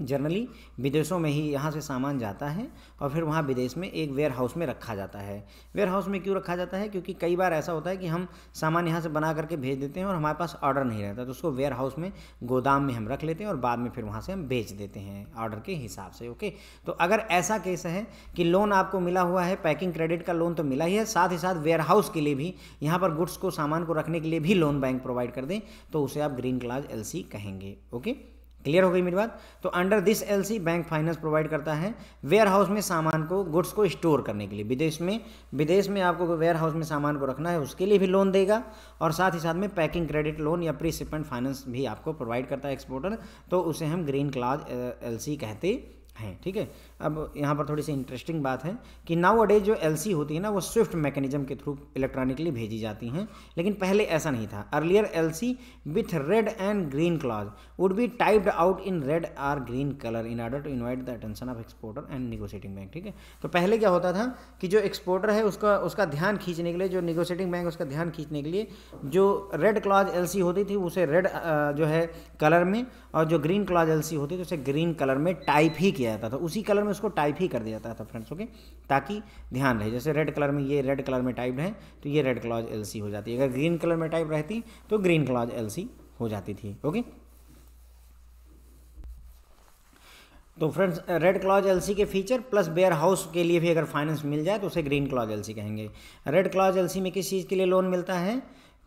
S1: जनरली विदेशों में ही यहाँ से सामान जाता है और फिर वहाँ विदेश में एक वेयर हाउस में रखा जाता है वेयर हाउस में क्यों रखा जाता है क्योंकि कई बार ऐसा होता है कि हम सामान यहाँ से बना करके भेज देते हैं और हमारे पास ऑर्डर नहीं रहता तो उसको वेयर हाउस में गोदाम में हम रख लेते हैं और बाद में फिर वहाँ से हम बेच देते हैं ऑर्डर के हिसाब से ओके तो अगर ऐसा केस है कि लोन आपको मिला हुआ है पैकिंग क्रेडिट का लोन तो मिला ही है साथ ही साथ वेयर हाउस के लिए भी यहाँ पर गुड्स को सामान को रखने के लिए भी लोन बैंक प्रोवाइड कर दें तो उसे आप ग्रीन क्लास एल कहेंगे ओके क्लियर हो गई मेरी बात तो under this LC bank finance provide करता है वेयर हाउस में सामान को गुड्स को स्टोर करने के लिए विदेश में विदेश में आपको वेयर हाउस में सामान को रखना है उसके लिए भी लोन देगा और साथ ही साथ में पैकिंग क्रेडिट लोन या प्री प्रीसिपेंट फाइनेंस भी आपको प्रोवाइड करता है एक्सपोर्टर तो उसे हम ग्रीन क्लाज एल कहते हैं ठीक है अब यहाँ पर थोड़ी सी इंटरेस्टिंग बात है कि नाउ अडे जो एल होती है ना वो स्विफ्ट मैकेनिज्म के थ्रू इलेक्ट्रॉनिकली भेजी जाती हैं लेकिन पहले ऐसा नहीं था earlier L C with red and green clause would be typed out in red or green colour in order to invite the attention of exporter and negotiating bank ठीक है तो पहले क्या होता था कि जो एक्सपोर्टर है उसका उसका ध्यान खींचने के लिए जो निगोशिएटिंग बैंक उसका ध्यान खींचने के लिए जो रेड क्लॉज एल होती थी उसे रेड जो है कलर में और जो ग्रीन क्लॉज एल होती थी उसे ग्रीन कलर में टाइप ही किया जाता था उसी कलर में उसको टाइप ही कर दिया जाता था फ्रेंड्स ओके ताकि ध्यान रहे जैसे रेड कलर में ये रेड कलर में टाइप है तो ये रेड क्लॉज एल हो जाती है अगर ग्रीन कलर में टाइप रहती तो ग्रीन क्लॉज एल हो जाती थी ओके तो फ्रेंड्स रेड क्लॉज एलसी के फीचर प्लस बेयर हाउस के लिए भी अगर फाइनेंस मिल जाए तो उसे ग्रीन क्लॉज एलसी कहेंगे रेड क्लॉज एलसी में किस चीज़ के लिए लोन मिलता है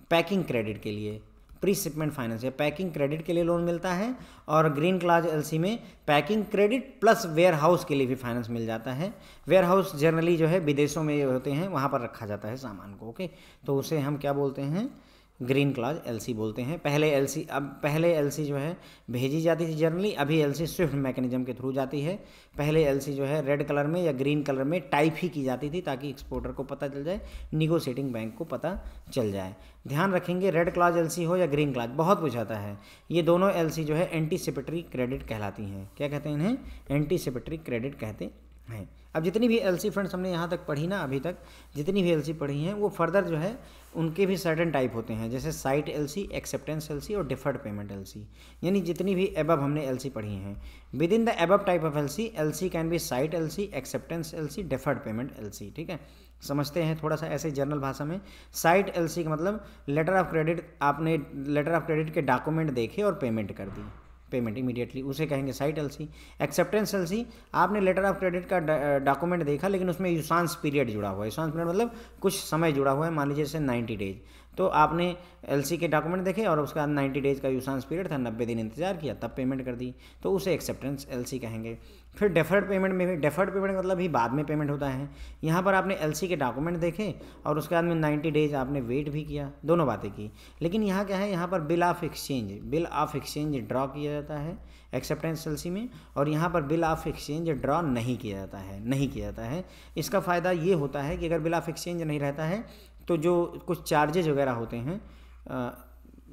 S1: पैकिंग क्रेडिट के लिए प्री शिपमेंट फाइनेंस या पैकिंग क्रेडिट के लिए लोन मिलता है और ग्रीन क्लास एल में packing credit plus warehouse के लिए भी फाइनेंस मिल जाता है वेयर हाउस जनरली जो है विदेशों में होते हैं वहाँ पर रखा जाता है सामान को ओके तो उसे हम क्या बोलते हैं ग्रीन क्लाज एलसी बोलते हैं पहले एलसी अब पहले एलसी जो है भेजी जाती थी जनरली अभी एलसी स्विफ्ट मैकेनिज्म के थ्रू जाती है पहले एलसी जो है रेड कलर में या ग्रीन कलर में टाइप ही की जाती थी ताकि एक्सपोर्टर को पता चल जाए निगोशिएटिंग बैंक को पता चल जाए ध्यान रखेंगे रेड क्लाज एल हो या ग्रीन क्लाज बहुत कुछ आता है ये दोनों एल जो है एंटीसिपेटरी क्रेडिट कहलाती हैं क्या कहते हैं इन्हें एंटीसिपेटरी क्रेडिट कहते हैं अब जितनी भी एल सी फ्रेंड्स हमने यहाँ तक पढ़ी ना अभी तक जितनी भी एल सी पढ़ी हैं वो फर्दर जो है उनके भी सर्टन टाइप होते हैं जैसे sight L C acceptance L C और डिफर्ड पेमेंट एल सी यानी जितनी भी एबब हमने एल सी पढ़ी हैं within the above type of L C L C can be sight L C acceptance L C deferred payment L C ठीक है समझते हैं थोड़ा सा ऐसे जनरल भाषा में साइट एल सी का मतलब लेटर ऑफ क्रेडिट आपने लेटर ऑफ क्रेडिट के डॉक्यूमेंट देखे और पेमेंट कर दी पेमेंट इमीडिएटली उसे कहेंगे sight L C acceptance L C आपने लेटर ऑफ क्रेडिट का डॉक्यूमेंट देखा लेकिन उसमें यूसांस पीरियड जुड़ा हुआ है यूसांस पीरियड मतलब कुछ समय जुड़ा हुआ है मान लीजिए जैसे नाइन्टी डेज तो आपने एल के डॉक्यूमेंट देखे और उसके बाद नाइन्टी डेज का यूसांस पीरियड था नब्बे दिन इंतजार किया तब पेमेंट कर दी तो उसे एक्सेप्टेंस एल कहेंगे फिर डेफर्ड पेमेंट में भी डेफर्ड पेमेंट मतलब ही बाद में पेमेंट होता है यहाँ पर आपने एलसी के डॉक्यूमेंट देखे और उसके बाद में नाइन्टी डेज आपने वेट भी किया दोनों बातें की लेकिन यहाँ क्या है यहाँ पर bill of exchange bill of exchange draw किया जाता है एक्सेप्टेंस एल में और यहाँ पर बिल ऑफ एक्सचेंज ड्रॉ नहीं किया जाता है नहीं किया जाता है इसका फ़ायदा ये होता है कि अगर बिल ऑफ एक्सचेंज नहीं रहता है तो जो कुछ चार्जेज वगैरह होते हैं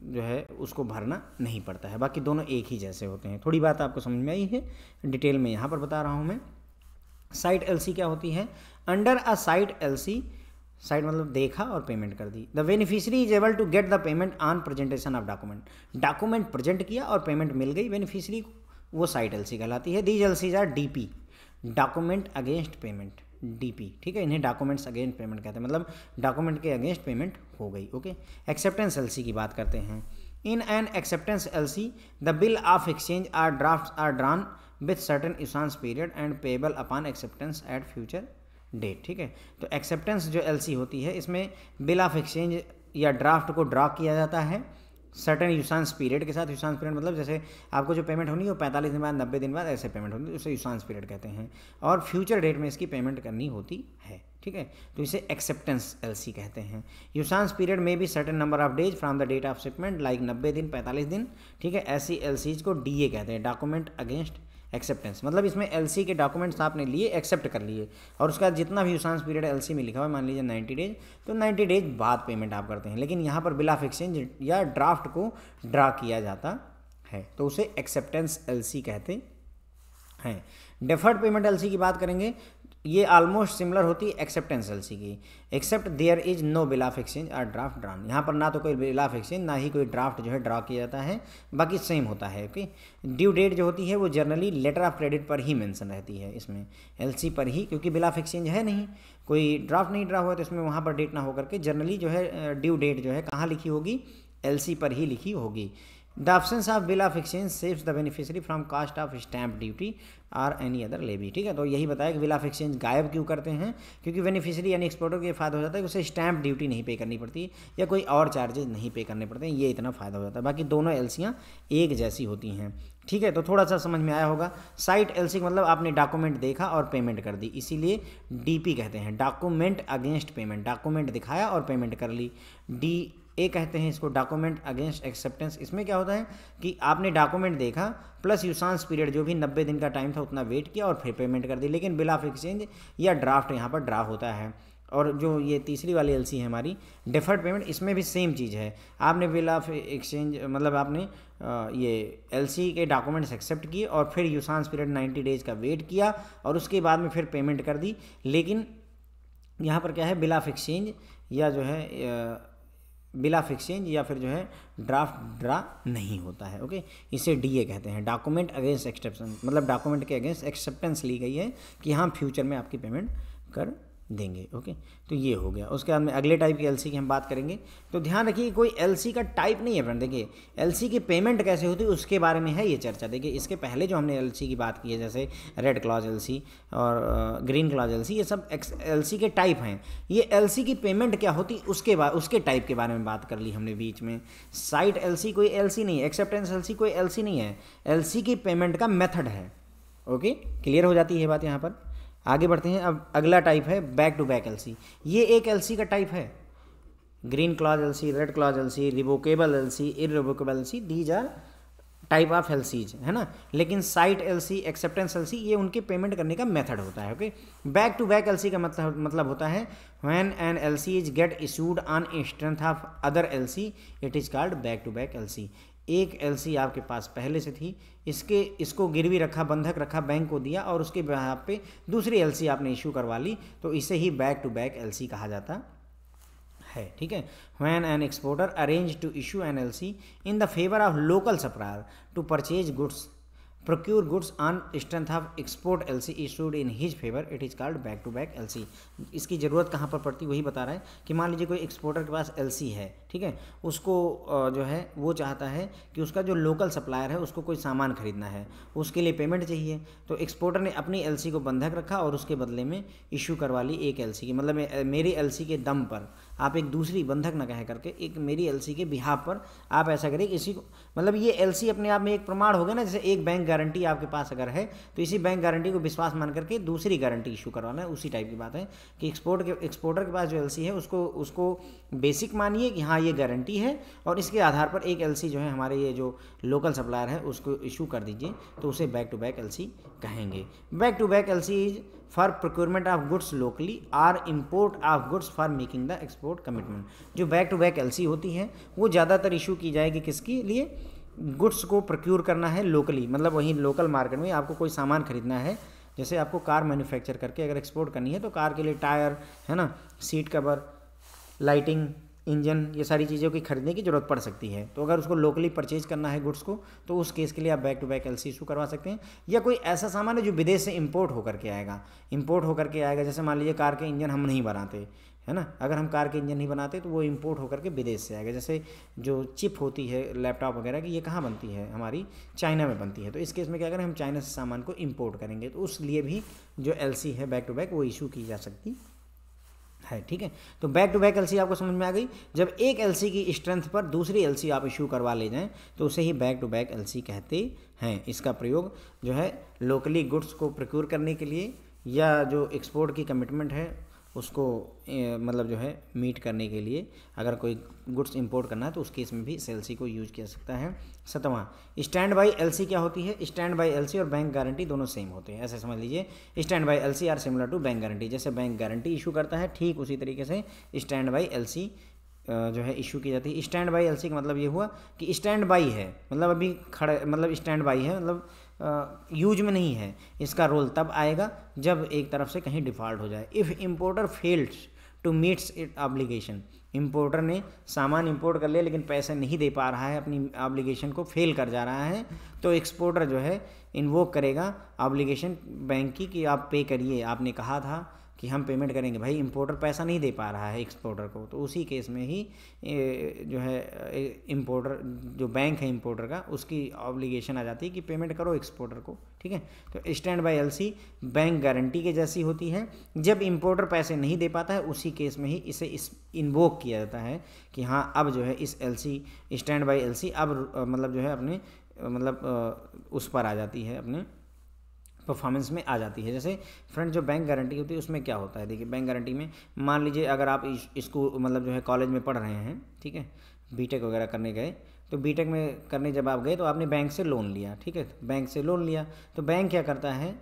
S1: जो है उसको भरना नहीं पड़ता है बाकी दोनों एक ही जैसे होते हैं थोड़ी बात आपको समझ में आई है डिटेल में यहाँ पर बता रहा हूँ मैं साइट एलसी क्या होती है under a sight LC sight मतलब देखा और पेमेंट कर दी the beneficiary is able to get the payment on presentation of document document present किया और पेमेंट मिल गई बेनिफिशरी को वो साइट एलसी कहलाती है these LCs are P document against payment DP ठीक है इन्हें डॉक्यूमेंट्स अगेंस्ट पेमेंट कहते हैं मतलब डॉक्यूमेंट के अगेंस्ट पेमेंट हो गई ओके एक्सेप्टेंस एलसी की बात करते हैं in an acceptance LC the bill of exchange or draft are drawn with certain usance period and payable upon acceptance at future date ठीक है तो एक्सेप्टेंस जो एल होती है इसमें बिल ऑफ एक्सचेंज या ड्राफ्ट को ड्रा किया जाता है सर्टन यूसांस पीरियड के साथ यूसांस पीरियड मतलब जैसे आपको जो पेमेंट होनी है वो पैंतालीस दिन बाद नब्बे दिन बाद ऐसे पेमेंट होनी उसे यूसांस पीरियड कहते हैं और फ्यूचर डेट में इसकी पेमेंट करनी होती है ठीक है तो इसे एक्सेप्टेंस सी कहते हैं यूसांस पीरियड में भी certain number of days from the date of shipment like नब्बे दिन पैंतालीस दिन ठीक है ऐसी एल को डी कहते हैं डॉक्यूमेंट अगेंस्ट एक्सेप्टेंस मतलब इसमें एल के डॉक्यूमेंट्स आपने लिए एक्सेप्ट कर लिए और उसका जितना भी यूसांस पीरियड एल में लिखा हुआ है मान लीजिए नाइन्टी डेज तो नाइन्टी डेज बाद पेमेंट आप करते हैं लेकिन यहाँ पर बिल ऑफ एक्सचेंज या ड्राफ्ट को ड्रा किया जाता है तो उसे एक्सेप्टेंस एल कहते हैं डेफर्ड पेमेंट एल की बात करेंगे ये ऑलमोस्ट सिमिलर होती है एक्सेप्ट सी की except there is no bill of exchange और ड्राफ्ट ड्रान यहाँ पर ना तो कोई बिल ऑफ एक्सचेंज ना ही कोई ड्राफ्ट जो है ड्रा किया जाता है बाकी सेम होता है ओके ड्यू डेट जो होती है वो जर्नली लेटर ऑफ क्रेडिट पर ही मैंसन रहती है इसमें सी पर ही क्योंकि ऑफ एक्सचेंज है नहीं कोई ड्राफ्ट नहीं ड्रा हुआ तो इसमें वहाँ पर डेट ना होकर के जर्नली जो है ड्यू डेट जो है कहाँ लिखी होगी सी पर ही लिखी होगी the option of bill of exchange saves the beneficiary from cost of stamp duty or any other levy ठीक है तो यही बताया कि बिल ऑफ एक्सचेंज गायब क्यों करते हैं क्योंकि बेनिफिशरी यानी एक्सपोर्टर के फायदा हो जाता है कि उसे स्टैंप ड्यूटी नहीं पे करनी पड़ती या कोई और चार्जेज नहीं पे करने पड़ते हैं ये इतना फ़ायदा हो जाता है बाकी दोनों एलसियाँ एक जैसी होती हैं ठीक है तो थोड़ा सा समझ में आया होगा साइट एलसी मतलब आपने डॉक्यूमेंट देखा और पेमेंट कर दी इसीलिए पी कहते हैं डॉक्यूमेंट अगेंस्ट पेमेंट डॉक्यूमेंट दिखाया और पेमेंट कर ली डी ए कहते हैं इसको डॉक्यूमेंट अगेंस्ट एक्सेप्टेंस इसमें क्या होता है कि आपने डॉक्यूमेंट देखा प्लस यूसांस पीरियड जो भी नब्बे दिन का टाइम था उतना वेट किया और फिर पेमेंट कर दी लेकिन बिल ऑफ एक्सचेंज या ड्राफ्ट यहाँ पर ड्राफ्ट होता है और जो ये तीसरी वाली एल है हमारी डिफर्ड पेमेंट इसमें भी सेम चीज़ है आपने बिल ऑफ एक्सचेंज मतलब आपने ये एल के डॉक्यूमेंट्स एक्सेप्ट किए और फिर यूसांस पीरियड नाइन्टी डेज़ का वेट किया और उसके बाद में फिर पेमेंट कर दी लेकिन यहाँ पर क्या है बिल ऑफ एक्सचेंज या जो है बिलाफ एक्सचेंज या फिर जो है ड्राफ्ट ड्रा नहीं होता है ओके इसे डीए कहते हैं डॉक्यूमेंट अगेंस्ट एक्सेप्शन मतलब डॉक्यूमेंट के अगेंस्ट एक्सेप्टेंस ली गई है कि हाँ फ्यूचर में आपकी पेमेंट कर देंगे ओके तो ये हो गया उसके बाद में अगले टाइप की एलसी की हम बात करेंगे तो ध्यान रखिए कोई एलसी का टाइप नहीं है फ्रेंड देखिए एलसी की पेमेंट कैसे होती है उसके बारे में है ये चर्चा देखिए इसके पहले जो हमने एलसी की बात की है जैसे रेड क्लॉज एलसी और ग्रीन क्लॉज एलसी ये सब एल के टाइप हैं ये एल की पेमेंट क्या होती उसके बाद उसके टाइप के बारे में बात कर ली हमने बीच में साइट एल कोई एल नहीं है एक्सेप्टेंस एल कोई एल नहीं है एल की पेमेंट का मेथड है ओके क्लियर हो जाती है बात यहाँ पर आगे बढ़ते हैं अब अगला टाइप है बैक टू बैक एलसी ये एक एलसी का टाइप है green clause LC red clause LC revocable LC irrevocable LC these are type of LCs है ना लेकिन साइट एलसी एक्सेप्टेंस एलसी ये उनके पेमेंट करने का मेथड होता है okay back to back LC का मतलब मतलब होता है when an LC is get issued on strength of other LC it is called back to back LC एक एलसी आपके पास पहले से थी इसके इसको गिरवी रखा बंधक रखा बैंक को दिया और उसके यहाँ पे दूसरी एलसी आपने इशू करवा ली तो इसे ही बैक टू बैक एलसी कहा जाता है ठीक है when an exporter arrange to issue an L C in the favour of local supplier to purchase goods procure goods on strength of export LC issued in his favor it is called back to back LC इसकी ज़रूरत कहाँ पर पड़ती वही बता रहा है कि मान लीजिए कोई एक्सपोर्टर के पास LC है ठीक है उसको जो है वो चाहता है कि उसका जो लोकल सप्लायर है उसको कोई सामान खरीदना है उसके लिए पेमेंट चाहिए तो एक्सपोर्टर ने अपनी एल को बंधक रखा और उसके बदले में इशू करवा ली एक एल की मतलब मेरी एल के दम पर आप एक दूसरी बंधक न कह करके एक मेरी एलसी के बिहाफ पर आप ऐसा करिए इसी को मतलब ये एलसी अपने आप में एक प्रमाण हो गया ना जैसे एक बैंक गारंटी आपके पास अगर है तो इसी बैंक गारंटी को विश्वास मान करके दूसरी गारंटी इशू करवाना है उसी टाइप की बात है कि एक्सपोर्ट के एक्सपोर्टर के पास जो एल है उसको उसको बेसिक मानिए कि हाँ ये गारंटी है और इसके आधार पर एक एल जो है हमारे ये जो लोकल सप्लायर है उसको इशू कर दीजिए तो उसे बैक टू बैक एल कहेंगे back to back L is for procurement of goods locally or import of goods for making the export commitment जो बैक टू बैक एल होती है वो ज़्यादातर इशू की जाएगी किसके लिए गुड्स को प्रोक्योर करना है लोकली मतलब वहीं लोकल मार्केट में आपको कोई सामान खरीदना है जैसे आपको कार मैन्युफैक्चर करके अगर एक्सपोर्ट करनी है तो कार के लिए टायर है ना सीट कवर लाइटिंग इंजन ये सारी चीज़ों की खरीदने की ज़रूरत पड़ सकती है तो अगर उसको लोकली परचेज करना है गुड्स को तो उस केस के लिए आप back to back L C issue करवा सकते हैं या कोई ऐसा सामान है जो विदेश से इम्पोर्ट होकर के आएगा इम्पोर्ट होकर के आएगा जैसे मान लीजिए कार के इंजन हम नहीं बनाते है ना अगर हम कार के इंजन नहीं बनाते तो वो इम्पोर्ट होकर के विदेश से आएगा जैसे जो चिप होती है लैपटॉप वगैरह की ये कहाँ बनती है हमारी चाइना में बनती है तो इस केस में क्या करें हम चाइना से सामान को इम्पोर्ट करेंगे तो उस लिए भी जो सी है बैक टू बैक वो इशू की जा सकती है ठीक है तो बैक टू बैक एलसी आपको समझ में आ गई जब एक एलसी की स्ट्रेंथ पर दूसरी एलसी आप इशू करवा ले जाएं तो उसे ही बैक टू बैक एलसी कहते हैं इसका प्रयोग जो है लोकली गुड्स को प्रक्योर करने के लिए या जो एक्सपोर्ट की कमिटमेंट है उसको मतलब जो है मीट करने के लिए अगर कोई गुड्स इंपोर्ट करना है तो उस केस में भी एल को यूज किया सकता है सतवां स्टैंड बाई एल क्या होती है स्टैंड बाई एल और बैंक गारंटी दोनों सेम होते हैं ऐसे समझ लीजिए stand by L are similar to bank guarantee जैसे बैंक गारंटी इशू करता है ठीक उसी तरीके से स्टैंड बाई एल जो है इशू की जाती है स्टैंड बाई एल का मतलब ये हुआ कि स्टैंड बाई है मतलब अभी खड़े मतलब स्टैंड बाई है मतलब यूज में नहीं है इसका रोल तब आएगा जब एक तरफ से कहीं डिफ़ॉल्ट हो जाए if importer fails to meets it obligation importer ने सामान इम्पोर्ट कर लिया लेकिन पैसे नहीं दे पा रहा है अपनी ऑब्लिगेशन को फेल कर जा रहा है तो एक्सपोर्टर जो है इन्वोक करेगा ऑब्लिगेशन बैंक की कि आप पे करिए आपने कहा था कि हम पेमेंट करेंगे भाई इम्पोर्टर पैसा नहीं दे पा रहा है एक्सपोर्टर को तो उसी केस में ही जो है इम्पोर्टर जो बैंक है इम्पोर्टर का उसकी ऑब्लिगेशन आ जाती है कि पेमेंट करो एक्सपोर्टर को ठीक है तो stand by LC bank guarantee के जैसी होती है जब इम्पोर्टर पैसे नहीं दे पाता है उसी केस में ही इसे इस इन्वोक किया जाता है कि हाँ अब जो है इस एल स्टैंड बाय एल अब मतलब जो है अपने मतलब उस पर आ जाती है अपने परफॉर्मेंस में आ जाती है जैसे फ्रेंड जो बैंक गारंटी होती है उसमें क्या होता है देखिए बैंक गारंटी में मान लीजिए अगर आप इसको मतलब जो है कॉलेज में पढ़ रहे हैं ठीक है बीटेक वगैरह करने गए तो बीटेक में करने जब आप गए तो आपने बैंक से लोन लिया ठीक है बैंक से लोन लिया तो बैंक क्या करता है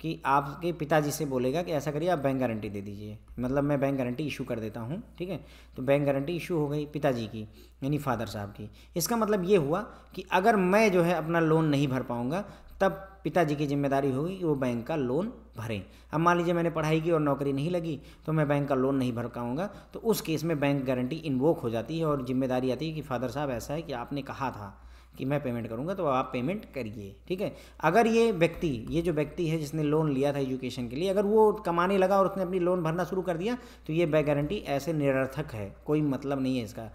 S1: कि आपके पिताजी से बोलेगा कि ऐसा करिए आप बैंक गारंटी दे दीजिए मतलब मैं बैंक गारंटी इशू कर देता हूँ ठीक है तो बैंक गारंटी इशू हो गई पिताजी की यानी फादर साहब की इसका मतलब ये हुआ कि अगर मैं जो है अपना लोन नहीं भर पाऊँगा तब पिताजी की जिम्मेदारी होगी कि वो बैंक का लोन भरें अब मान लीजिए मैंने पढ़ाई की और नौकरी नहीं लगी तो मैं बैंक का लोन नहीं भर पाऊँगा तो उस केस में बैंक गारंटी इन्वोक हो जाती है और जिम्मेदारी आती है कि फादर साहब ऐसा है कि आपने कहा था कि मैं पेमेंट करूँगा तो आप पेमेंट करिए ठीक है अगर ये व्यक्ति ये जो व्यक्ति है जिसने लोन लिया था एजुकेशन के लिए अगर वो कमाने लगा और उसने अपनी लोन भरना शुरू कर दिया तो ये बैंक गारंटी ऐसे निरर्थक है कोई मतलब नहीं है इसका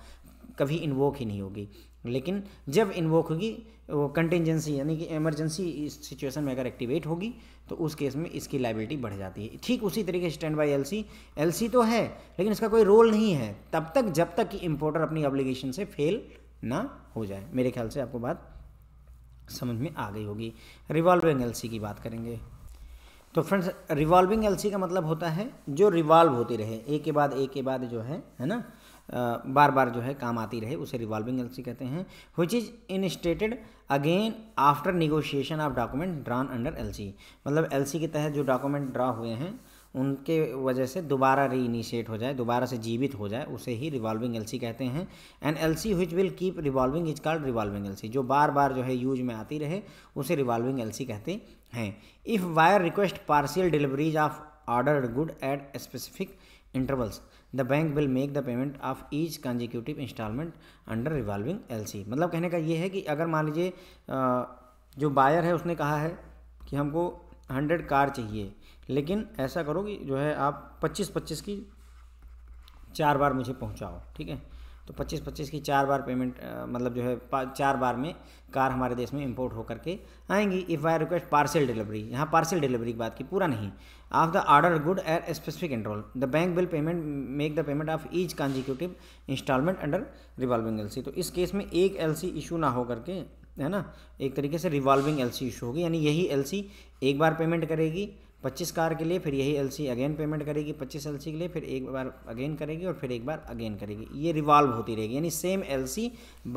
S1: कभी इन्वोक ही नहीं होगी लेकिन जब इन्वोक होगी वो कंटेंजेंसी यानी कि इमरजेंसी सिचुएशन में अगर एक्टिवेट होगी तो उस केस में इसकी लाइबिलिटी बढ़ जाती है ठीक उसी तरीके स्टैंड बाई एलसी एलसी तो है लेकिन इसका कोई रोल नहीं है तब तक जब तक कि इम्पोर्टर अपनी ऑब्लिगेशन से फेल ना हो जाए मेरे ख्याल से आपको बात समझ में आ गई होगी रिवॉल्विंग एल की बात करेंगे तो फ्रेंड्स रिवॉल्विंग एल का मतलब होता है जो रिवॉल्व होती रहे एक के बाद एक के बाद जो है है ना बार बार जो है काम आती रहे उसे रिवॉल्विंग एलसी कहते हैं which is instated again after negotiation of document drawn under LC मतलब एलसी के तहत जो डॉक्यूमेंट ड्रा हुए हैं उनके वजह से दोबारा री इनिशिएट हो जाए दोबारा से जीवित हो जाए उसे ही रिवॉल्विंग एलसी कहते हैं and LC which will keep revolving is called revolving LC जो बार बार जो है यूज में आती रहे उसे रिवॉल्विंग एलसी कहते हैं if buyer request partial deliveries of order good at specific intervals the bank will make the payment of each consecutive instalment under revolving L मतलब कहने का ये है कि अगर मान लीजिए जो बायर है उसने कहा है कि हमको हंड्रेड कार चाहिए लेकिन ऐसा करो कि जो है आप पच्चीस पच्चीस की चार बार मुझे पहुंचाओ ठीक है तो 25-25 की चार बार पेमेंट आ, मतलब जो है चार बार में कार हमारे देश में इंपोर्ट होकर के आएंगी if I request parcel delivery यहाँ पार्सल डिलीवरी की बात की पूरा नहीं of the order good at specific interval the bank will payment make the payment of each consecutive instalment under revolving LC तो इस केस में एक एलसी सी इशू ना हो करके है ना एक तरीके से रिवॉल्विंग एलसी सी इशू होगी यानी यही एलसी एक बार पेमेंट करेगी पच्चीस कार के लिए फिर यही एल अगेन पेमेंट करेगी पच्चीस एल के लिए फिर एक बार अगेन करेगी और फिर एक बार अगेन करेगी ये रिवॉल्व होती रहेगी यानी सेम एल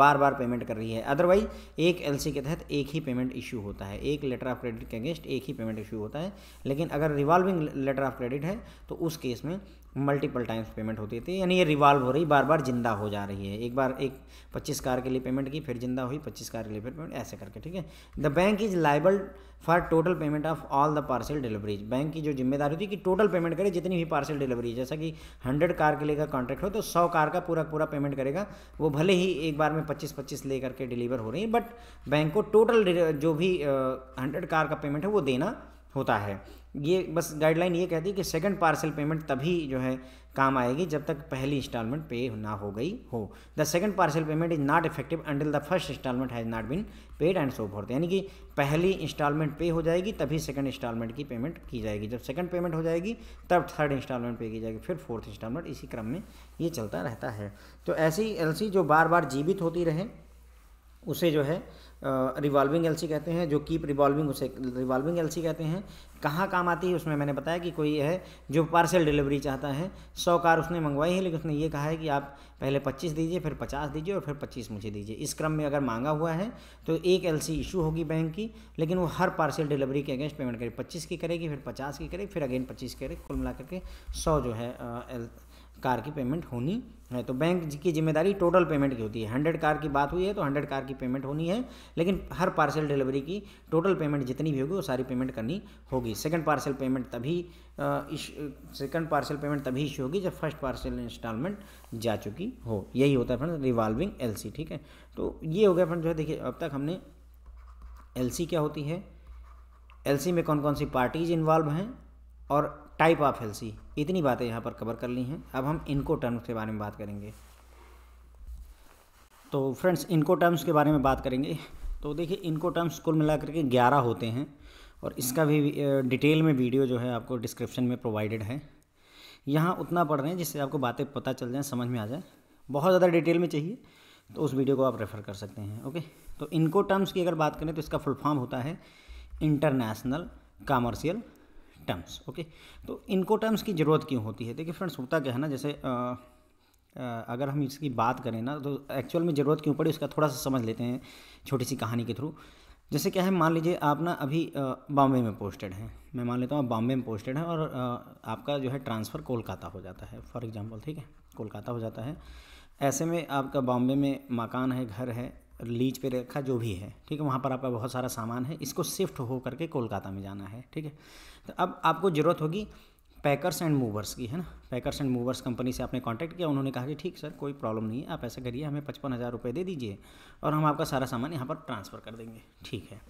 S1: बार बार पेमेंट कर रही है अदरवाइज एक एल के तहत एक ही पेमेंट इशू होता है एक लेटर ऑफ क्रेडिट के अगेंस्ट एक ही पेमेंट इशू होता है लेकिन अगर रिवॉल्विंग लेटर ऑफ क्रेडिट है तो उस केस में मल्टीपल टाइम्स पेमेंट होती थी यानी ये रिवाल्व हो रही बार बार जिंदा हो जा रही है एक बार एक पच्चीस कार के लिए पेमेंट की फिर जिंदा हुई पच्चीस कार के लिए फिर पेमेंट ऐसे करके ठीक है the bank is liable for total payment of all the parcel deliveries bank की जो जिम्मेदारी होती है कि टोटल पेमेंट करे जितनी भी पार्सल डिलीवरी जैसा कि हंड्रेड कार के लिए का कॉन्ट्रैक्ट हो तो सौ कार का पूरा पूरा पेमेंट करेगा वो भले ही एक बार में पच्चीस पच्चीस ले करके डिलीवर हो रही है बट बैंक को टोटल जो भी हंड्रेड uh, कार का पेमेंट है वो देना होता है ये बस गाइडलाइन ये कहती है कि सेकंड पार्सल पेमेंट तभी जो है काम आएगी जब तक पहली इंस्टॉलमेंट पे ना हो गई हो the second parcel payment is not effective until the first instalment has not been paid and so fourth यानी कि पहली इंस्टॉलमेंट पे हो जाएगी तभी सेकंड इंस्टॉलमेंट की पेमेंट की जाएगी जब सेकंड पेमेंट हो जाएगी तब थर्ड इंस्टॉलमेंट पे की जाएगी फिर फोर्थ इंस्टॉलमेंट इसी क्रम में ये चलता रहता है तो ऐसी एल जो बार बार जीवित होती रहे उसे जो है रिवॉल्विंग एलसी कहते हैं जो कीप रिवॉल्विंग उसे रिवॉल्विंग एलसी कहते हैं कहाँ काम आती है उसमें मैंने बताया कि कोई है जो पार्सल डिलीवरी चाहता है सौ कार उसने मंगवाई है लेकिन उसने ये कहा है कि आप पहले पच्चीस दीजिए फिर पचास दीजिए और फिर पच्चीस मुझे दीजिए इस क्रम में अगर मांगा हुआ है तो एक एल सी इशू होगी बैंक की लेकिन वो हर पार्सल डिलीवरी के अगेंस्ट पेमेंट करेगी पच्चीस की करेगी फिर पचास की करेगी फिर अगेन पच्चीस करेगी कुल मिला करके सौ जो है एल कार की पेमेंट होनी है तो बैंक की जिम्मेदारी टोटल पेमेंट की होती है हंड्रेड कार की बात हुई है तो हंड्रेड कार की पेमेंट होनी है लेकिन हर पार्सल डिलीवरी की टोटल पेमेंट जितनी भी होगी वो सारी पेमेंट करनी होगी सेकंड पार्सल पेमेंट तभी सेकंड पार्सल पेमेंट तभी इश्यू होगी जब फर्स्ट पार्सल इंस्टॉलमेंट जा चुकी हो यही होता है फ्रेंड रिवाल्विंग एल ठीक है तो ये हो गया फ्रेंड जो है देखिए अब तक हमने एल क्या होती है एल में कौन कौन सी पार्टीज इन्वॉल्व हैं और टाइप ऑफ हेल्सी इतनी बातें यहाँ पर कवर कर ली हैं अब हम इनको टर्म्स के बारे में बात करेंगे तो फ्रेंड्स इनको टर्म्स के बारे में बात करेंगे तो देखिए इनको टर्म्स कुल मिलाकर के ग्यारह होते हैं और इसका भी डिटेल में वीडियो जो है आपको डिस्क्रिप्शन में प्रोवाइडेड है यहाँ उतना पढ़ रहे हैं जिससे आपको बातें पता चल जाएँ समझ में आ जाए बहुत ज़्यादा डिटेल में चाहिए तो उस वीडियो को आप रेफ़र कर सकते हैं ओके तो इनको टर्म्स की अगर बात करें तो इसका फुल फॉर्म होता है इंटरनेशनल कामर्शियल टर्म्स ओके तो इनको टर्म्स की ज़रूरत क्यों होती है देखिए फ्रेंड्स होता क्या है ना जैसे आ, आ, अगर हम इसकी बात करें ना तो एक्चुअल में ज़रूरत क्यों पड़ी उसका थोड़ा सा समझ लेते हैं छोटी सी कहानी के थ्रू जैसे क्या है मान लीजिए आप ना अभी बॉम्बे में पोस्टेड हैं मैं मान लेता हूँ आप बॉम्बे में पोस्टेड हैं और आपका जो है ट्रांसफ़र कोलकाता हो जाता है फॉर एग्ज़ाम्पल ठीक है कोलकाता हो जाता है ऐसे में आपका बॉम्बे में मकान है घर है लीज पे रखा जो भी है ठीक है वहाँ पर आपका बहुत सारा सामान है इसको शिफ्ट हो करके कोलकाता में जाना है ठीक है तो अब आपको ज़रूरत होगी पैकर्स एंड मूवर्स की है ना पैकर्स एंड मूवर्स कंपनी से आपने कांटेक्ट किया उन्होंने कहा कि ठीक सर कोई प्रॉब्लम नहीं है आप ऐसा करिए हमें पचपन हज़ार रुपये दे दीजिए और हम आपका सारा सामान यहाँ पर ट्रांसफ़र कर देंगे ठीक है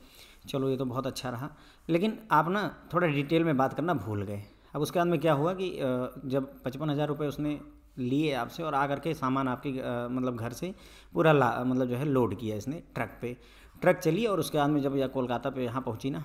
S1: चलो ये तो बहुत अच्छा रहा लेकिन आप ना थोड़ा डिटेल में बात करना भूल गए अब उसके बाद में क्या हुआ कि जब पचपन हज़ार रुपये उसने लिए आपसे और आ करके सामान आपके मतलब घर से पूरा ला मतलब जो है लोड किया इसने ट्रक पे ट्रक चली और उसके बाद में जब यह कोलकाता पे यहाँ पहुँची ना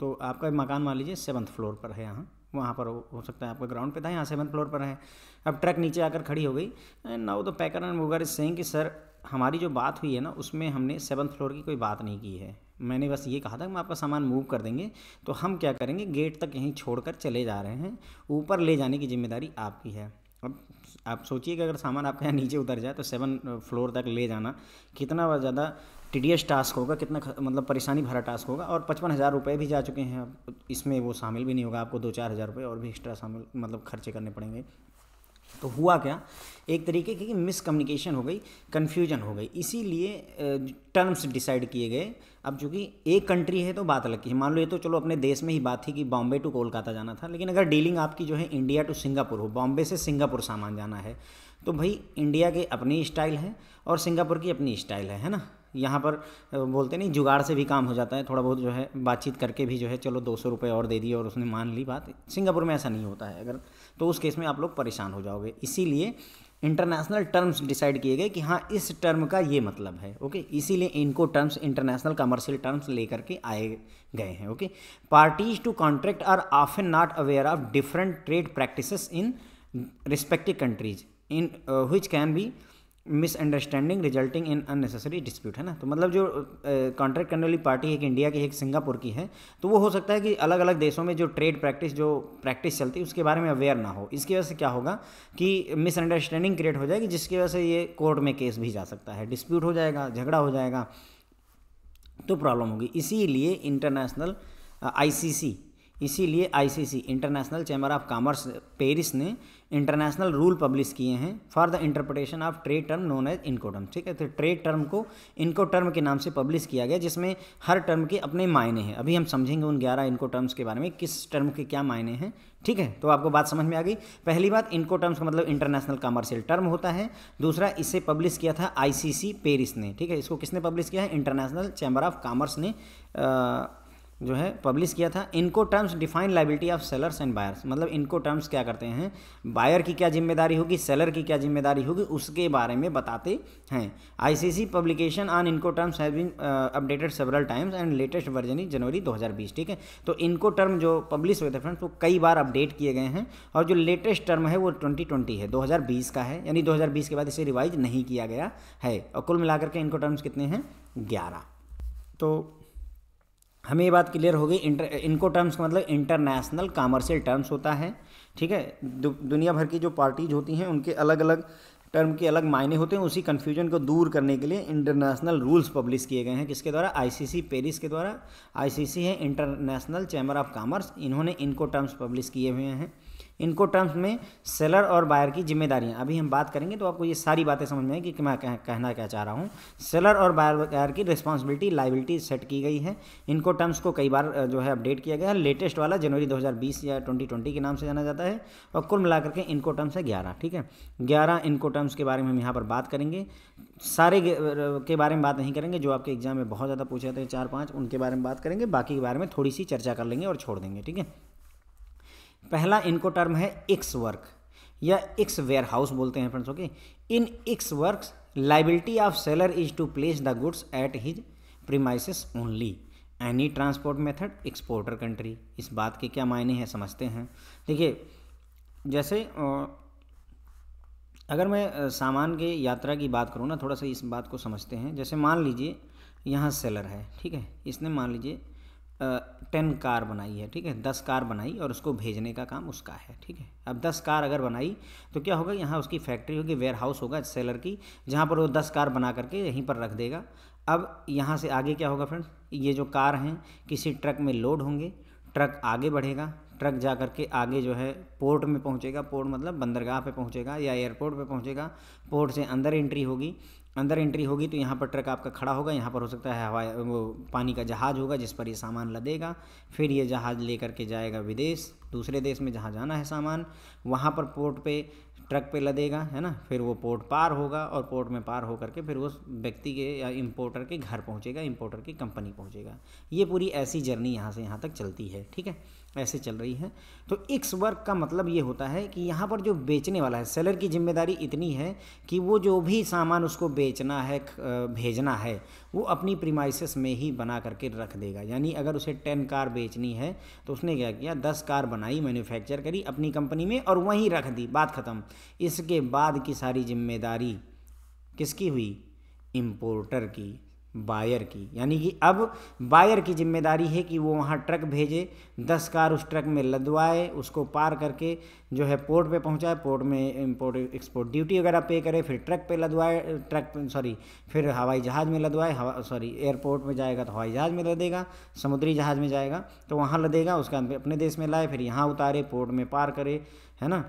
S1: तो आपका मकान मान लीजिए सेवन्थ फ्लोर पर है यहाँ वहाँ पर हो सकता है आपका ग्राउंड पे था यहाँ सेवन्थ फ्लोर पर है अब ट्रक नीचे आकर खड़ी हो गई and now the packer and वगैरह सेंग कि सर हमारी जो बात हुई है ना उसमें हमने सेवन्थ फ्लोर की कोई बात नहीं की है मैंने बस ये कहा था कि आपका सामान मूव कर देंगे तो हम क्या करेंगे गेट तक यहीं छोड़कर चले जा रहे हैं ऊपर ले जाने की जिम्मेदारी आपकी है अब आप सोचिए कि अगर सामान आपके यहाँ नीचे उतर जाए तो सेवन फ्लोर uh, तक ले जाना कितना ज़्यादा टीडियस टास्क होगा कितना मतलब परेशानी भरा टास्क होगा और पचपन हज़ार रुपये भी जा चुके हैं इसमें वो शामिल भी नहीं होगा आपको दो चार हज़ार रुपये और भी एक्स्ट्रा शामिल मतलब खर्चे करने पड़ेंगे तो हुआ क्या एक तरीके की मिसकम्युनिकेशन हो गई कन्फ्यूजन हो गई इसीलिए टर्म्स डिसाइड किए गए अब चूंकि एक कंट्री है तो बात अलग की है मान लो ये तो चलो अपने देश में ही बात थी कि बॉम्बे टू कोलकाता जाना था लेकिन अगर डीलिंग आपकी जो है इंडिया टू सिंगापुर हो बॉम्बे से सिंगापुर सामान जाना है तो भाई इंडिया के अपनी स्टाइल है और सिंगापुर की अपनी स्टाइल है है ना यहाँ पर बोलते नहीं जुगाड़ से भी काम हो जाता है थोड़ा बहुत जो है बातचीत करके भी जो है चलो दो सौ रुपये और दे दिए और उसने मान ली बात सिंगापुर में ऐसा नहीं होता है अगर तो उस केस में आप लोग परेशान हो जाओगे इसीलिए इंटरनेशनल टर्म्स डिसाइड किए गए कि हाँ इस टर्म का ये मतलब है ओके इसीलिए इनको टर्म्स इंटरनेशनल कमर्शियल टर्म्स लेकर के आए गए हैं okay parties to contract are an not aware of different trade practices in respective countries in which can be misunderstanding resulting in unnecessary dispute है ना तो मतलब जो कॉन्ट्रैक्ट करने वाली पार्टी है एक इंडिया की एक सिंगापुर की है तो वो हो सकता है कि अलग अलग देशों में जो ट्रेड प्रैक्टिस जो प्रैक्टिस चलती है उसके बारे में अवेयर ना हो इसकी वजह से क्या होगा कि मिसअंडरस्टैंडिंग क्रिएट हो जाएगी जिसकी वजह से ये कोर्ट में केस भी जा सकता है डिस्प्यूट हो जाएगा झगड़ा हो जाएगा तो प्रॉब्लम होगी इसीलिए इंटरनेशनल आईसीसी इसीलिए ICC international chamber of commerce Paris ने इंटरनेशनल रूल पब्लिश किए हैं for the interpretation of trade term known as Incoterm ठीक है तो ट्रेड टर्म को इनको टर्म के नाम से पब्लिश किया गया जिसमें हर टर्म के अपने मायने हैं अभी हम समझेंगे उन ग्यारह इनको टर्म्स के बारे में किस टर्म के क्या मायने हैं ठीक है तो आपको बात समझ में आ गई पहली बात इनको टर्म्स का मतलब इंटरनेशनल कॉमर्शियल टर्म होता है दूसरा इसे पब्लिश किया था सी पेरिस ने ठीक है इसको किसने पब्लिश किया है इंटरनेशनल चैम्बर ऑफ कॉमर्स ने आ, जो है पब्लिश किया था Incoterms define liability of sellers and buyers मतलब इनको टर्म्स क्या करते हैं बायर की क्या जिम्मेदारी होगी सेलर की क्या जिम्मेदारी होगी उसके बारे में बताते हैं ICC publication on Incoterms has been updated several times and latest version is January 2020 ठीक है तो इनको टर्म जो पब्लिश हुए थे फ्रेंड्स वो कई बार अपडेट किए गए हैं और जो लेटेस्ट टर्म है वो ट्वेंटी है दो का है यानी दो के बाद इसे रिवाइज नहीं किया गया है और कुल मिलाकर के इनको टर्म्स कितने हैं ग्यारह तो हमें ये बात क्लियर हो गई इंटर इनको टर्म्स का मतलब इंटरनेशनल कॉमर्शियल टर्म्स होता है ठीक है दु, दुनिया भर की जो पार्टीज होती हैं उनके अलग अलग टर्म के अलग मायने होते हैं उसी कन्फ्यूजन को दूर करने के लिए इंटरनेशनल रूल्स पब्लिश किए गए हैं किसके द्वारा आईसीसी पेरिस के द्वारा आईसीसी है इंटरनेशनल चैम्बर ऑफ कॉमर्स इन्होंने इनको टर्म्स पब्लिश किए हुए हैं इनको टर्म्स में सेलर और बायर की जिम्मेदारियाँ अभी हम बात करेंगे तो आपको ये सारी बातें समझ में आएगी कि मैं कह, कहना क्या चाह रहा हूँ सेलर और बायर की रिस्पॉन्सिबिलिटी लाइबिलिटी सेट की गई है इनको टर्म्स को कई बार जो है अपडेट किया गया है लेटेस्ट वाला जनवरी 2020 या 2020 के नाम से जाना जाता है और कुल मिलाकर के इनको टर्म्स है ग्यारह ठीक है ग्यारह इनको टर्म्स के बारे में हम यहाँ पर बात करेंगे सारे के बारे में बात नहीं करेंगे जो आपके एग्जाम में बहुत ज़्यादा पूछे जाते हैं चार पाँच उनके बारे में बात करेंगे बाकी के बारे में थोड़ी सी चर्चा कर लेंगे और छोड़ देंगे ठीक है पहला इनको टर्म है एक्स वर्क या एक्स वेयर हाउस बोलते हैं friends okay in ex work liability of seller is to place the goods at his premises only any transport method exporter country इस बात के क्या मायने हैं समझते हैं देखिए जैसे अगर मैं सामान के यात्रा की बात करूँ ना थोड़ा सा इस बात को समझते हैं जैसे मान लीजिए यहाँ सेलर है ठीक है इसने मान लीजिए टेन कार बनाई है ठीक है दस कार बनाई और उसको भेजने का काम उसका है ठीक है अब दस कार अगर बनाई तो क्या होगा यहाँ उसकी फैक्ट्री होगी वेयर हाउस होगा सेलर की जहाँ पर वो दस कार बना करके यहीं पर रख देगा अब यहाँ से आगे क्या होगा फ्रेंड ये जो कार हैं किसी ट्रक में लोड होंगे ट्रक आगे बढ़ेगा ट्रक जा कर के आगे जो है पोर्ट में पहुंचेगा पोर्ट मतलब बंदरगाह पे पहुंचेगा या एयरपोर्ट पे पहुंचेगा पोर्ट से अंदर एंट्री होगी अंदर एंट्री होगी तो यहाँ पर ट्रक आपका खड़ा होगा यहाँ पर हो सकता है हवाई वो पानी का जहाज़ होगा जिस पर ये सामान लदेगा फिर ये जहाज़ लेकर के जाएगा विदेश दूसरे देश में जहाँ जाना है सामान वहाँ पर पोर्ट पे ट्रक पे लदेगा है ना फिर वो पोर्ट पार होगा और पोर्ट में पार होकर के फिर उस व्यक्ति के या इम्पोर्टर के घर पहुँचेगा इम्पोर्टर की कंपनी पहुँचेगा ये पूरी ऐसी जर्नी यहाँ से यहाँ तक चलती है ठीक है ऐसे चल रही है तो एक्स वर्क का मतलब ये होता है कि यहाँ पर जो बेचने वाला है सेलर की जिम्मेदारी इतनी है कि वो जो भी सामान उसको बेचना है भेजना है वो अपनी प्रीमाइसिस में ही बना करके रख देगा यानी अगर उसे टेन कार बेचनी है तो उसने क्या किया दस कार बनाई मैन्युफैक्चर करी अपनी कंपनी में और वहीं रख दी बात ख़त्म इसके बाद की सारी जिम्मेदारी किसकी हुई इम्पोर्टर की बायर की यानी कि अब बायर की जिम्मेदारी है कि वो वहाँ ट्रक भेजे दस कार उस ट्रक में लदवाए उसको पार करके जो है पोर्ट पे पहुँचाए पोर्ट में इम्पोर्ट एक्सपोर्ट ड्यूटी वगैरह पे करे फिर ट्रक पे लदवाए ट्रक सॉरी फिर हवाई जहाज़ में लदवाए सॉरी एयरपोर्ट में जाएगा तो हवाई जहाज़ में लदेगा समुद्री जहाज़ में जाएगा तो वहाँ लदेगा उसका अपने देश में लाए फिर यहाँ उतारे पोर्ट में पार करे है ना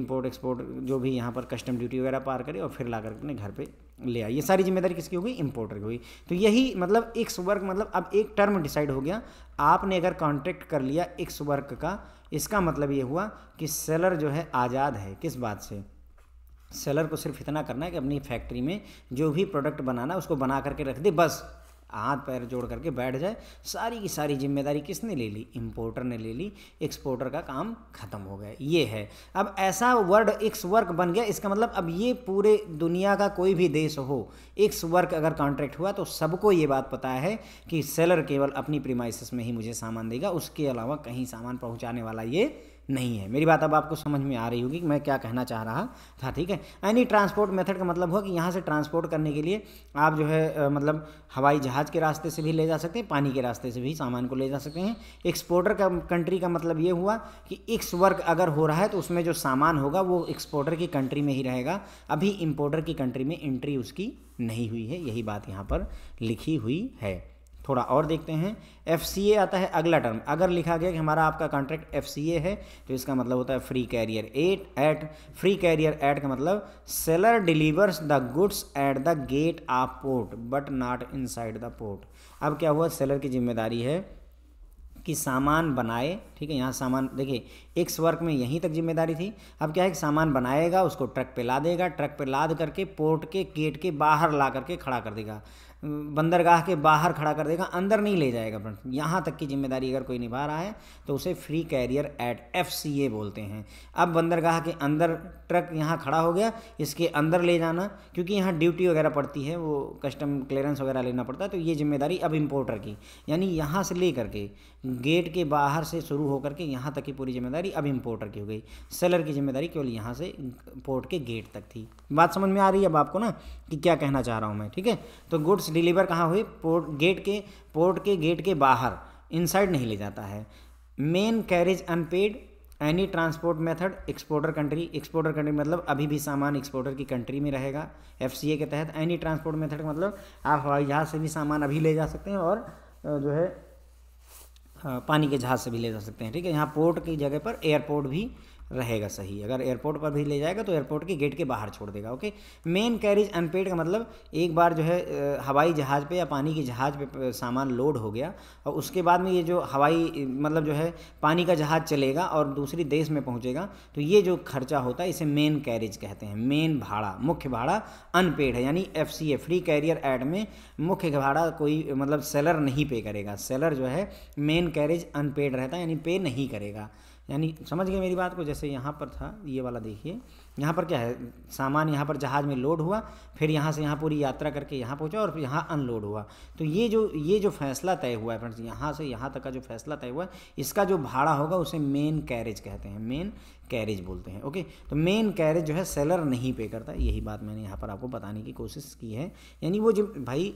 S1: इम्पोर्ट एक्सपोर्ट जो भी यहाँ पर कस्टम ड्यूटी वगैरह पार करे और फिर ला कर अपने घर पर ले आई ये सारी जिम्मेदारी किसकी होगी इंपोर्टर की होगी तो यही मतलब एक्स वर्क मतलब अब एक टर्म डिसाइड हो गया आपने अगर कॉन्ट्रैक्ट कर लिया एक वर्क का इसका मतलब ये हुआ कि सेलर जो है आज़ाद है किस बात से सेलर को सिर्फ इतना करना है कि अपनी फैक्ट्री में जो भी प्रोडक्ट बनाना उसको बना करके रख दे बस हाथ पैर जोड़ करके बैठ जाए सारी की सारी जिम्मेदारी किसने ले ली इम्पोर्टर ने ले ली एक्सपोर्टर का काम खत्म हो गया ये है अब ऐसा वर्ड एक्स वर्क बन गया इसका मतलब अब ये पूरे दुनिया का कोई भी देश हो एक्स वर्क अगर कॉन्ट्रैक्ट हुआ तो सबको ये बात पता है कि सेलर केवल अपनी प्रीमाइसिस में ही मुझे सामान देगा उसके अलावा कहीं सामान पहुँचाने वाला ये नहीं है मेरी बात अब आपको समझ में आ रही होगी कि मैं क्या कहना चाह रहा था ठीक है एनी ट्रांसपोर्ट मेथड का मतलब हुआ कि यहाँ से ट्रांसपोर्ट करने के लिए आप जो है मतलब हवाई जहाज़ के रास्ते से भी ले जा सकते हैं पानी के रास्ते से भी सामान को ले जा सकते हैं एक्सपोर्टर का कंट्री का मतलब ये हुआ कि एक्स वर्क अगर हो रहा है तो उसमें जो सामान होगा वो एक्सपोर्टर की कंट्री में ही रहेगा अभी इम्पोर्टर की कंट्री में एंट्री उसकी नहीं हुई है यही बात यहाँ पर लिखी हुई है थोड़ा और देखते हैं एफ आता है अगला टर्म अगर लिखा गया कि हमारा आपका कॉन्ट्रैक्ट एफ है तो इसका मतलब होता है free carrier at at free carrier at का मतलब seller delivers the goods at the gate of port but not in the port अब क्या हुआ सेलर की जिम्मेदारी है कि सामान बनाए ठीक है यहाँ सामान देखिए एक्स वर्क में यहीं तक जिम्मेदारी थी अब क्या है कि सामान बनाएगा उसको ट्रक पे ला देगा ट्रक पे लाद करके पोर्ट के गेट के बाहर ला करके खड़ा कर देगा बंदरगाह के बाहर खड़ा कर देगा अंदर नहीं ले जाएगा फ्रेंड्स यहाँ तक की जिम्मेदारी अगर कोई निभा रहा है तो उसे फ्री कैरियर एट एफ बोलते हैं अब बंदरगाह के अंदर ट्रक यहाँ खड़ा हो गया इसके अंदर ले जाना क्योंकि यहाँ ड्यूटी वगैरह पड़ती है वो कस्टम क्लियरेंस वगैरह लेना पड़ता है तो ये जिम्मेदारी अब इम्पोर्टर की यानी यहाँ से ले करके गेट के बाहर से शुरू होकर के यहाँ तक की पूरी जिम्मेदारी अब इम्पोर्टर की हो गई सेलर की जिम्मेदारी केवल यहाँ से पोर्ट के गेट तक थी बात समझ में आ रही है अब आपको ना कि क्या कहना चाह रहा हूँ मैं ठीक है तो गुड्स डिलीवर कहाँ हुए पोर्ट गेट के पोर्ट के गेट के बाहर इनसाइड नहीं ले जाता है main carriage unpaid any transport method exporter country exporter country मतलब अभी भी सामान एक्सपोर्टर की कंट्री में रहेगा एफ के तहत एनी ट्रांसपोर्ट मेथड मतलब आप हवाई जहाज़ से भी सामान अभी ले जा सकते हैं और जो है पानी के जहाज़ से भी ले जा सकते हैं ठीक है यहाँ पोर्ट की जगह पर एयरपोर्ट भी रहेगा सही अगर एयरपोर्ट पर भी ले जाएगा तो एयरपोर्ट के गेट के बाहर छोड़ देगा ओके मेन कैरिज अनपेड का मतलब एक बार जो है हवाई जहाज़ पे या पानी के जहाज़ पे सामान लोड हो गया और उसके बाद में ये जो हवाई मतलब जो है पानी का जहाज़ चलेगा और दूसरी देश में पहुँचेगा तो ये जो खर्चा होता है इसे मेन कैरिज कहते हैं मेन भाड़ा मुख्य भाड़ा अनपेड है यानी F C free carrier at में मुख्य भाड़ा कोई मतलब सेलर नहीं पे करेगा सेलर जो है मेन कैरिज अनपेड रहता है यानी पे नहीं करेगा यानी समझ गए मेरी बात को जैसे यहाँ पर था ये वाला देखिए यहाँ पर क्या है सामान यहाँ पर जहाज़ में लोड हुआ फिर यहाँ से यहाँ पूरी यात्रा करके यहाँ पहुँचा और फिर यहाँ अनलोड हुआ तो ये जो ये जो फैसला तय हुआ है फ्रेंड्स यहाँ से यहाँ तक का जो फैसला तय हुआ है इसका जो भाड़ा होगा उसे मेन कैरेज कहते हैं मेन कैरेज बोलते हैं ओके तो मेन कैरेज जो है सेलर नहीं पे करता यही बात मैंने यहाँ पर आपको बताने की कोशिश की है यानी वो जब भाई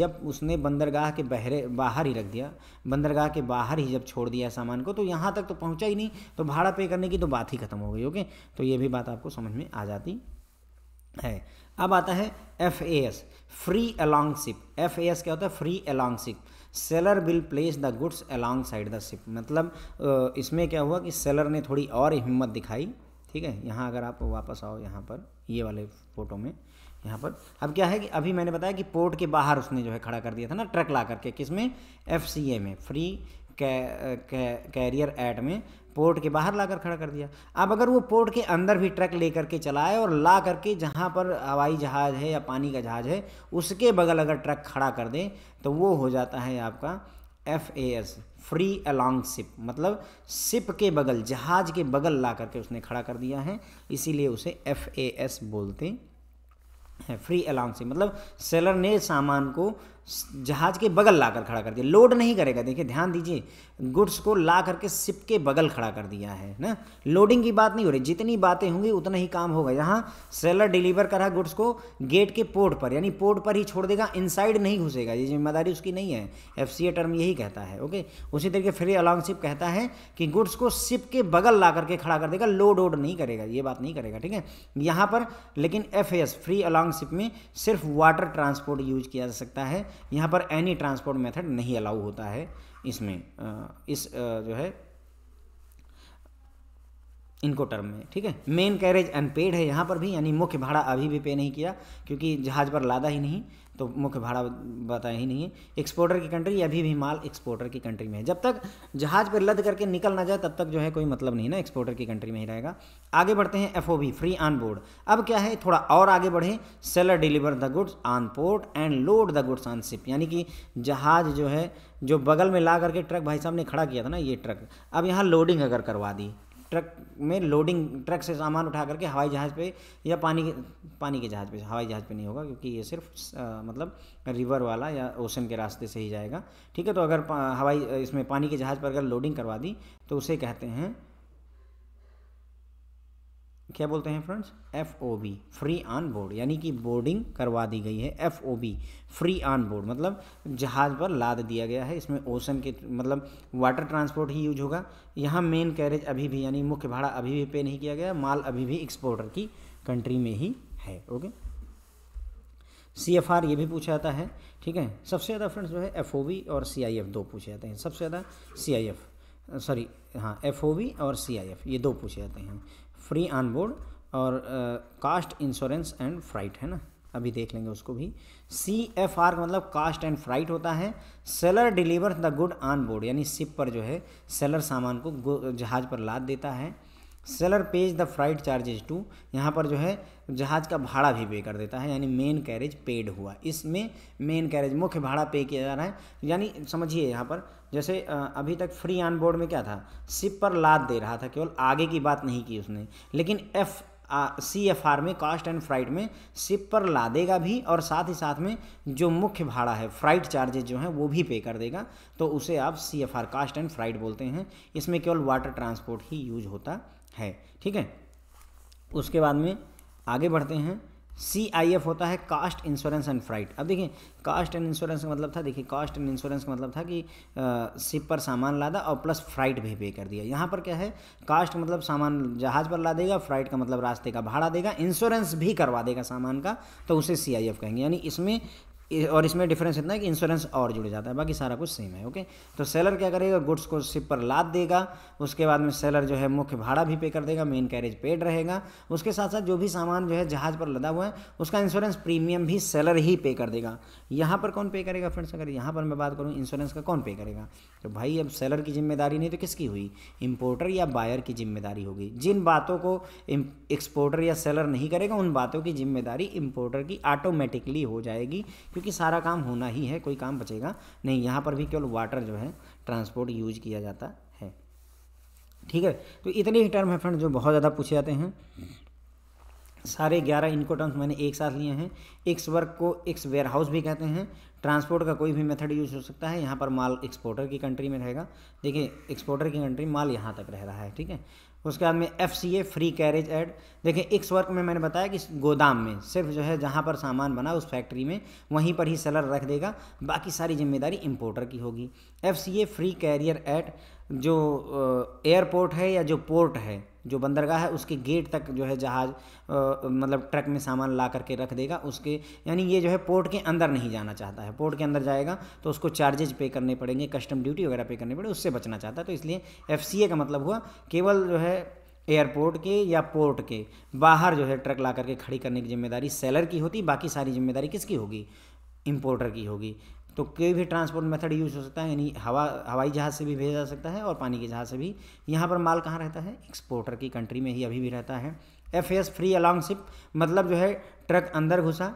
S1: जब उसने बंदरगाह के बहरे बाहर ही रख दिया बंदरगाह के बाहर ही जब छोड़ दिया सामान को तो यहाँ तक तो पहुँचा ही नहीं तो भाड़ा पे करने की तो बात ही खत्म हो गई ओके तो ये भी बात आपको समझ में आ जाती है अब आता है F A S free along ship F A S क्या होता है free along ship seller will place the goods alongside the ship मतलब इसमें क्या हुआ कि सेलर ने थोड़ी और हिम्मत दिखाई ठीक है यहाँ अगर आप वापस आओ यहाँ पर ये वाले फ़ोटो में यहाँ पर अब क्या है कि अभी मैंने बताया कि पोर्ट के बाहर उसने जो है खड़ा कर दिया था ना ट्रक ला करके किस में एफ में फ्री कैरियर एड में पोर्ट के बाहर लाकर खड़ा कर दिया अब अगर वो पोर्ट के अंदर भी ट्रक ले करके चलाए और ला करके जहाँ पर हवाई जहाज़ है या पानी का जहाज़ है उसके बगल अगर ट्रक खड़ा कर दें तो वो हो जाता है आपका F A S free along ship मतलब सिप के बगल जहाज के बगल ला करके उसने खड़ा कर दिया है इसीलिए उसे एफ ए एस बोलते हैं फ्री अलॉन्ग मतलब सेलर ने सामान को जहाज के बगल लाकर खड़ा कर दिया लोड नहीं करेगा देखिए ध्यान दीजिए गुड्स को ला करके सिप के बगल खड़ा कर दिया है ना लोडिंग की बात नहीं हो रही जितनी बातें होंगी उतना ही काम होगा यहाँ सेलर डिलीवर करा गुड्स को गेट के पोर्ट पर यानी पोर्ट पर ही छोड़ देगा इनसाइड नहीं घुसेगा ये जिम्मेदारी उसकी नहीं है एफ टर्म यही कहता है ओके उसी तरीके फ्री अलॉन्गशिप कहता है कि गुड्स को सिप के बगल ला करके खड़ा कर देगा लोड ओड नहीं करेगा ये बात नहीं करेगा ठीक है यहाँ पर लेकिन एफ फ्री अलॉन्गशिप में सिर्फ वाटर ट्रांसपोर्ट यूज किया जा सकता है यहाँ पर एनी ट्रांसपोर्ट मेथड नहीं अलाउ होता है इसमें इस जो है इनको टर्म में ठीक है मेन कैरेज अनपेड है यहाँ पर भी यानी मुख्य भाड़ा अभी भी पे नहीं किया क्योंकि जहाज़ पर लादा ही नहीं तो मुख्य भाड़ा बताया ही नहीं है एक्सपोर्टर की कंट्री अभी भी माल एक्सपोर्टर की कंट्री में है जब तक जहाज़ पर लद करके निकल ना जाए तब तक जो है कोई मतलब नहीं ना एक्सपोर्टर की कंट्री में ही रहेगा आगे बढ़ते हैं एफ फ्री ऑन बोर्ड अब क्या है थोड़ा और आगे बढ़े seller deliver the goods on port and load the goods on ship यानी कि जहाज़ जो है जो बगल में ला करके ट्रक भाई साहब ने खड़ा किया था ना ये ट्रक अब यहाँ लोडिंग अगर करवा दी ट्रक में लोडिंग ट्रक से सामान उठा करके हवाई जहाज़ पे या पानी के पानी के जहाज़ पे हवाई जहाज़ पे नहीं होगा क्योंकि ये सिर्फ आ, मतलब रिवर वाला या ओशन के रास्ते से ही जाएगा ठीक है तो अगर हवाई इसमें पानी के जहाज़ पर अगर लोडिंग करवा दी तो उसे कहते हैं क्या बोलते हैं friends F O B free on board यानी कि बोर्डिंग करवा दी गई है F O B free on board मतलब जहाज़ पर लाद दिया गया है इसमें ओशन के मतलब वाटर ट्रांसपोर्ट ही यूज होगा यहाँ मेन कैरेज अभी भी यानी मुख्य भाड़ा अभी भी पे नहीं किया गया माल अभी भी एक्सपोर्टर की कंट्री में ही है ओके सी एफ आर ये भी पूछा जाता है ठीक है सबसे ज़्यादा फ्रेंड्स जो है एफ ओ बी और सी आई एफ दो पूछे जाते हैं सबसे ज़्यादा सी आई एफ सॉरी हाँ एफ ओ बी और सी आई एफ ये दो पूछे जाते हैं फ्री ऑन बोर्ड और कास्ट इंश्योरेंस एंड फ्राइट है ना अभी देख लेंगे उसको भी सी एफ आर का मतलब कास्ट एंड फ्राइट होता है seller deliver the good on board यानी सिप पर जो है सेलर सामान को जहाज़ पर लाद देता है seller pays the freight charges to यहाँ पर जो है जहाज़ का भाड़ा भी पे कर देता है यानी मेन कैरेज पेड हुआ इसमें मेन कैरेज मुख्य भाड़ा पे किया जा रहा है यानी समझिए यहाँ पर जैसे अभी तक फ्री ऑन बोर्ड में क्या था सिप पर लाद दे रहा था केवल आगे की बात नहीं की उसने लेकिन एफ सी एफ आर में कास्ट एंड फ्राइट में सिप पर लादेगा भी और साथ ही साथ में जो मुख्य भाड़ा है फ्राइट चार्जेज जो हैं वो भी पे कर देगा तो उसे आप C F R cost and freight बोलते हैं इसमें केवल वाटर ट्रांसपोर्ट ही यूज होता है ठीक है उसके बाद में आगे बढ़ते हैं सी आई एफ होता है कास्ट इंश्योरेंस एंड फ्राइट अब देखिए कास्ट एंड इंश्योरेंस का मतलब था देखिए कास्ट एंड इंश्योरेंस का मतलब था कि शिप पर सामान लादा और प्लस फ्राइट भी पे कर दिया यहाँ पर क्या है कास्ट मतलब सामान जहाज़ पर ला देगा फ्राइट का मतलब रास्ते का भाड़ा देगा इंश्योरेंस भी करवा देगा सामान का तो उसे सी आई एफ कहेंगे यानी इसमें और इसमें डिफरेंस इतना है कि इंश्योरेंस और जुड़ जाता है बाकी सारा कुछ सेम है ओके तो सेलर क्या करेगा गुड्स को शिप पर लाद देगा उसके बाद में सेलर जो है मुख्य भाड़ा भी पे कर देगा मेन कैरेज पेड रहेगा उसके साथ साथ जो भी सामान जो है जहाज पर लदा हुआ है उसका इंश्योरेंस प्रीमियम भी सेलर ही पे कर देगा यहाँ पर कौन पे करेगा फ्रेंड्स अगर यहाँ पर मैं बात करूँ इंश्योरेंस का कौन पे करेगा तो भाई अब सेलर की जिम्मेदारी नहीं तो किसकी हुई इम्पोर्टर या बायर की जिम्मेदारी होगी जिन बातों को एक्सपोर्टर या सेलर नहीं करेगा उन बातों की जिम्मेदारी इम्पोर्टर की ऑटोमेटिकली हो जाएगी क्योंकि सारा काम होना ही है कोई काम बचेगा नहीं यहाँ पर भी केवल वाटर जो है ट्रांसपोर्ट यूज किया जाता है ठीक है तो इतने ही टर्म है फ्रेंड जो बहुत ज़्यादा पूछे जाते हैं सारे ग्यारह इनको टर्म्स मैंने एक साथ लिए हैं एक्स वर्क को एक्स वेयरहाउस भी कहते हैं ट्रांसपोर्ट का कोई भी मेथड यूज हो सकता है यहाँ पर माल एक्सपोर्टर की कंट्री में रहेगा देखिए एक्सपोर्टर की कंट्री माल यहाँ तक रह रहा है ठीक है उसके बाद में F C A free carriage at देखें एक्स वर्क में मैंने बताया कि गोदाम में सिर्फ जो है जहाँ पर सामान बना उस फैक्ट्री में वहीं पर ही सेलर रख देगा बाकी सारी जिम्मेदारी इम्पोर्टर की होगी F C A free carrier at जो एयरपोर्ट है या जो पोर्ट है जो बंदरगाह है उसके गेट तक जो है जहाज़ मतलब ट्रक में सामान ला करके रख देगा उसके यानी ये जो है पोर्ट के अंदर नहीं जाना चाहता है पोर्ट के अंदर जाएगा तो उसको चार्जेज पे करने पड़ेंगे कस्टम ड्यूटी वगैरह पे करने पड़े उससे बचना चाहता है तो इसलिए एफ का मतलब हुआ केवल जो है एयरपोर्ट के या पोर्ट के बाहर जो है ट्रक ला करके खड़ी करने की जिम्मेदारी सेलर की होती बाकी सारी जिम्मेदारी किसकी होगी इम्पोर्टर की होगी तो कोई भी ट्रांसपोर्ट मेथड यूज हो सकता है यानी हवा हवाई जहाज़ से भी भेजा जा सकता है और पानी के जहाज़ से भी यहाँ पर माल कहाँ रहता है एक्सपोर्टर की कंट्री में ही अभी भी रहता है एफ एस फ्री अलाउंसिप मतलब जो है ट्रक अंदर घुसा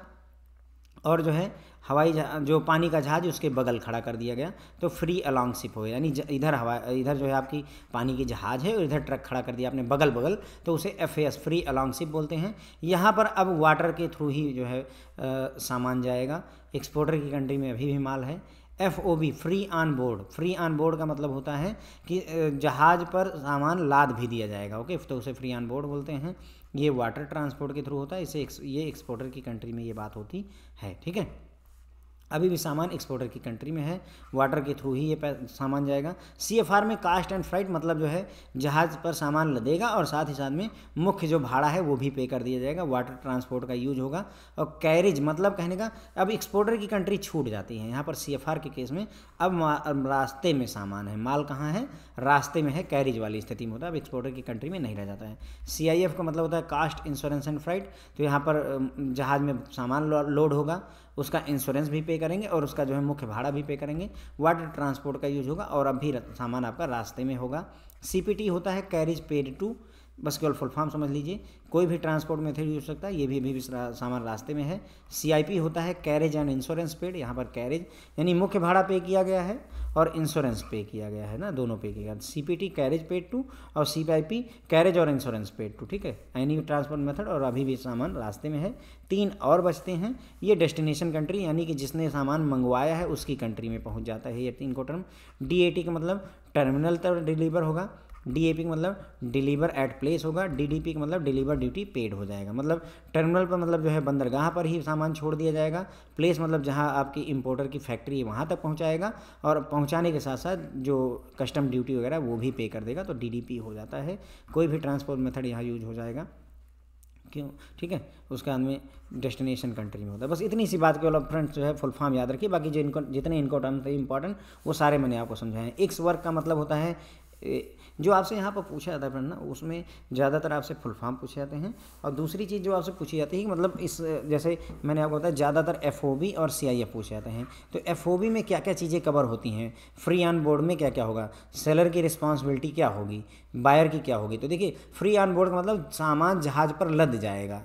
S1: और जो है हवाई जो पानी का जहाज़ उसके बगल खड़ा कर दिया गया तो फ्री अलॉन्ग शिप हो यानी इधर हवा इधर जो है आपकी पानी की जहाज़ है और इधर ट्रक खड़ा कर दिया आपने बगल बगल तो उसे F S free along ship बोलते हैं यहाँ पर अब वाटर के थ्रू ही जो है आ, सामान जाएगा एक्सपोर्टर की कंट्री में अभी भी माल है F O B free on board free on board का मतलब होता है कि जहाज़ पर सामान लाद भी दिया जाएगा ओके तो उसे फ्री ऑन बोर्ड बोलते हैं ये वाटर ट्रांसपोर्ट के थ्रू होता है इसे ये एक्सपोर्टर की कंट्री में ये बात होती है ठीक है अभी भी सामान एक्सपोर्टर की कंट्री में है वाटर के थ्रू ही ये सामान जाएगा सी में कास्ट एंड फ्राइट मतलब जो है जहाज़ पर सामान लदेगा और साथ ही साथ में मुख्य जो भाड़ा है वो भी पे कर दिया जाएगा वाटर ट्रांसपोर्ट का यूज होगा और कैरेज मतलब कहने का अब एक्सपोर्टर की कंट्री छूट जाती है यहाँ पर सी के केस में अब रास्ते में सामान है माल कहाँ है रास्ते में है कैरेज वाली स्थिति में होता है अब एक्सपोर्टर की कंट्री में नहीं रह जाता है सी का मतलब होता है कास्ट इंश्योरेंस एंड फ्राइट तो यहाँ पर जहाज़ में सामान लोड होगा उसका इंश्योरेंस भी पे करेंगे और उसका जो है मुख्य भाड़ा भी पे करेंगे वाटर ट्रांसपोर्ट का यूज होगा और अब भी सामान आपका रास्ते में होगा सी होता है कैरिज पेड टू बस केवल फुल फॉर्म समझ लीजिए कोई भी ट्रांसपोर्ट मेथड यूज सकता है ये भी अभी भी सामान रास्ते में है सीआईपी होता है कैरेज एंड इंश्योरेंस पेड यहाँ पर कैरेज यानी मुख्य भाड़ा पे किया गया है और इंश्योरेंस पे किया गया है ना दोनों पे किया टी कैरेज पेड टू और सी कैरेज और इंश्योरेंस पेड टू ठीक है एनी ट्रांसपोर्ट मेथड और अभी भी सामान रास्ते में है तीन और बचते हैं ये डेस्टिनेशन कंट्री यानी कि जिसने सामान मंगवाया है उसकी कंट्री में पहुँच जाता है ये तीन को टर्म डी का मतलब टर्मिनल तक डिलीवर होगा पी का मतलब डिलीवर एट प्लेस होगा पी का मतलब डिलीवर ड्यूटी पेड हो जाएगा मतलब टर्मिनल पर मतलब जो है बंदरगाह पर ही सामान छोड़ दिया जाएगा प्लेस मतलब जहां आपकी इंपोर्टर की फैक्ट्री है वहाँ तक पहुँचाएगा और पहुँचाने के साथ साथ जो कस्टम ड्यूटी वगैरह वो भी पे कर देगा तो डी हो जाता है कोई भी ट्रांसपोर्ट मेथड यहाँ यूज हो जाएगा क्यों ठीक है उसके बाद में डेस्टिनेशन कंट्री में होता है बस इतनी सी बात केवल फ्रेंड्स जो है फुल फॉर्म याद रखिए बाकी जो इनको जितने इनको टर्म थे इंपॉर्टेंट वो सारे मैंने आपको समझाए एक्स वर्क का मतलब होता है जो आपसे यहाँ पर पूछा जाता है फ्रेंड ना उसमें ज़्यादातर आपसे फुल फॉर्म पूछे जाते हैं और दूसरी चीज़ जो आपसे पूछी जाती है कि मतलब इस जैसे मैंने आपको बताया ज़्यादातर एफ और सी पूछे जाते हैं तो एफ में क्या क्या चीज़ें कवर होती हैं फ्री ऑन बोर्ड में क्या क्या होगा सेलर की रिस्पॉन्सिबिलिटी क्या होगी बायर की क्या होगी तो देखिए फ्री ऑन बोर्ड का मतलब सामान जहाज़ पर लद जाएगा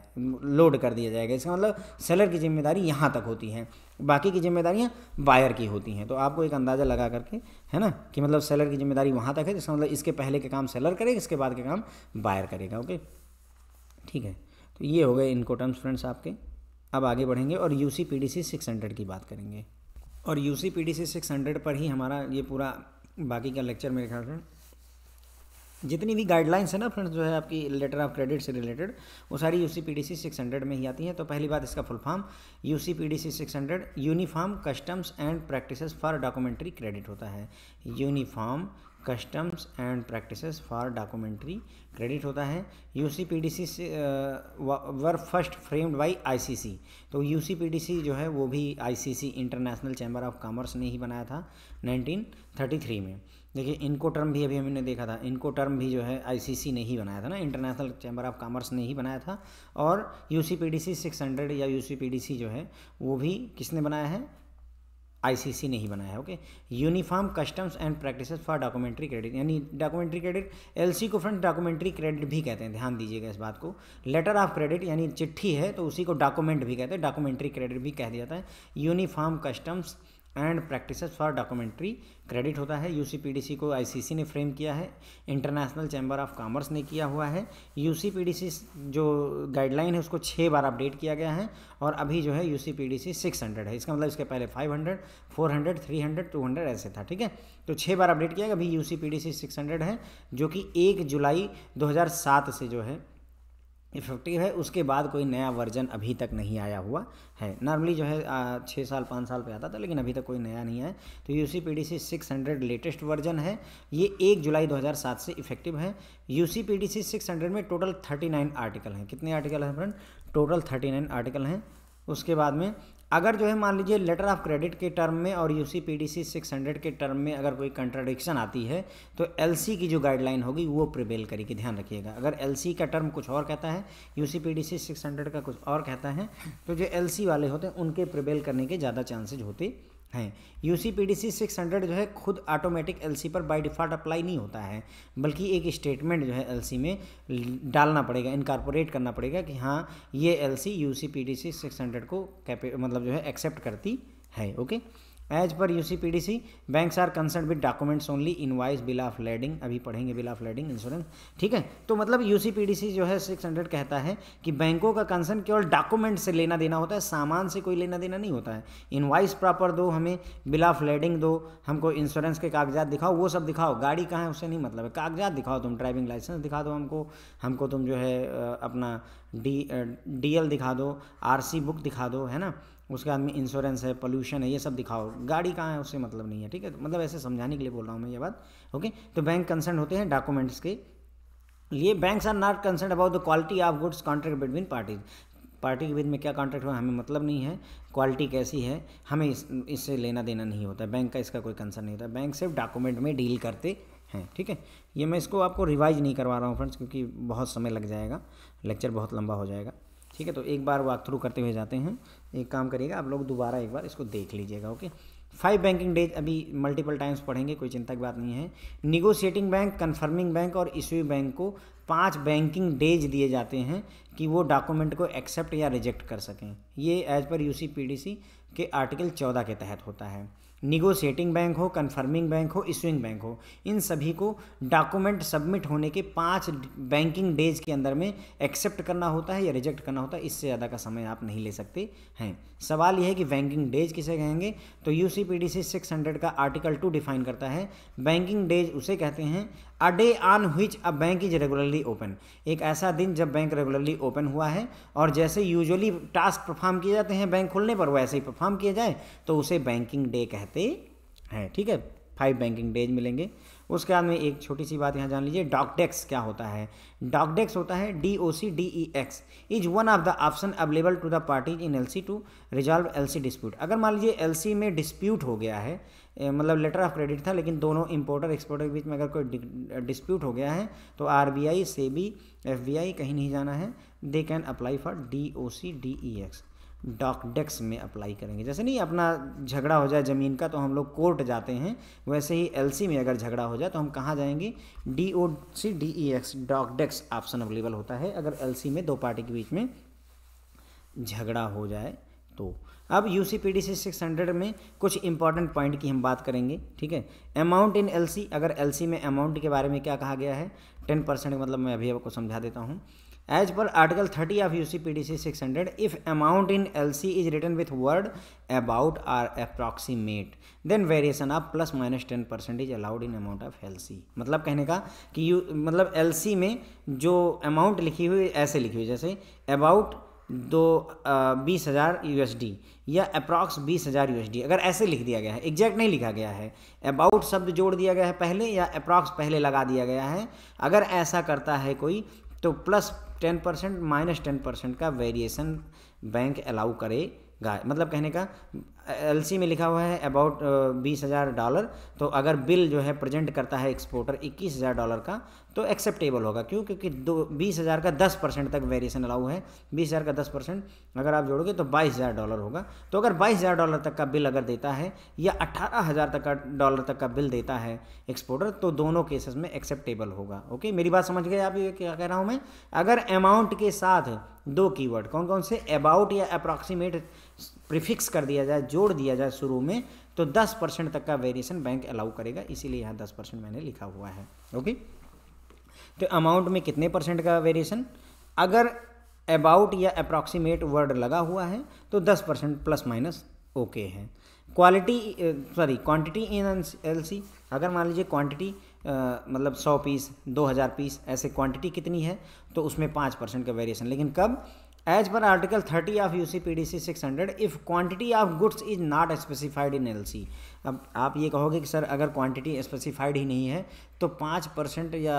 S1: लोड कर दिया जाएगा इसका मतलब सेलर की जिम्मेदारी यहाँ तक होती है बाकी की जिम्मेदारियाँ बायर की होती हैं तो आपको एक अंदाज़ा लगा करके है ना कि मतलब सेलर की जिम्मेदारी वहाँ तक है जिसका मतलब इसके पहले के काम सेलर करेगा इसके बाद के काम बायर करेगा ओके ठीक है तो ये हो गए इनको टर्म्स फ्रेंड्स आपके अब आगे बढ़ेंगे और U C P D C six hundred की बात करेंगे और U C P D C six hundred पर ही हमारा ये पूरा बाकी का लेक्चर मेरे ख्याल से जितनी भी गाइडलाइंस है ना फ्रेंड्स जो है आपकी लेटर ऑफ क्रेडिट से रिलेटेड वो सारी U C P D C six hundred में ही आती हैं तो पहली बात इसका full form U C P D C six hundred uniform customs and practice for documentary credit होता है uniform customs and practice for documentary credit होता है U C P D C were first framed by I C C तो U C P D C जो है वो भी I C C international chamber of commerce ने ही बनाया था नाइनटीन थर्टी थ्री में देखिए इनको टर्म भी अभी हमने देखा था इनको टर्म भी जो है आईसीसी ने ही बनाया था ना इंटरनेशनल चैम्बर ऑफ कॉमर्स ने ही बनाया था और U C P D C six hundred या U C P D C जो है वो भी किसने बनाया है आईसीसी ने ही बनाया है okay uniform customs and practice for documentary credit यानी डॉक्यूमेंट्री क्रेडिट एलसी को फ्रेंड डॉक्यूमेंट्री क्रेडिट भी कहते हैं ध्यान दीजिएगा इस बात को लेटर ऑफ क्रेडिट यानी चिट्ठी है तो उसी को डॉक्यूमेंट भी कहते हैं डॉक्यूमेंट्री क्रेडिट भी कह दिया जाता है uniform customs and practice for documentary credit होता है यूसीपीडीसी को आईसीसी ने फ्रेम किया है इंटरनेशनल चैम्बर ऑफ कॉमर्स ने किया हुआ है यूसीपीडीसी जो गाइडलाइन है उसको छः बार अपडेट किया गया है और अभी जो है यूसीपीडीसी 600 है इसका मतलब इसके पहले 500, 400, 300, 200 ऐसे था ठीक है तो छः बार अपडेट किया गया अभी यू सी 600 है जो कि एक जुलाई दो से जो है इफेक्टिव है उसके बाद कोई नया वर्जन अभी तक नहीं आया हुआ है नॉर्मली जो है छः साल पाँच साल पे आता था लेकिन अभी तक कोई नया नहीं आया तो U C P D C six hundred latest version है ये एक जुलाई 2007 से इफेक्टिव है U C P D C six hundred में टोटल थर्टी नाइन आर्टिकल हैं कितने आर्टिकल हैं friend total thirty nine article हैं उसके बाद में अगर जो है मान लीजिए लेटर ऑफ क्रेडिट के टर्म में और U C P D C six hundred के टर्म में अगर कोई कंट्राडिक्शन आती है तो एल सी की जो गाइडलाइन होगी वो प्रिवेल करेगी ध्यान रखिएगा अगर एल सी का टर्म कुछ और कहता है U C P D C six hundred का कुछ और कहता है तो जो एल सी वाले होते हैं उनके प्रिवेल करने के ज़्यादा चांसेज होते हैं U C P D C six hundred जो है खुद ऑटोमेटिक एल सी पर बाई डिफ़ॉल्ट अप्लाई नहीं होता है बल्कि एक स्टेटमेंट जो है एल सी में डालना पड़ेगा इनकारपोरेट करना पड़ेगा कि हाँ ये L C U C P D C six hundred को कैपे मतलब जो है एक्सेप्ट करती है okay as per U C P D C banks are concern with documents only invoice bill of lading अभी पढ़ेंगे बिल ऑफ लेडिंग इंश्योरेंस ठीक है तो मतलब U C P D C जो है सिक्स हंड्रेड कहता है कि बैंकों का कंसर्न केवल डॉक्यूमेंट से लेना देना होता है सामान से कोई लेना देना नहीं होता है इनवाइस प्रॉपर दो हमें बिल ऑफ लेडिंग दो हमको इंश्योरेंस के कागजात दिखाओ वो सब दिखाओ गाड़ी कहाँ है उससे नहीं मतलब है कागजात दिखाओ तुम ड्राइविंग लाइसेंस दिखा दो हमको हमको तुम जो है अपना डी डी एल दिखा दो आर सी बुक दिखा दो है ना उसके बाद में इंश्योरेंस है पोल्यूशन है ये सब दिखाओ गाड़ी कहाँ है उससे मतलब नहीं है ठीक है तो मतलब ऐसे समझाने के लिए बोल रहा हूँ मैं ये बात ओके तो बैंक कंसर्न होते हैं डॉक्यूमेंट्स के लिए banks are not concern about the quality of goods contract between parties party के बीच में क्या कॉन्ट्रैक्ट हुआ हमें मतलब नहीं है क्वालिटी कैसी है हमें इस, इससे लेना देना नहीं होता बैंक का इसका कोई कंसर्न नहीं होता बैंक सिर्फ डॉक्यूमेंट में डील करते हैं ठीक है ये मैं इसको आपको रिवाइज नहीं करवा रहा हूँ फ्रेंड्स क्योंकि बहुत समय लग जाएगा लेक्चर बहुत लंबा हो जाएगा ठीक है तो एक बार वॉक थ्रू करते हुए जाते हैं एक काम करिएगा आप लोग दोबारा एक बार इसको देख लीजिएगा ओके फाइव बैंकिंग डेज अभी मल्टीपल टाइम्स पढ़ेंगे कोई चिंता की बात नहीं है निगोशिएटिंग बैंक कन्फर्मिंग बैंक और इश्यू बैंक को पांच बैंकिंग डेज दिए जाते हैं कि वो डॉक्यूमेंट को एक्सेप्ट या रिजेक्ट कर सकें ये एज पर यू के आर्टिकल चौदह के तहत होता है निगोशिएटिंग बैंक हो कन्फर्मिंग बैंक हो इशुइंग बैंक हो इन सभी को डॉक्यूमेंट सबमिट होने के पाँच बैंकिंग डेज के अंदर में एक्सेप्ट करना होता है या रिजेक्ट करना होता है इससे ज़्यादा का समय आप नहीं ले सकते हैं सवाल यह है कि बैंकिंग डेज किसे कहेंगे तो U C P D C six hundred का आर्टिकल टू डिफाइन करता है बैंकिंग डेज उसे कहते हैं a day on which a bank is regularly open एक ऐसा दिन जब बैंक रेगुलरली ओपन हुआ है और जैसे यूजुअली टास्क परफॉर्म किए जाते हैं बैंक खोलने पर वैसे ही परफॉर्म किए जाए तो उसे बैंकिंग डे कहते हैं ठीक है फाइव बैंकिंग डेज मिलेंगे उसके बाद में एक छोटी सी बात यहाँ जान लीजिए डॉकडेक्स क्या होता है डॉकडेक्स होता है D O C D E X is one of the option available to the parties in L C to resolve L C dispute अगर मान लीजिए एल सी में डिस्प्यूट हो गया है मतलब लेटर ऑफ क्रेडिट था लेकिन दोनों इंपोर्टर एक्सपोर्टर के बीच में अगर कोई डिस्प्यूट हो गया है तो R B I SEBI F B I कहीं नहीं जाना है they can apply for D O C D E X DOCDEX में अप्लाई करेंगे जैसे नहीं अपना झगड़ा हो जाए ज़मीन का तो हम लोग कोर्ट जाते हैं वैसे ही एलसी में अगर झगड़ा हो जाए तो हम कहाँ जाएंगे D O C D E e X DOCDEX option available होता है अगर एलसी में दो पार्टी के बीच में झगड़ा हो जाए तो अब U C P D C six hundred में कुछ इंपॉर्टेंट पॉइंट की हम बात करेंगे ठीक है अमाउंट इन एल सी अगर एल सी में अमाउंट के बारे में क्या कहा गया है टेन परसेंट मतलब मैं अभी आपको समझा देता हूँ as per article thirty of U C P D C six hundred if amount in L C is written with word about or approximate then variation of plus minus ten percent is allowed in amount of L C मतलब कहने का कि यू मतलब एल सी में जो अमाउंट लिखी हुई ऐसे लिखी हुई जैसे अबाउट दो बीस हज़ार यू एस डी या अप्रॉक्स बीस हज़ार यू एस डी अगर ऐसे लिख दिया गया है एग्जैक्ट नहीं लिखा गया है अबाउट शब्द जोड़ दिया गया है पहले या अप्रॉक्स पहले लगा दिया गया है अगर ऐसा करता है कोई तो plus ten percent minus ten percent का वेरिएशन बैंक अलाउ करेगा मतलब कहने का एलसी में लिखा हुआ है अबाउट बीस हज़ार डॉलर तो अगर बिल जो है प्रेजेंट करता है एक्सपोर्टर इक्कीस हज़ार डॉलर का तो एक्सेप्टेबल होगा क्यों क्योंकि दो बीस हज़ार का दस परसेंट तक वेरिएशन अलाउ है बीस हज़ार का दस परसेंट अगर आप जोड़ोगे तो बाईस हज़ार डॉलर होगा तो अगर बाईस हज़ार डॉलर तक का बिल अगर देता है या अट्ठारह हज़ार तक का डॉलर तक का बिल देता है एक्सपोर्टर तो दोनों केसेस में एक्सेप्टेबल होगा ओके मेरी बात समझ गए आप ये क्या कह रहा हूँ मैं अगर अमाउंट के साथ दो कीवर्ड कौन कौन से अबाउट या अप्रॉक्सीमेट प्रीफिक्स कर दिया जाए जोड़ दिया जाए शुरू में तो 10 परसेंट तक का वेरिएशन बैंक अलाउ करेगा इसीलिए यहाँ 10 परसेंट मैंने लिखा हुआ है ओके तो अमाउंट में कितने परसेंट का वेरिएशन अगर अबाउट या अप्रॉक्सीमेट वर्ड लगा हुआ है तो 10 परसेंट प्लस माइनस ओके है quality sorry quantity in L C अगर मान लीजिए क्वांटिटी मतलब सौ पीस दो हज़ार पीस ऐसे क्वान्टिटी कितनी है तो उसमें पाँच परसेंट का वेरिएशन लेकिन कब C P D 30 six hundred if quantity of goods is not specified in L C अब आप ये कहोगे कि सर अगर क्वान्टिटी स्पेसिफाइड ही नहीं है तो पाँच परसेंट या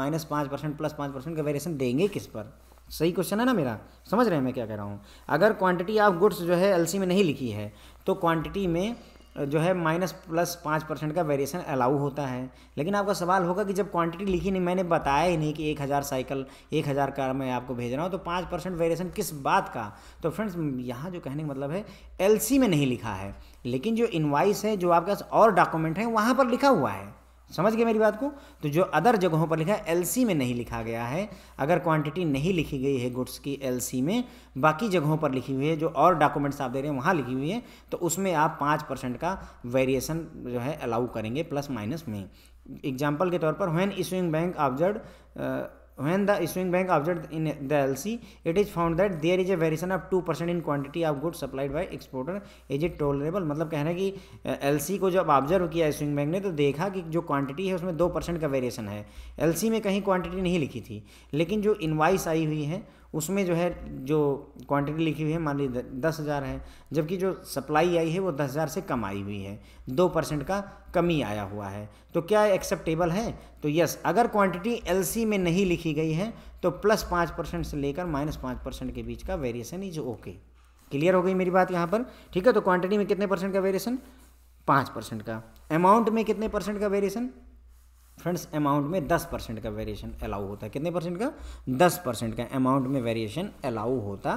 S1: माइनस पाँच परसेंट प्लस पाँच परसेंट का वेरिएशन देंगे किस पर सही क्वेश्चन है ना मेरा समझ रहे हैं मैं क्या कह रहा हूँ अगर क्वान्टिटी ऑफ गुड्स जो है एल सी में नहीं लिखी है तो क्वान्टिटी में जो है माइनस प्लस पाँच परसेंट का वेरिएशन अलाउ होता है लेकिन आपका सवाल होगा कि जब क्वांटिटी लिखी नहीं मैंने बताया ही नहीं कि एक हज़ार साइकिल एक हज़ार कार मैं आपको भेज रहा हूँ तो पाँच परसेंट वेरिएशन किस बात का तो फ्रेंड्स यहाँ जो कहने का मतलब है एल में नहीं लिखा है लेकिन जो इन्वाइस है जो आपके पास और डॉक्यूमेंट है वहाँ पर लिखा हुआ है समझ गए मेरी बात को तो जो अदर जगहों पर लिखा है एलसी में नहीं लिखा गया है अगर क्वांटिटी नहीं लिखी गई है गुड्स की एलसी में बाकी जगहों पर लिखी हुई है जो और डॉक्यूमेंट्स आप दे रहे हैं वहाँ लिखी हुई है तो उसमें आप पाँच परसेंट का वेरिएशन जो है अलाउ करेंगे प्लस माइनस में एग्जाम्पल के तौर पर when issuing bank observed when the swing bank bank in the L C it is found that there is a variation of two percent in quantity of good supplied by exporter is it tolerable मतलब कहना है कि एल सी को जब ऑब्जर्व किया स्विंग बैंक ने तो देखा कि जो क्वांटिटी है उसमें दो परसेंट का वेरिएशन है एल सी में कहीं क्वांटिटी नहीं लिखी थी लेकिन जो इन्वाइस आई हुई है उसमें जो है जो क्वांटिटी लिखी हुई है मान लीजिए दस हज़ार है जबकि जो सप्लाई आई है वो दस हज़ार से कम आई हुई है दो परसेंट का कमी आया हुआ है तो क्या एक्सेप्टेबल है तो यस अगर क्वांटिटी एलसी में नहीं लिखी गई है तो प्लस पाँच परसेंट से लेकर माइनस पाँच परसेंट के बीच का वेरिएशन इज ओके क्लियर हो गई मेरी बात यहाँ पर ठीक है तो क्वांटिटी में कितने परसेंट का वेरिएशन पाँच परसेंट का अमाउंट में कितने परसेंट का वेरिएशन फ्रेंड्स अमाउंट में दस परसेंट का वेरिएशन अलाउ होता है कितने परसेंट का दस परसेंट का अमाउंट में वेरिएशन अलाउ होता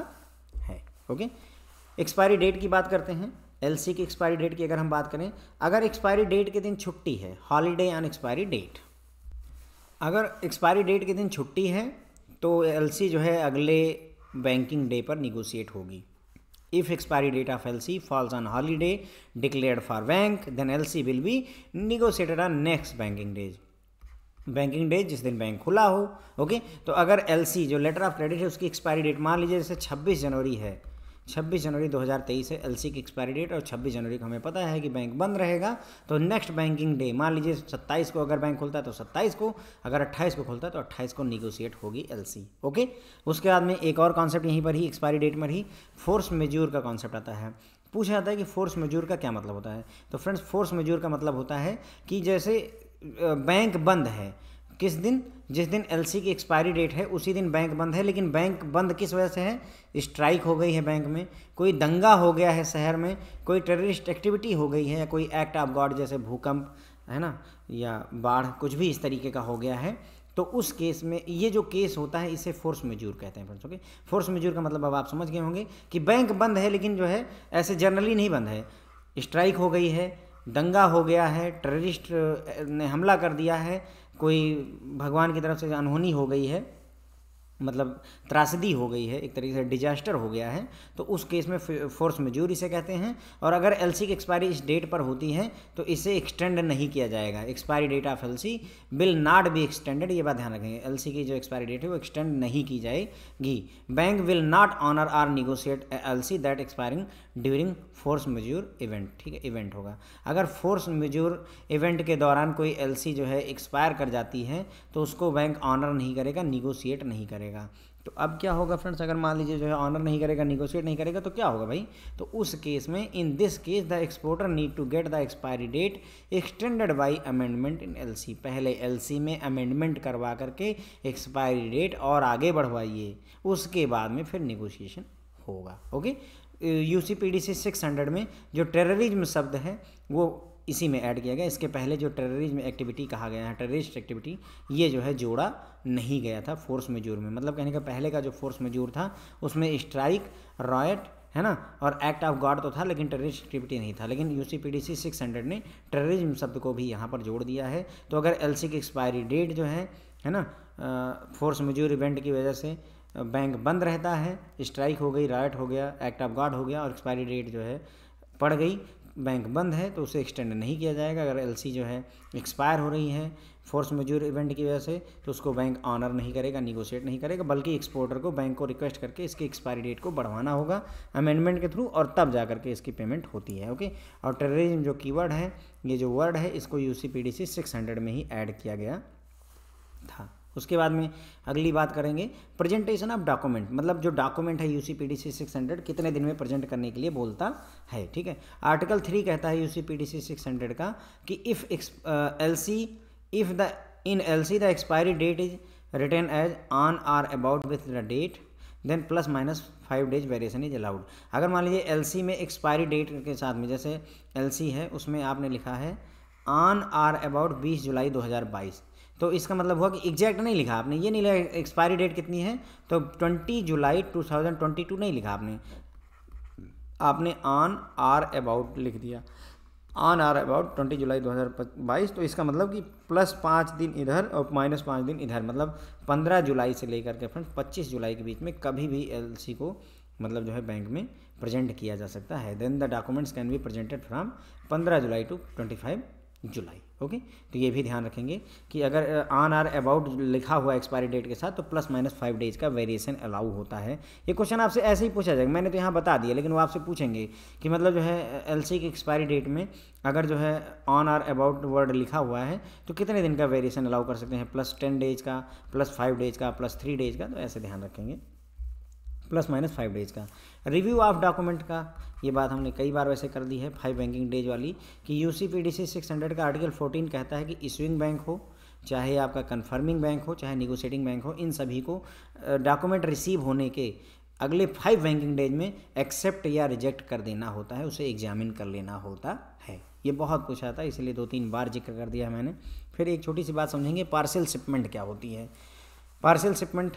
S1: है ओके एक्सपायरी डेट की बात करते हैं एलसी की एक्सपायरी डेट की अगर हम बात करें अगर एक्सपायरी डेट के दिन छुट्टी है हॉलीडे ऑन एक्सपायरी डेट अगर एक्सपायरी डेट के दिन छुट्टी है तो सी जो है अगले बैंकिंग डे पर निगोशिएट होगी if expiry date of lc falls on holiday declared for bank then lc will be negotiated on next banking days banking day जिस दिन बैंक खुला हो ओके तो अगर एल जो लेटर ऑफ क्रेडिट है उसकी एक्सपायरी डेट मान लीजिए जैसे छब्बीस जनवरी है 26 जनवरी 2023 है एलसी की एक्सपायरी डेट और 26 जनवरी को हमें पता है कि बैंक बंद रहेगा तो नेक्स्ट बैंकिंग डे मान लीजिए 27 को अगर बैंक खुलता है तो 27 को अगर 28 को खुलता है तो 28 को निगोशिएट होगी एलसी ओके उसके बाद में एक और कॉन्सेप्ट यहीं पर ही एक्सपायरी डेट में ही फोर्स मेजूर का कॉन्सेप्ट आता है पूछा जाता है कि फोर्स मेजूर का क्या मतलब होता है तो फ्रेंड्स फोर्स मेजूर का मतलब होता है कि जैसे बैंक बंद है किस दिन जिस दिन एलसी की एक्सपायरी डेट है उसी दिन बैंक बंद है लेकिन बैंक बंद किस वजह से है स्ट्राइक हो गई है बैंक में कोई दंगा हो गया है शहर में कोई टेररिस्ट एक्टिविटी हो गई है या कोई एक्ट ऑफ गॉड जैसे भूकंप है ना या बाढ़ कुछ भी इस तरीके का हो गया है तो उस केस में ये जो केस होता है इसे फोर्स मेजूर कहते हैं फ्रेंड्स ओके फोर्स मेजूर का मतलब अब आप समझ गए होंगे कि बैंक बंद है लेकिन जो है ऐसे जनरली नहीं बंद है स्ट्राइक हो गई है दंगा हो गया है टेररिस्ट ने हमला कर दिया है कोई भगवान की तरफ से अनहोनी हो गई है मतलब त्रासदी हो गई है एक तरीके से डिजास्टर हो गया है तो उस केस में फोर्स मजूर इसे कहते हैं और अगर एल की एक्सपायरी इस डेट पर होती है तो इसे एक्सटेंड नहीं किया जाएगा expiry date of L will not be extended ये बात ध्यान रखेंगे एल की जो एक्सपायरी डेट है वो एक्सटेंड नहीं की जाएगी bank will not honour or negotiate L C that expiring during force majeure event ठीक है इवेंट होगा अगर फोर्स मेजोर इवेंट के दौरान कोई एलसी जो है एक्सपायर कर जाती है तो उसको बैंक ऑनर नहीं करेगा निगोशिएट नहीं करेगा तो अब क्या होगा फ्रेंड्स अगर मान लीजिए जो है ऑनर नहीं करेगा निगोशिएट नहीं करेगा तो क्या होगा भाई तो उस केस में in this case the exporter need to get the expiry date extended by amendment in LC पहले एलसी में अमेंडमेंट करवा करके एक्सपायरी डेट और आगे बढ़वाइए उसके बाद में फिर निगोशिएशन होगा okay U C P D C six hundred में जो टेररिज्म शब्द है वो इसी में ऐड किया गया इसके पहले जो टेररिज्म एक्टिविटी कहा गया है टेररिस्ट एक्टिविटी ये जो है जोड़ा नहीं गया था फोर्स मेजूर में मतलब कहने का पहले का जो फोर्स मेजूर था उसमें स्ट्राइक रॉयट है ना और एक्ट ऑफ गॉड तो था लेकिन टेररिस्ट एक्टिविटी नहीं था लेकिन U C P D C six hundred ने टेररिज्म शब्द को भी यहाँ पर जोड़ दिया है तो अगर एल सी की एक्सपायरी डेट जो है है ना फोर्स मेजूर इवेंट की वजह से बैंक बंद रहता है स्ट्राइक हो गई रायट हो गया एक्ट ऑफ गार्ड हो गया और एक्सपायरी डेट जो है पड़ गई बैंक बंद है तो उसे एक्सटेंड नहीं किया जाएगा अगर एलसी जो है एक्सपायर हो रही है फोर्स मजूर इवेंट की वजह से तो उसको बैंक ऑनर नहीं करेगा निगोशिएट नहीं करेगा बल्कि एक्सपोर्टर को बैंक को रिक्वेस्ट करके इसकी एक्सपायरी डेट को बढ़वाना होगा अमेंडमेंट के थ्रू और तब जा करके इसकी पेमेंट होती है ओके और टेररिज्म जो कीवर्ड है ये जो वर्ड है इसको U C P D six hundred में ही ऐड किया गया था उसके बाद में अगली बात करेंगे प्रेजेंटेशन ऑफ डॉक्यूमेंट मतलब जो डॉक्यूमेंट है U C P D C six hundred कितने दिन में प्रेजेंट करने के लिए बोलता है ठीक है आर्टिकल थ्री कहता है U C P C six hundred का कि if L C if the in L C the expiry date is written as on or about with the date then plus minus five days variation is allowed अगर मान लीजिए एल सी में एक्सपायरी डेट के साथ में जैसे एल सी है उसमें आपने लिखा है ऑन आर अबाउट बीस जुलाई दो हज़ार बाईस तो इसका मतलब हुआ कि एग्जैक्ट नहीं लिखा आपने ये नहीं लिखा एक्सपायरी डेट कितनी है तो twenty July two thousand twenty two नहीं लिखा आपने आपने ऑन आर अबाउट लिख दिया ऑन आर अबाउट ट्वेंटी जुलाई दो हज़ार बाईस तो इसका मतलब कि प्लस पाँच दिन इधर और माइनस पाँच दिन इधर मतलब पंद्रह जुलाई से लेकर के फ्रेंड पच्चीस जुलाई के बीच में कभी भी एल को मतलब जो है बैंक में प्रजेंट किया जा सकता है then the documents can be presented from पंद्रह July to twenty five July okay तो ये भी ध्यान रखेंगे कि अगर ऑन आर अबाउट लिखा हुआ एक्सपायरी डेट के साथ तो प्लस माइनस फाइव डेज का वेरिएशन अलाउ होता है ये क्वेश्चन आपसे ऐसे ही पूछा जाएगा मैंने तो यहाँ बता दिया लेकिन वो आपसे पूछेंगे कि मतलब जो है एल सी की एक्सपायरी डेट में अगर जो है ऑन आर अबाउट वर्ड लिखा हुआ है तो कितने दिन का वेरिएशन अलाउ कर सकते हैं प्लस टेन डेज का प्लस फाइव डेज का प्लस थ्री डेज का तो ऐसे ध्यान रखेंगे प्लस माइनस फाइव डेज का रिव्यू ऑफ डॉक्यूमेंट का ये बात हमने कई बार वैसे कर दी है फाइव बैंकिंग डेज वाली कि U C P D C six hundred का आर्टिकल फोर्टीन कहता है कि इशूइंग बैंक हो चाहे आपका कन्फर्मिंग बैंक हो चाहे निगोशिएटिंग बैंक हो इन सभी को डॉक्यूमेंट रिसीव होने के अगले फाइव बैंकिंग डेज में एक्सेप्ट या रिजेक्ट कर देना होता है उसे एग्जामिन कर लेना होता है ये बहुत पूछा था इसलिए दो तीन बार जिक्र कर दिया मैंने फिर एक छोटी सी बात समझेंगे पार्सल शिपमेंट क्या होती है parcel shipment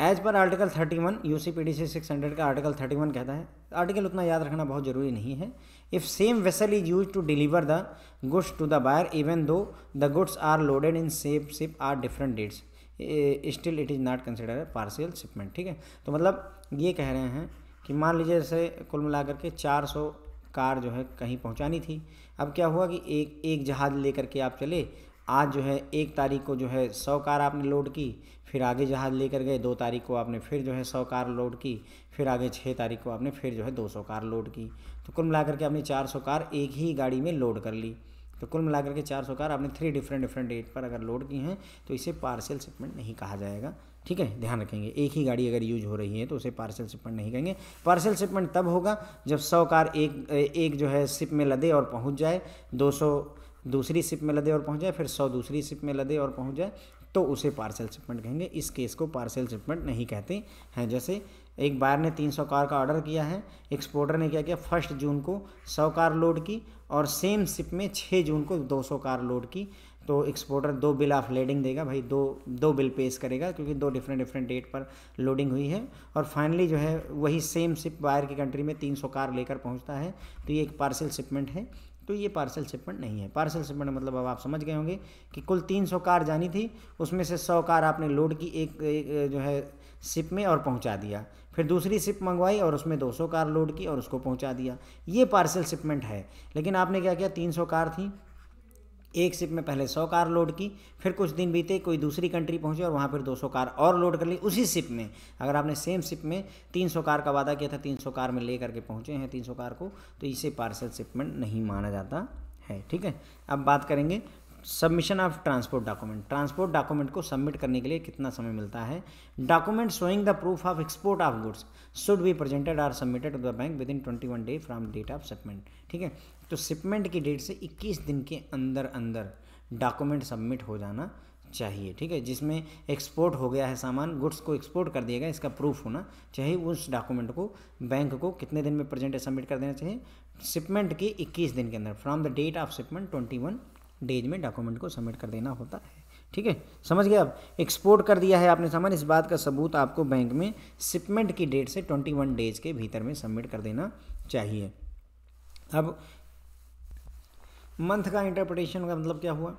S1: as per article 31 six hundred का आर्टिकल 31 कहता है आर्टिकल उतना याद रखना बहुत ज़रूरी नहीं है if same vessel is use to deliver the goods to the buyer even though the goods are loaded in सेप ship are different dates still it is not consider partial shipment ठीक है तो मतलब ये कह रहे हैं कि मान लीजिए जैसे कुल मिलाकर के 400 कार जो है कहीं पहुंचानी थी अब क्या हुआ कि एक एक जहाज़ लेकर के आप चले आज जो है एक तारीख को जो है सौ कार आपने लोड की फिर आगे जहाज़ लेकर गए दो तारीख को आपने फिर जो है सौ कार लोड की फिर आगे छः तारीख को आपने फिर जो है दो सौ कार लोड की तो कुल मिलाकर के आपने चार सौ कार एक ही गाड़ी में लोड कर ली तो कुल मिलाकर के चार सौ कार आपने थ्री डिफरेंट डिफरेंट डेट पर अगर लोड की हैं तो इसे पार्सल शिपमेंट नहीं कहा जाएगा ठीक है ध्यान रखेंगे एक ही गाड़ी अगर यूज हो रही है तो उसे पार्सल शिपमेंट नहीं कहेंगे पार्सल शिपमेंट तब होगा जब सौ कार एक एक जो है शिप में लदे और पहुँच जाए दो सौ दूसरी सिप में लदे और पहुँच जाए फिर सौ दूसरी सिप में लदे और पहुँच जाए तो उसे पार्सल शिपमेंट कहेंगे इस केस को पार्सल शिपमेंट नहीं कहते हैं जैसे एक बायर ने 300 कार का ऑर्डर किया है एक्सपोर्टर ने क्या किया फर्स्ट जून को 100 कार लोड की और सेम शिप में 6 जून को 200 कार लोड की तो एक्सपोर्टर दो बिल ऑफ लेडिंग देगा भाई दो दो बिल पेश करेगा क्योंकि दो डिफरेंट डिफरेंट डेट पर लोडिंग हुई है और फाइनली जो है वही सेम शिप बायर की कंट्री में 300 कार लेकर पहुंचता है तो ये एक पार्सल शिपमेंट है तो ये पार्सल शिपमेंट नहीं है पार्सल शिपमेंट मतलब अब आप समझ गए होंगे कि कुल तीन सौ कार जानी थी उसमें से सौ कार आपने लोड की एक, एक जो है शिप में और पहुंचा दिया फिर दूसरी शिप मंगवाई और उसमें 200 कार लोड की और उसको पहुंचा दिया ये पार्सल शिपमेंट है लेकिन आपने क्या किया 300 कार थी एक शिप में पहले सौ कार लोड की फिर कुछ दिन बीते कोई दूसरी कंट्री पहुंचे और वहाँ फिर दो सौ कार और लोड कर ली उसी शिप में अगर आपने सेम शिप में तीन सौ कार का वादा किया था तीन सौ कार में ले करके पहुँचे हैं तीन सौ कार को तो इसे पार्सल शिपमेंट नहीं माना जाता है ठीक है अब बात करेंगे submission of transport document transport document को सबमिट करने के लिए कितना समय मिलता है document showing the proof of export of goods should be presented or submitted to the bank within twenty one day from date of shipment ठीक है तो शिपमेंट की डेट से इक्कीस दिन के अंदर अंदर डॉक्यूमेंट सबमिट हो जाना चाहिए ठीक है जिसमें एक्सपोर्ट हो गया है सामान गुड्स को एक्सपोर्ट कर दिया गया इसका प्रूफ होना चाहिए उस डॉक्यूमेंट को बैंक को कितने दिन में प्रेजेंट सबमिट कर देना चाहिए शिपमेंट के 21 दिन के अंदर from the date of shipment 21 days में डॉक्यूमेंट को सबमिट कर देना होता है ठीक है समझ गए अब एक्सपोर्ट कर दिया है आपने सामान इस बात का सबूत आपको बैंक में शिपमेंट की डेट से 21 डेज के भीतर में सबमिट कर देना चाहिए अब मंथ का इंटरप्रिटेशन का मतलब क्या हुआ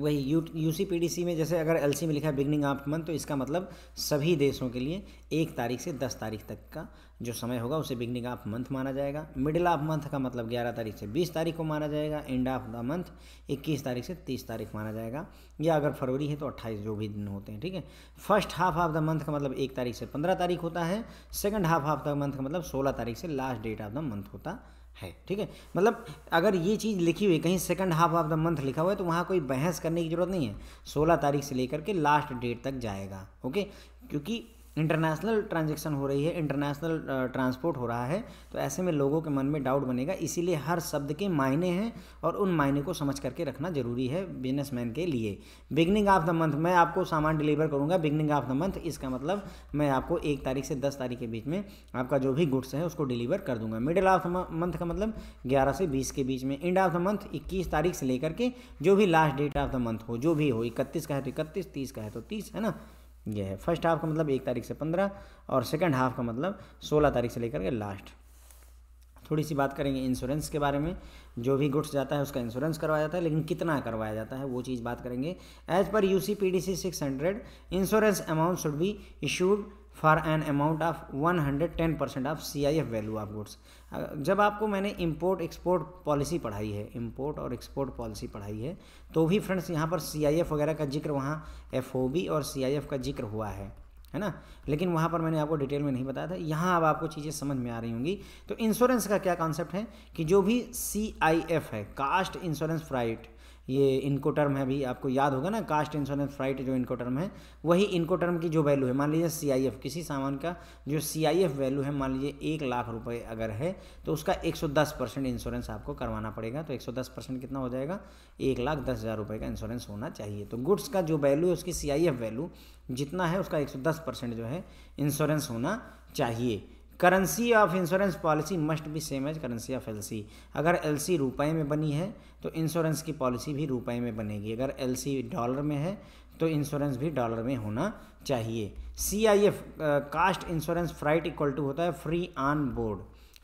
S1: वही U U C P D C में जैसे अगर एल सी में लिखा है बिगनिंग ऑफ मंथ तो इसका मतलब सभी देशों के लिए एक तारीख से दस तारीख तक का जो समय होगा उसे बिगनिंग ऑफ मंथ माना जाएगा मिडिल ऑफ मंथ का मतलब ग्यारह तारीख से बीस तारीख को माना जाएगा एंड ऑफ द मंथ इक्कीस तारीख से तीस तारीख माना जाएगा या अगर फरवरी है तो अट्ठाईस जो भी दिन होते हैं ठीक है first half of the month का मतलब एक तारीख से पंद्रह तारीख होता है second half of the month का मतलब सोलह तारीख से last date of the month होता है है ठीक है मतलब अगर ये चीज़ लिखी हुई कहीं second half of the month लिखा हुआ है तो वहाँ कोई बहस करने की ज़रूरत नहीं है सोलह तारीख से लेकर के लास्ट डेट तक जाएगा ओके क्योंकि इंटरनेशनल ट्रांजेक्शन हो रही है इंटरनेशनल ट्रांसपोर्ट हो रहा है तो ऐसे में लोगों के मन में डाउट बनेगा इसीलिए हर शब्द के मायने हैं और उन मायने को समझ करके रखना जरूरी है बिजनेसमैन के लिए बिगनिंग ऑफ द मंथ मैं आपको सामान डिलीवर करूँगा बिगनिंग ऑफ द मंथ इसका मतलब मैं आपको एक तारीख से दस तारीख के बीच में आपका जो भी गुड्स है उसको डिलीवर कर दूंगा मिडिल ऑफ मंथ का मतलब ग्यारह से बीस के बीच में एंड ऑफ द मंथ इक्कीस तारीख से लेकर के जो भी last date of the month हो जो भी हो इकतीस का है तो इकतीस तीस का है तो तीस है ना ये है फर्स्ट हाफ का मतलब एक तारीख से पंद्रह और सेकेंड हाफ का मतलब सोलह तारीख से लेकर के लास्ट थोड़ी सी बात करेंगे इंश्योरेंस के बारे में जो भी गुड्स जाता है उसका इंश्योरेंस करवाया जाता है लेकिन कितना करवाया जाता है वो चीज़ बात करेंगे as per U C P D C six hundred insurance amount should be issued for an amount of 110 percent of C I F value of goods जब आपको मैंने इम्पोर्ट एक्सपोर्ट पॉलिसी पढ़ाई है इम्पोर्ट और एक्सपोर्ट पॉलिसी पढ़ाई है तो भी फ्रेंड्स यहाँ पर सी आई एफ वगैरह का जिक्र वहाँ एफ ओ बी और सी आई एफ का जिक्र हुआ है है ना लेकिन वहाँ पर मैंने आपको डिटेल में नहीं बताया था यहाँ अब आपको चीज़ें समझ में आ रही होंगी तो इंश्योरेंस का क्या कॉन्सेप्ट है कि जो भी सी आई एफ है कास्ट इंश्योरेंस फ्राइट ये इनको टर्म है अभी आपको याद होगा ना कास्ट इंश्योरेंस फ्राइट जो इनको टर्म है वही इनको टर्म की जो वैल्यू है मान लीजिए सीआईएफ किसी सामान का जो सीआईएफ वैल्यू है मान लीजिए एक लाख रुपए अगर है तो उसका 110 परसेंट इंश्योरेंस आपको करवाना पड़ेगा तो 110 परसेंट कितना हो जाएगा एक लाख दस हज़ार रुपये का इंश्योरेंस होना चाहिए तो गुड्स का जो वैल्यू है उसकी सी वैल्यू जितना है उसका एक जो है इंश्योरेंस होना चाहिए currency of insurance policy must be same as currency of LC अगर एलसी रुपए में बनी है तो इंश्योरेंस की पॉलिसी भी रुपए में बनेगी अगर एलसी डॉलर में है तो इंश्योरेंस भी डॉलर में होना चाहिए C I F cost insurance freight equal to होता है free on board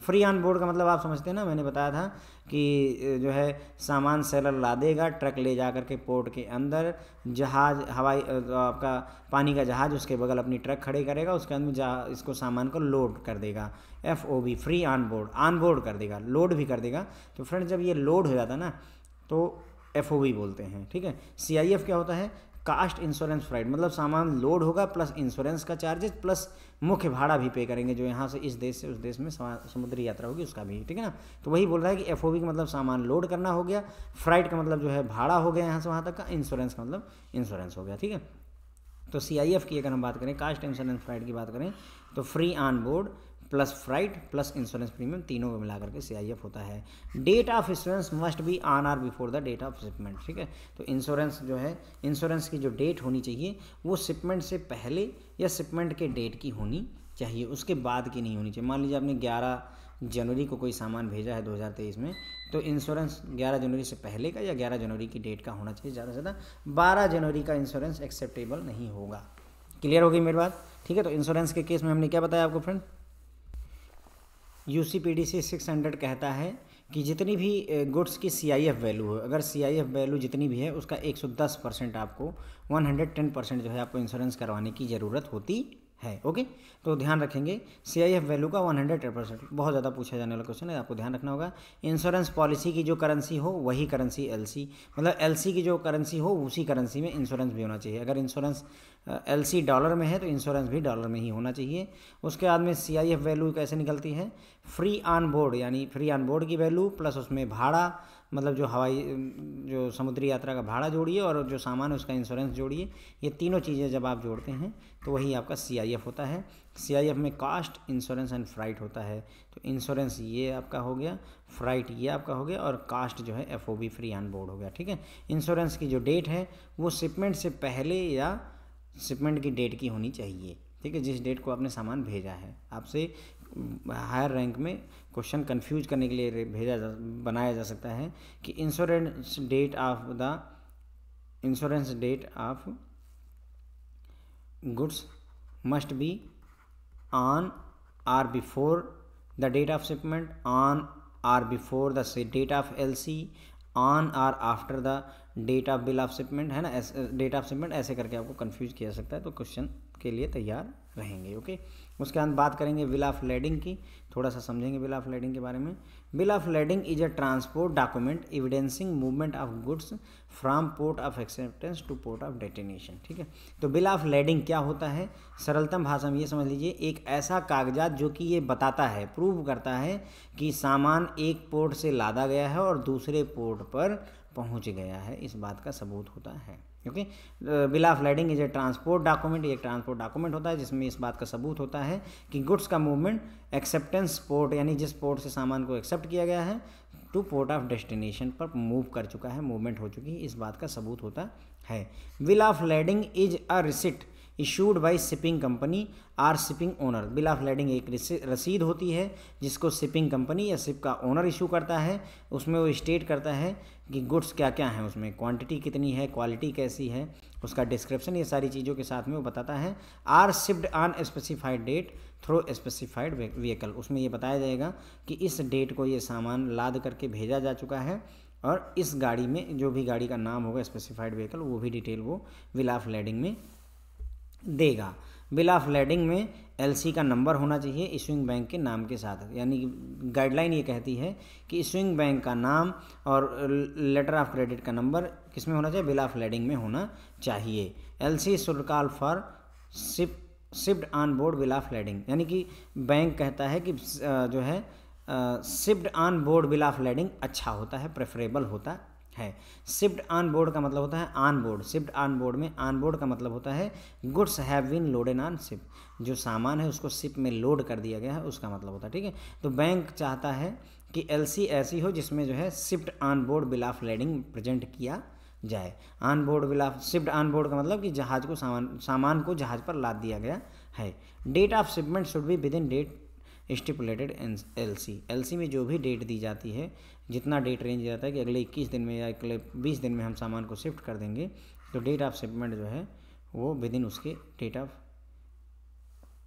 S1: free on board का मतलब आप समझते हैं ना मैंने बताया था कि जो है सामान सेलर ला देगा ट्रक ले जा कर के पोर्ट के अंदर जहाज़ हवाई आपका पानी का जहाज़ उसके बगल अपनी ट्रक खड़े करेगा उसके अंदर इसको सामान को लोड कर देगा F O B free on board on board कर देगा लोड भी कर देगा तो फ्रेंड जब ये लोड हो जाता ना तो एफ ओ बी बोलते हैं ठीक है सी आई एफ क्या होता है कास्ट इंश्योरेंस फ्राइड मतलब सामान लोड होगा प्लस इंश्योरेंस का चार्जेस प्लस मुख्य भाड़ा भी पे करेंगे जो यहाँ से इस देश से उस देश में समुद्री यात्रा होगी उसका भी ठीक है ना तो वही बोल रहा है कि एफ का मतलब सामान लोड करना हो गया फ्राइट का मतलब जो है भाड़ा हो गया यहाँ से वहाँ तक का इंश्योरेंस का मतलब इंश्योरेंस हो गया ठीक है तो सी की अगर हम बात करें कास्ट इंश्योरेंस फ्लाइट की बात करें तो free on board plus freight plus insurance premium तीनों को मिलाकर के सीआईएफ होता है date of insurance must be on or before the date of shipment ठीक है तो इंश्योरेंस जो है इंश्योरेंस की जो डेट होनी चाहिए वो शिपमेंट से पहले या शिपमेंट के डेट की होनी चाहिए उसके बाद की नहीं होनी चाहिए मान लीजिए आपने ग्यारह जनवरी को कोई सामान भेजा है 2023 में तो इंश्योरेंस 11 जनवरी से पहले का या 11 जनवरी की डेट का होना चाहिए ज़्यादा से ज़्यादा 12 जनवरी का इंश्योरेंस एक्सेप्टेबल नहीं होगा क्लियर होगी मेरी बात ठीक है तो इंश्योरेंस के केस में हमने क्या बताया आपको friend U C six hundred कहता है कि जितनी भी गुड्स की सी आई एफ वैल्यू हो अगर सी आई एफ वैल्यू जितनी भी है उसका एक सौ दस परसेंट आपको वन हंड्रेड टेन परसेंट जो है आपको इंश्योरेंस करवाने की ज़रूरत होती है ओके तो ध्यान रखेंगे सी आई एफ वैल्यू का वन हंड्रेड परसेंट बहुत ज़्यादा पूछा जाने वाला क्वेश्चन है आपको ध्यान रखना होगा इंश्योरेंस पॉलिसी की जो करेंसी हो वही करेंसी एल सी मतलब एल सी की जो करेंसी हो उसी करेंसी में इंश्योरेंस भी होना चाहिए अगर इंश्योरेंस एल सी डॉलर में है तो इंश्योरेंस भी डॉलर में ही होना चाहिए उसके बाद में सी आई एफ वैल्यू कैसे निकलती है फ्री ऑन बोर्ड यानी फ्री ऑन बोर्ड की वैल्यू प्लस उसमें भाड़ा मतलब जो हवाई जो समुद्री यात्रा का भाड़ा जोड़िए और जो सामान है उसका इंश्योरेंस जोड़िए ये तीनों चीज़ें जब आप जोड़ते हैं तो वही आपका सी होता है सी में कास्ट इंश्योरेंस एंड फ्राइट होता है तो इंश्योरेंस ये आपका हो गया फ्राइट ये आपका हो गया और कास्ट जो है एफ फ्री ऑन बोर्ड हो गया ठीक है इंश्योरेंस की जो डेट है वो शिपमेंट से पहले या शिपमेंट की डेट की होनी चाहिए ठीक है जिस डेट को आपने सामान भेजा है आपसे हायर हम्म, रैंक में क्वेश्चन कन्फ्यूज करने के लिए भेजा जा बनाया जा सकता है कि insurance date of the insurance date of goods must be on or before the date of shipment on or before the date of L C on or after the date of bill of shipment है ना डेट ऑफ शिपमेंट ऐसे करके आपको कन्फ्यूज किया जा सकता है तो क्वेश्चन के लिए तैयार रहेंगे ओके उसके बाद बात करेंगे बिल ऑफ लेडिंग की थोड़ा सा समझेंगे बिल ऑफ लेडिंग के बारे में bill of lading is a transport document evidencing movement of goods from port of acceptance to port of destination ठीक है तो बिल ऑफ लेडिंग क्या होता है सरलतम भाषा में ये समझ लीजिए एक ऐसा कागजात जो कि ये बताता है प्रूव करता है कि सामान एक पोर्ट से लादा गया है और दूसरे पोर्ट पर पहुँच गया है इस बात का सबूत होता है क्योंकि bill of lading is a transport document ये ट्रांसपोर्ट डॉक्यूमेंट होता है जिसमें इस बात का सबूत होता है कि गुड्स का मूवमेंट एक्सेप्टेंस पोर्ट यानी जिस पोर्ट से सामान को एक्सेप्ट किया गया है टू पोर्ट ऑफ डेस्टिनेशन पर मूव कर चुका है मूवमेंट हो चुकी है इस बात का सबूत होता है bill of lading is a receipt issued by shipping company or shipping owner bill of lading एक रसीद होती है जिसको शिपिंग कंपनी या शिप का ओनर इशू करता है उसमें वो स्टेट करता है कि गुड्स क्या क्या हैं उसमें क्वांटिटी कितनी है क्वालिटी कैसी है उसका डिस्क्रिप्शन ये सारी चीज़ों के साथ में वो बताता है or shipped on specified date through specified vehicle उसमें ये बताया जाएगा कि इस डेट को ये सामान लाद करके भेजा जा चुका है और इस गाड़ी में जो भी गाड़ी का नाम होगा स्पेसिफाइड व्हीकल वो भी डिटेल वो विल ऑफ लेडिंग में देगा बिल ऑफ लेडिंग में एलसी का नंबर होना चाहिए स्विंग बैंक के नाम के साथ यानी गाइडलाइन ये कहती है कि स्विंग बैंक का नाम और लेटर ऑफ क्रेडिट का नंबर किस में होना चाहिए बिल ऑफ लेडिंग में होना चाहिए एलसी सी should call for ship shipped on board bill of lading यानी कि बैंक कहता है कि जो है shipped on board bill of lading अच्छा होता है प्रेफरेबल होता है शिफ्ट ऑन बोर्ड का मतलब होता है on board shipped on board में ऑन बोर्ड का मतलब होता है goods have been loaded on ship जो सामान है उसको शिप में लोड कर दिया गया है उसका मतलब होता है ठीक है तो बैंक चाहता है कि सी ऐसी हो जिसमें जो है shipped on board bill of lading present किया जाए on board bill of shipped on board का मतलब कि जहाज को सामान सामान को जहाज पर लाद दिया गया है date of shipment should be within date stipulated L C L C में जो भी डेट दी जाती है जितना डेट रेंज रहता है कि अगले इक्कीस दिन में या अगले बीस दिन में हम सामान को शिफ्ट कर देंगे तो डेट ऑफ शिपमेंट जो है वो विद इन उसके डेट ऑफ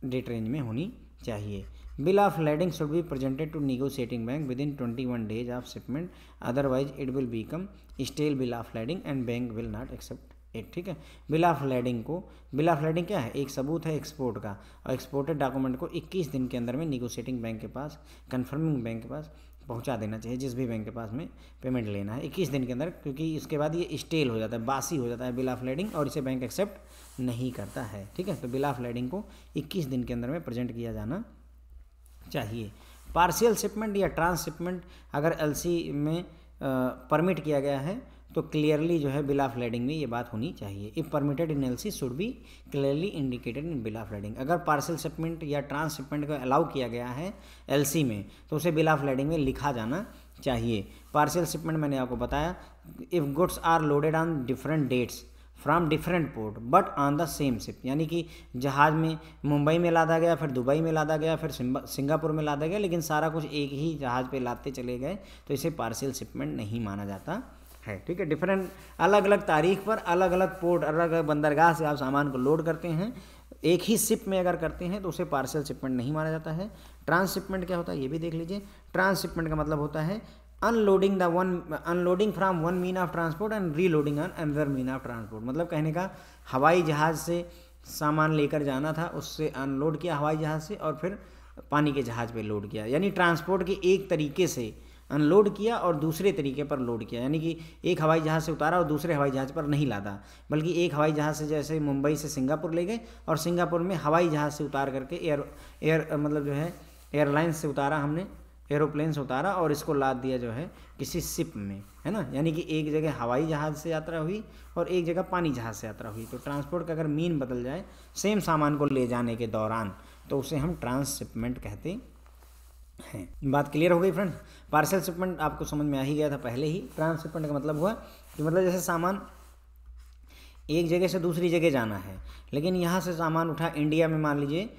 S1: डेट रेंज में होनी चाहिए bill of lading should be presented to negotiating bank within twenty one days of shipment otherwise it will become stale bill of lading and bank will not accept it ठीक है बिल ऑफ लैडिंग को बिल ऑफ लैडिंग क्या है एक सबूत है एक्सपोर्ट का और एक्सपोर्टेड डॉक्यूमेंट को 21 दिन के अंदर में निगोशिएटिंग बैंक के पास कन्फर्मिंग बैंक के पास पहुंचा देना चाहिए जिस भी बैंक के पास में पेमेंट लेना है इक्कीस दिन के अंदर क्योंकि इसके बाद ये स्टेल हो जाता है बासी हो जाता है बिल ऑफ लेडिंग और इसे बैंक एक्सेप्ट नहीं करता है ठीक है तो बिल ऑफ लेडिंग को इक्कीस दिन के अंदर में प्रेजेंट किया जाना चाहिए पार्शियल शिपमेंट या ट्रांस शिपमेंट अगर एल में परमिट किया गया है तो क्लियरली जो है बिल ऑफ लेडिंग में ये बात होनी चाहिए if permitted analysis should be clearly indicated in bill of lading अगर पार्सल शिपमेंट या ट्रांस शिपमेंट को अलाउ किया गया है एलसी में तो उसे बिल ऑफ लेडिंग में लिखा जाना चाहिए पार्सल शिपमेंट मैंने आपको बताया if goods are loaded on different dates from different port but on the same ship यानी कि जहाज़ में मुंबई में लादा गया फिर दुबई में लादा गया फिर सिंगापुर में लादा गया लेकिन सारा कुछ एक ही जहाज़ पे लाते चले गए तो इसे पार्सल शिपमेंट नहीं माना जाता है ठीक है डिफरेंट अलग अलग तारीख पर अलग अलग पोर्ट अलग अलग बंदरगाह से आप सामान को लोड करते हैं एक ही शिप में अगर करते हैं तो उसे पार्सल शिपमेंट नहीं माना जाता है ट्रांसशिपमेंट क्या होता है ये भी देख लीजिए ट्रांसशिपमेंट का मतलब होता है unloading the one unloading from one mean of transport and reloading on another mean of transport मतलब कहने का हवाई जहाज़ से सामान लेकर जाना था उससे अनलोड किया हवाई जहाज़ से और फिर पानी के जहाज़ पे लोड किया यानी ट्रांसपोर्ट के एक तरीके से अनलोड किया और दूसरे तरीके पर लोड किया यानी कि एक हवाई जहाज़ से उतारा और दूसरे हवाई जहाज़ पर नहीं लादा बल्कि एक हवाई जहाज़ से जैसे मुंबई से सिंगापुर ले गए और सिंगापुर में हवाई जहाज़ से उतार करके एयर एयर मतलब जो है एयरलाइंस से उतारा हमने एरोप्लेन से उतारा और इसको लाद दिया जो है किसी सिप में है ना यानी कि एक जगह हवाई जहाज़ से यात्रा हुई और एक जगह पानी जहाज़ से यात्रा हुई तो ट्रांसपोर्ट का अगर मीन बदल जाए सेम सामान को ले जाने के दौरान तो उसे हम ट्रांसशिपमेंट कहते हैं बात क्लियर हो गई फ्रेंड पार्सल शिपमेंट आपको समझ में आ ही गया था पहले ही ट्रांसशिपमेंट का मतलब हुआ कि मतलब जैसे सामान एक जगह से दूसरी जगह जाना है लेकिन यहाँ से सामान उठा इंडिया में मान लीजिए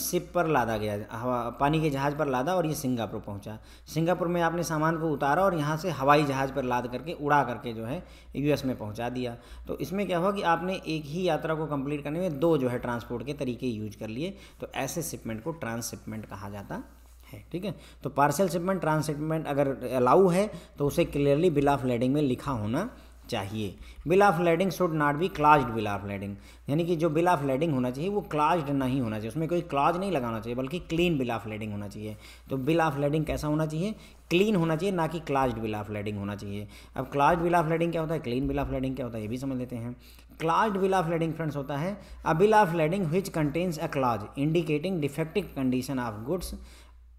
S1: शिप पर लादा गया हवा पानी के जहाज़ पर लादा और ये सिंगापुर पहुंचा सिंगापुर में आपने सामान को उतारा और यहाँ से हवाई जहाज़ पर लाद करके उड़ा करके जो है यूएस में पहुंचा दिया तो इसमें क्या हुआ कि आपने एक ही यात्रा को कंप्लीट करने में दो जो है ट्रांसपोर्ट के तरीके यूज कर लिए तो ऐसे शिपमेंट को ट्रांसशिपमेंट कहा जाता है ठीक है तो पार्सल शिपमेंट ट्रांसशिपमेंट अगर अलाउ है तो उसे क्लियरली बिल ऑफ लेडिंग में लिखा होना चाहिए bill of lading should not be claused bill of lading यानी कि जो बिल ऑफ लेडिंग होना चाहिए वो क्लाज्ड नहीं होना चाहिए उसमें कोई क्लाज नहीं लगाना चाहिए बल्कि क्लीन बिल ऑफ लेडिंग होना चाहिए तो बिल ऑफ लेडिंग कैसा होना चाहिए क्लीन होना चाहिए ना कि क्लाज्ड बिल ऑफ लेडिंग होना चाहिए अब क्लाज्ड बिल ऑफ लेडिंग क्या होता है क्लीन बिल ऑफ लेडिंग क्या होता है ये भी समझ लेते हैं claused bill of lading friends होता है a bill of lading which contains a clause indicating defective condition of goods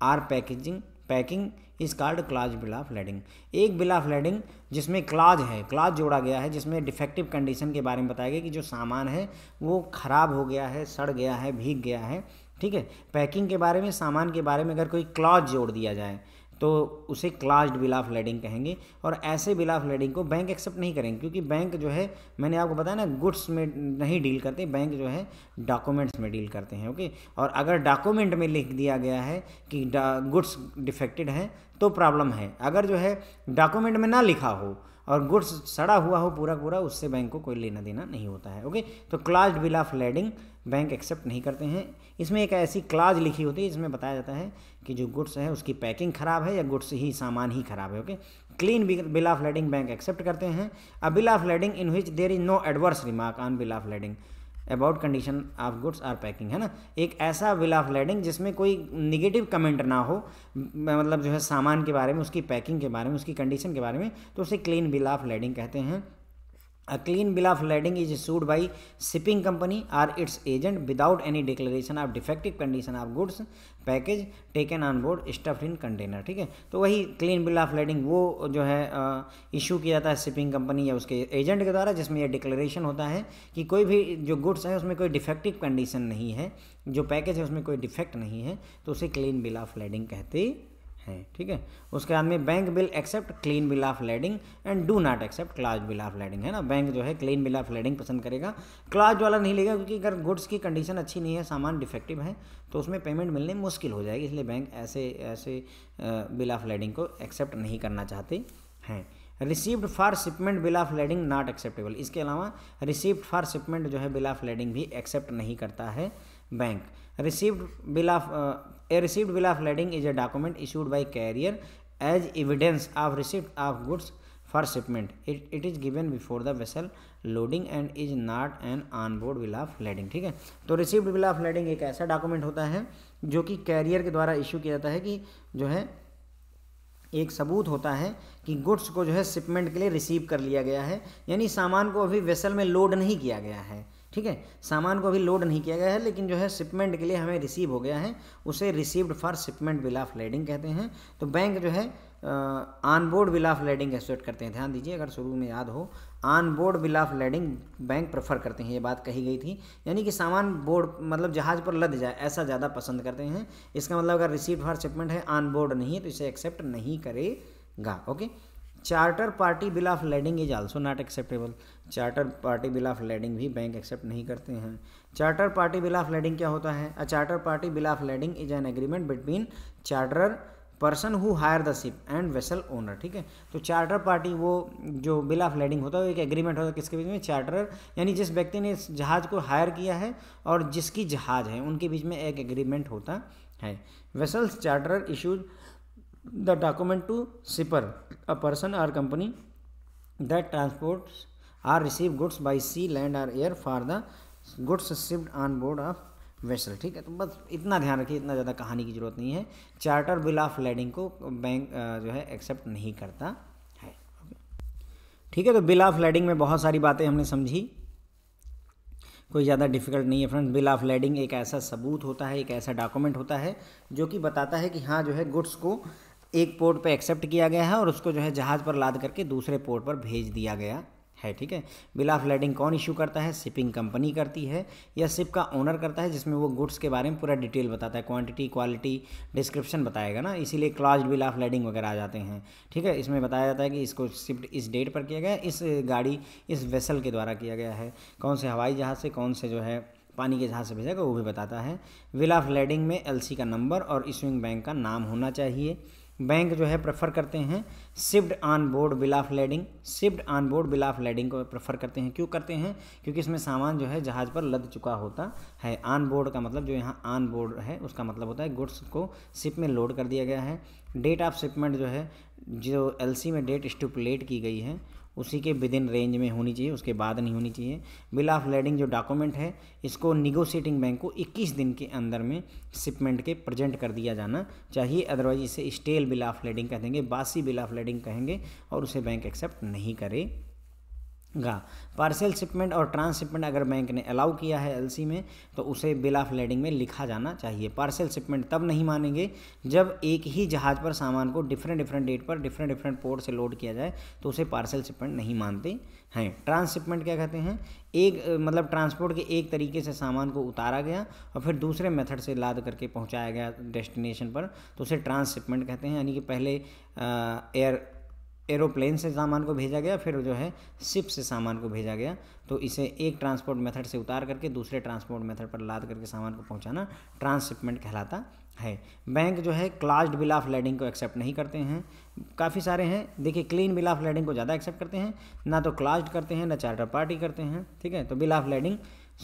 S1: or packaging packing is called clause bill of lading एक बिल ऑफ लेडिंग जिसमें क्लाज है क्लाज जोड़ा गया है जिसमें डिफेक्टिव कंडीशन के बारे में बताया गया कि जो सामान है वो ख़राब हो गया है सड़ गया है भीग गया है ठीक है पैकिंग के बारे में सामान के बारे में अगर कोई क्लाज जोड़ दिया जाए तो उसे क्लास्ड बिल ऑफ लेडिंग कहेंगे और ऐसे बिल ऑफ लेडिंग को बैंक एक्सेप्ट नहीं करेंगे क्योंकि बैंक जो है मैंने आपको बताया ना गुड्स में नहीं डील करते बैंक जो है डॉक्यूमेंट्स में डील करते हैं ओके और अगर डॉक्यूमेंट में लिख दिया गया है कि गुड्स डिफेक्टेड हैं तो प्रॉब्लम है अगर जो है डॉक्यूमेंट में ना लिखा हो और गुड्स सड़ा हुआ हो पूरा पूरा उससे बैंक को कोई लेना देना नहीं होता है ओके तो clause bill of lading bank accept नहीं करते हैं इसमें एक ऐसी क्लाज लिखी होती है जिसमें बताया जाता है कि जो गुड्स है उसकी पैकिंग खराब है या गुड्स ही सामान ही खराब है okay clean bill of lading bank accept करते हैं a bill of lading in which there is no adverse remark on bill of lading about condition of goods or packing है ना एक ऐसा विल ऑफ लेडिंग जिसमें कोई निगेटिव कमेंट ना हो मतलब जो है सामान के बारे में उसकी पैकिंग के बारे में उसकी कंडीशन के बारे में तो उसे क्लीन विल ऑफ लेडिंग कहते हैं a clean bill of lading is issued by shipping company or its agent without any declaration of defective condition of goods package taken on board stuff in container ठीक है तो वही क्लीन बिल ऑफ लेडिंग वो जो है इशू किया जाता है शिपिंग कंपनी या उसके एजेंट के द्वारा जिसमें यह डिक्लेरेशन होता है कि कोई भी जो गुड्स है उसमें कोई डिफेक्टिव कंडीशन नहीं है जो पैकेज है उसमें कोई डिफेक्ट नहीं है तो उसे क्लीन बिल ऑफ लेडिंग कहते है ठीक है उसके बाद में bank bill accept clean bill of lading and do not accept clause bill of lading है ना बैंक जो है क्लीन बिल ऑफ लेडिंग पसंद करेगा क्लाज वाला नहीं लेगा क्योंकि अगर गुड्स की कंडीशन अच्छी नहीं है सामान डिफेक्टिव है तो उसमें पेमेंट मिलने मुश्किल हो जाएगी इसलिए बैंक ऐसे ऐसे बिल ऑफ लेडिंग को एक्सेप्ट नहीं करना चाहते हैं received for shipment bill of lading not acceptable इसके अलावा रिसीव्ड फॉर शिपमेंट जो है बिल ऑफ लेडिंग भी एक्सेप्ट नहीं करता है bank received bill of uh, a received bill of lading is a document issued by carrier as evidence of receipt of goods for shipment it, it is given before the vessel loading and is not an onboard bill of lading ठीक है तो received bill of lading एक ऐसा डॉक्यूमेंट होता है जो कि कैरियर के द्वारा इशू किया जाता है कि जो है एक सबूत होता है कि गुड्स को जो है शिपमेंट के लिए रिसीव कर लिया गया है यानी सामान को अभी वेसल में लोड नहीं किया गया है ठीक है सामान को अभी लोड नहीं किया गया है लेकिन जो है शिपमेंट के लिए हमें रिसीव हो गया है उसे received for shipment bill of lading कहते हैं तो बैंक जो है ऑनबोर्ड बिल ऑफ लेडिंग एसोट करते हैं ध्यान दीजिए अगर शुरू में याद हो on board bill of lading bank prefer करते हैं ये बात कही गई थी यानी कि सामान बोर्ड मतलब जहाज पर लद जाए ऐसा ज़्यादा पसंद करते हैं इसका मतलब अगर रिसीव फॉर शिपमेंट है ऑनबोर्ड नहीं है तो इसे एक्सेप्ट नहीं करेगा okay charter party bill of lading is also not acceptable charter party bill of lading भी बैंक एक्सेप्ट नहीं करते हैं charter party bill of lading क्या होता है a charter party bill of lading is an agreement between charter person who hire the ship and vessel owner ठीक है तो चार्टर पार्टी वो जो बिल ऑफ लेडिंग होता है वो एक एग्रीमेंट होता है किसके बीच में चार्टर यानी जिस व्यक्ति ने इस जहाज़ को हायर किया है और जिसकी जहाज़ है उनके बीच में एक एग्रीमेंट होता है vessels charter issues the document to shipper a person और company that transports or receive goods by sea land or air for the goods shipped on board of vessel ठीक है तो बस इतना ध्यान रखिए इतना ज़्यादा कहानी की जरूरत नहीं है चार्टर बिल ऑफ लैंडिंग को बैंक जो है एक्सेप्ट नहीं करता है ठीक है तो बिल ऑफ लैंडिंग में बहुत सारी बातें हमने समझी कोई ज़्यादा डिफिकल्ट नहीं है फ्रेंड्स बिल ऑफ लैंडिंग एक ऐसा सबूत होता है एक ऐसा डॉक्यूमेंट होता है जो कि बताता है कि हाँ जो है गुड्स को एक पोर्ट पर एक्सेप्ट किया गया है और उसको जो है जहाज़ पर लाद करके दूसरे पोर्ट पर भेज दिया गया है ठीक है बिल ऑफ लेडिंग कौन इशू करता है शिपिंग कंपनी करती है या शिप का ओनर करता है जिसमें वो गुड्स के बारे में पूरा डिटेल बताता है क्वांटिटी क्वालिटी डिस्क्रिप्शन बताएगा ना इसीलिए क्लॉज बिल ऑफ लेडिंग वगैरह आ जाते हैं ठीक है इसमें बताया जाता है कि इसको शिफ्ट इस डेट पर किया गया इस गाड़ी इस वेसल के द्वारा किया गया है कौन से हवाई जहाज़ से कौन से जो है पानी के जहाज़ से भेजेगा वो भी बताता है विल ऑफ लेडिंग में एल का नंबर और इशूइंग बैंक का नाम होना चाहिए बैंक जो है प्रेफर करते हैं shipped on board bill of lading shipped on board bill of lading को प्रेफर करते हैं क्यों करते हैं क्योंकि इसमें सामान जो है जहाज़ पर लद चुका होता है ऑन बोर्ड का मतलब जो यहाँ ऑन बोर्ड है उसका मतलब होता है गुड्स को शिप में लोड कर दिया गया है डेट ऑफ शिपमेंट जो है जो एल में डेट स्टूपलेट की गई है उसी के विद इन रेंज में होनी चाहिए उसके बाद नहीं होनी चाहिए बिल ऑफ लेडिंग जो डॉक्यूमेंट है इसको निगोशिएटिंग बैंक को 21 दिन के अंदर में शिपमेंट के प्रेजेंट कर दिया जाना चाहिए अदरवाइज इसे स्टेल बिल ऑफ लेडिंग कहेंगे बासी बिल ऑफ लेडिंग कहेंगे और उसे बैंक एक्सेप्ट नहीं करे गा पार्सल शिपमेंट और ट्रांसशिपमेंट अगर बैंक ने अलाउ किया है एलसी में तो उसे बिल ऑफ लेडिंग में लिखा जाना चाहिए पार्सल शिपमेंट तब नहीं मानेंगे जब एक ही जहाज़ पर सामान को डिफरेंट डिफरेंट डेट पर डिफरेंट डिफरेंट पोर्ट से लोड किया जाए तो उसे पार्सल शिपमेंट नहीं मानते हैं ट्रांसशिपमेंट क्या कहते हैं एक मतलब ट्रांसपोर्ट के एक तरीके से सामान को उतारा गया और फिर दूसरे मेथड से लाद करके पहुँचाया गया डेस्टिनेशन पर तो उसे ट्रांसशिपमेंट कहते हैं यानी कि पहले एयर एरोप्लेन से सामान को भेजा गया फिर जो है शिप से सामान को भेजा गया तो इसे एक ट्रांसपोर्ट मेथड से उतार करके दूसरे ट्रांसपोर्ट मेथड पर लाद करके सामान को पहुंचाना ट्रांसशिपमेंट कहलाता है बैंक जो है क्लास्ड बिल ऑफ लैडिंग को एक्सेप्ट नहीं करते हैं काफ़ी सारे हैं देखिए क्लीन बिल ऑफ लैडिंग को ज़्यादा एक्सेप्ट करते हैं ना तो क्लास्ड करते हैं ना चार्टर पार्टी करते हैं ठीक है तो bill of lading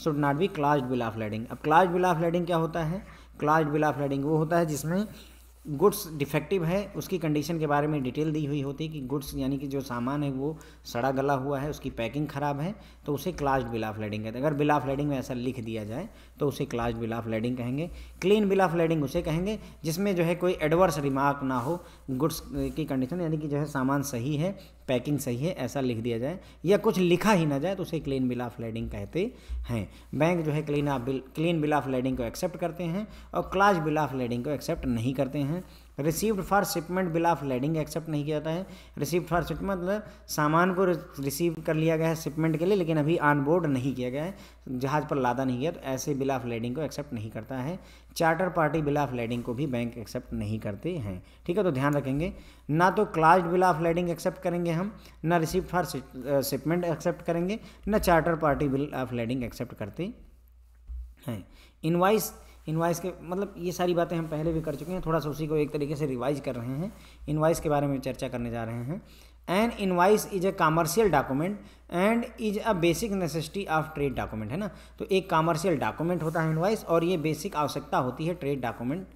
S1: should not be claused bill of lading अब क्लास्ड बिल ऑफ लैडिंग क्या होता है क्लास्ड बिल ऑफ लैडिंग वो होता है जिसमें गुड्स डिफेक्टिव है उसकी कंडीशन के बारे में डिटेल दी हुई होती है कि गुड्स यानी कि जो सामान है वो सड़ा गला हुआ है उसकी पैकिंग खराब है तो उसे क्लास्ड बिल ऑफ लेडिंग कहते हैं अगर बिल ऑफ लेडिंग में ऐसा लिख दिया जाए तो उसे क्लास्ड बिल ऑफ लेडिंग कहेंगे क्लीन बिल ऑफ लेडिंग उसे कहेंगे जिसमें जो है कोई एडवर्स रिमार्क ना हो गुड्स की कंडीशन यानी कि जो है सामान सही है पैकिंग सही है ऐसा लिख दिया जाए या कुछ लिखा ही ना जाए तो उसे क्लीन बिल ऑफ लेडिंग कहते हैं बैंक जो है clean of bill clean bill of lading को एक्सेप्ट करते हैं और क्लास बिल ऑफ लेडिंग को एक्सेप्ट नहीं करते हैं received for shipment bill of lading accept नहीं किया जाता है रिसीव्ड फॉर शिपमेंट मतलब सामान को रिसीव कर लिया गया है शिपमेंट के लिए लेकिन अभी ऑन बोर्ड नहीं किया गया है जहाज़ पर लादा नहीं गया तो ऐसे बिल ऑफ लेडिंग को एक्सेप्ट नहीं करता है charter party bill of lading को भी बैंक एक्सेप्ट नहीं करते हैं ठीक है तो ध्यान रखेंगे ना तो claused bill of lading accept करेंगे हम ना रिसीव फॉर शिपमेंट एक्सेप्ट करेंगे ना charter party bill of lading accept करते हैं इनवाइस इन्वाइस के मतलब ये सारी बातें हम पहले भी कर चुके हैं थोड़ा सा उसी को एक तरीके से रिवाइज कर रहे हैं इन्वाइस के बारे में चर्चा करने जा रहे हैं an invoice is a commercial document and is a basic necessity of trade document है ना तो एक कामर्शियल डॉक्यूमेंट होता है इन्वाइस और ये बेसिक आवश्यकता होती है ट्रेड डॉक्यूमेंट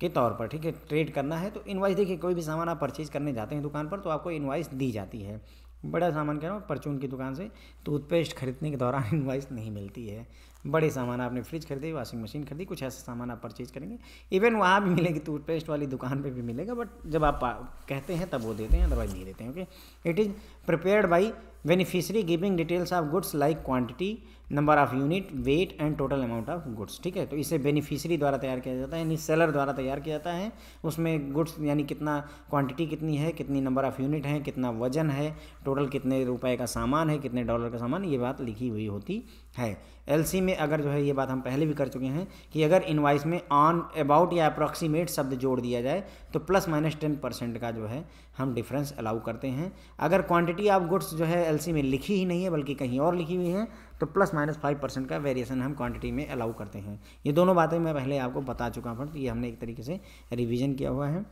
S1: के तौर पर ठीक है ट्रेड करना है तो इन्वाइस देखिए कोई भी सामान आप परचेज करने जाते हैं दुकान पर तो आपको इन्वाइस दी जाती है बड़ा सामान कह रहा हूँ परचून की दुकान से टूथपेस्ट खरीदने के दौरान इन्वाइस नहीं मिलती है बड़े सामान आपने फ्रिज खरीदी वॉशिंग मशीन खरीदी कुछ ऐसा सामान आप परचेज करेंगे इवन वहाँ भी मिलेगी टूथपेस्ट वाली दुकान पर भी मिलेगा बट जब आप कहते हैं तब वो देते हैं अदरवाइज नहीं देते हैं okay it is prepared by beneficiary giving details of goods like quantity number of unit weight and total amount of goods ठीक है तो इसे बेनिफिशरी द्वारा तैयार किया जाता है यानी सेलर द्वारा तैयार किया जाता है उसमें गुड्स यानी कितना क्वांटिटी कितनी है कितनी नंबर ऑफ यूनिट है कितना वजन है टोटल कितने रुपए का सामान है कितने डॉलर का सामान ये बात लिखी हुई होती है एल में अगर जो है ये बात हम पहले भी कर चुके हैं कि अगर इन्वाइस में ऑन अबाउट या अप्रॉक्सीमेट शब्द जोड़ दिया जाए तो प्लस माइनस टेन परसेंट का जो है हम डिफरेंस अलाउ करते हैं अगर क्वांटिटी ऑफ गुड्स जो है एल में लिखी ही नहीं है बल्कि कहीं और लिखी हुई है तो प्लस माइनस फाइव परसेंट का वेरिएशन हम क्वांटिटी में अलाउ करते हैं ये दोनों बातें मैं पहले आपको बता चुका हूँ तो ये हमने एक तरीके से रिविज़न किया हुआ है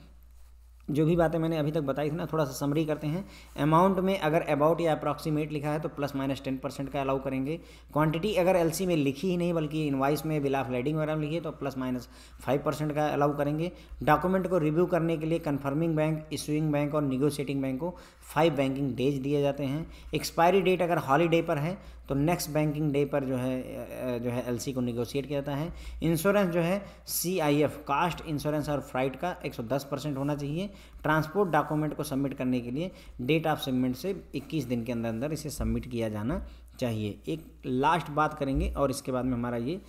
S1: जो भी बातें मैंने अभी तक बताई थी ना थोड़ा सा समरी करते हैं अमाउंट में अगर अबाउट या अप्रॉक्सीमेट लिखा है तो प्लस माइनस टेन परसेंट का अलाउ करेंगे क्वांटिटी अगर एलसी में लिखी ही नहीं बल्कि इनवाइस में बिल ऑफ लेडिंग वगैरह लिखी है तो प्लस माइनस फाइव परसेंट का अलाउ करेंगे डॉक्यूमेंट को रिव्यू करने के लिए कन्फर्मिंग बैंक इशूइंग बैंक और निगोशिएटिंग बैंक को फाइव बैंकिंग डेज दिए जाते हैं एक्सपायरी डेट अगर हॉलीडे पर है तो नेक्स्ट बैंकिंग डे पर जो है जो है एलसी को निगोशिएट किया जाता है इंश्योरेंस जो है सीआईएफ कास्ट इंश्योरेंस और फ्राइट का 110 परसेंट होना चाहिए ट्रांसपोर्ट डॉक्यूमेंट को सबमिट करने के लिए डेट ऑफ सबमिट से 21 दिन के अंदर अंदर इसे सबमिट किया जाना चाहिए एक लास्ट बात करेंगे और इसके बाद में हमारा ये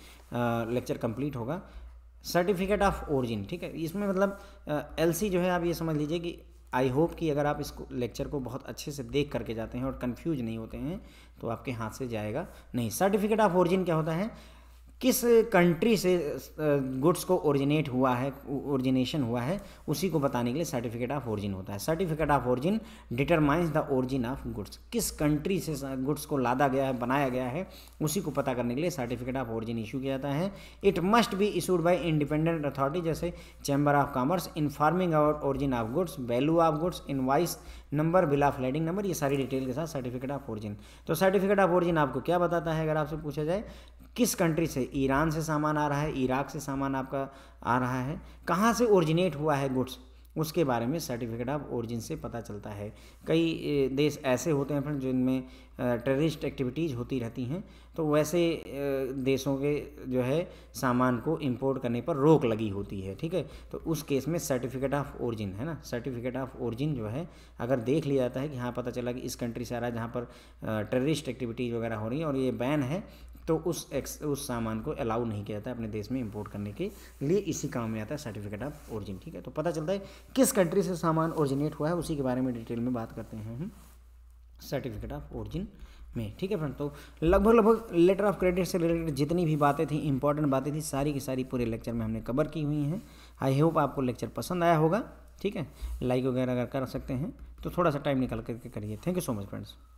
S1: लेक्चर कंप्लीट होगा सर्टिफिकेट ऑफ ओरिजिन ठीक है इसमें मतलब एलसी जो है आप ये समझ लीजिए कि आई होप कि अगर आप इस लेक्चर को बहुत अच्छे से देख करके जाते हैं और कन्फ्यूज नहीं होते हैं तो आपके हाथ से जाएगा नहीं सर्टिफिकेट ऑफ ओरिजिन क्या होता है किस कंट्री से गुड्स को ओरिजिनेट हुआ है ओरिजिनेशन हुआ है उसी को बताने के लिए सर्टिफिकेट ऑफ ओरिजिन होता है certificate of origin determines the origin of goods किस कंट्री से गुड्स को लादा गया है बनाया गया है उसी को पता करने के लिए सर्टिफिकेट ऑफ ओरिजिन इशू किया जाता है it must be issued by independent authority जैसे chamber of commerce informing about origin of goods value of goods invoice number bill of lading number ये सारी डिटेल के साथ सर्टिफिकेट ऑफ ओरिजिन तो सर्टिफिकेट ऑफ ओरिजिन आपको क्या बताता है अगर आपसे पूछा जाए किस कंट्री से ईरान से सामान आ रहा है इराक से सामान आपका आ रहा है कहाँ से ओरिजिनेट हुआ है गुड्स उसके बारे में सर्टिफिकेट ऑफ ओरिजिन से पता चलता है कई देश ऐसे होते हैं फ्रेंड जिनमें टेररिस्ट एक्टिविटीज़ होती रहती हैं तो वैसे देशों के जो है सामान को इंपोर्ट करने पर रोक लगी होती है ठीक है तो उस केस में सर्टिफिकेट ऑफ ओरिजिन है ना सर्टिफिकेट ऑफ ओरिजिन जो है अगर देख लिया जाता है कि हाँ पता चला कि इस कंट्री से आ रहा है जहाँ पर टेररिस्ट एक्टिविटीज़ वगैरह हो रही है और ये बैन है तो उस एक्स उस सामान को अलाउ नहीं किया जाता है अपने देश में इंपोर्ट करने के लिए इसी काम में आता है सर्टिफिकेट ऑफ ओरिजिन ठीक है तो पता चलता है किस कंट्री से सामान ओरिजिनेट हुआ है उसी के बारे में डिटेल में बात करते हैं हम सर्टिफिकेट ऑफ ओरिजिन में ठीक है फ्रेंड तो लगभग लगभग लेटर ऑफ क्रेडिट से रिलेटेड जितनी भी बातें थी इंपॉर्टेंट बातें थी सारी की सारी पूरे लेक्चर में हमने कवर की हुई हैं आई होप आपको लेक्चर पसंद आया होगा ठीक है लाइक वगैरह अगर कर सकते हैं तो थोड़ा सा टाइम निकाल करके करिए thank you so much friends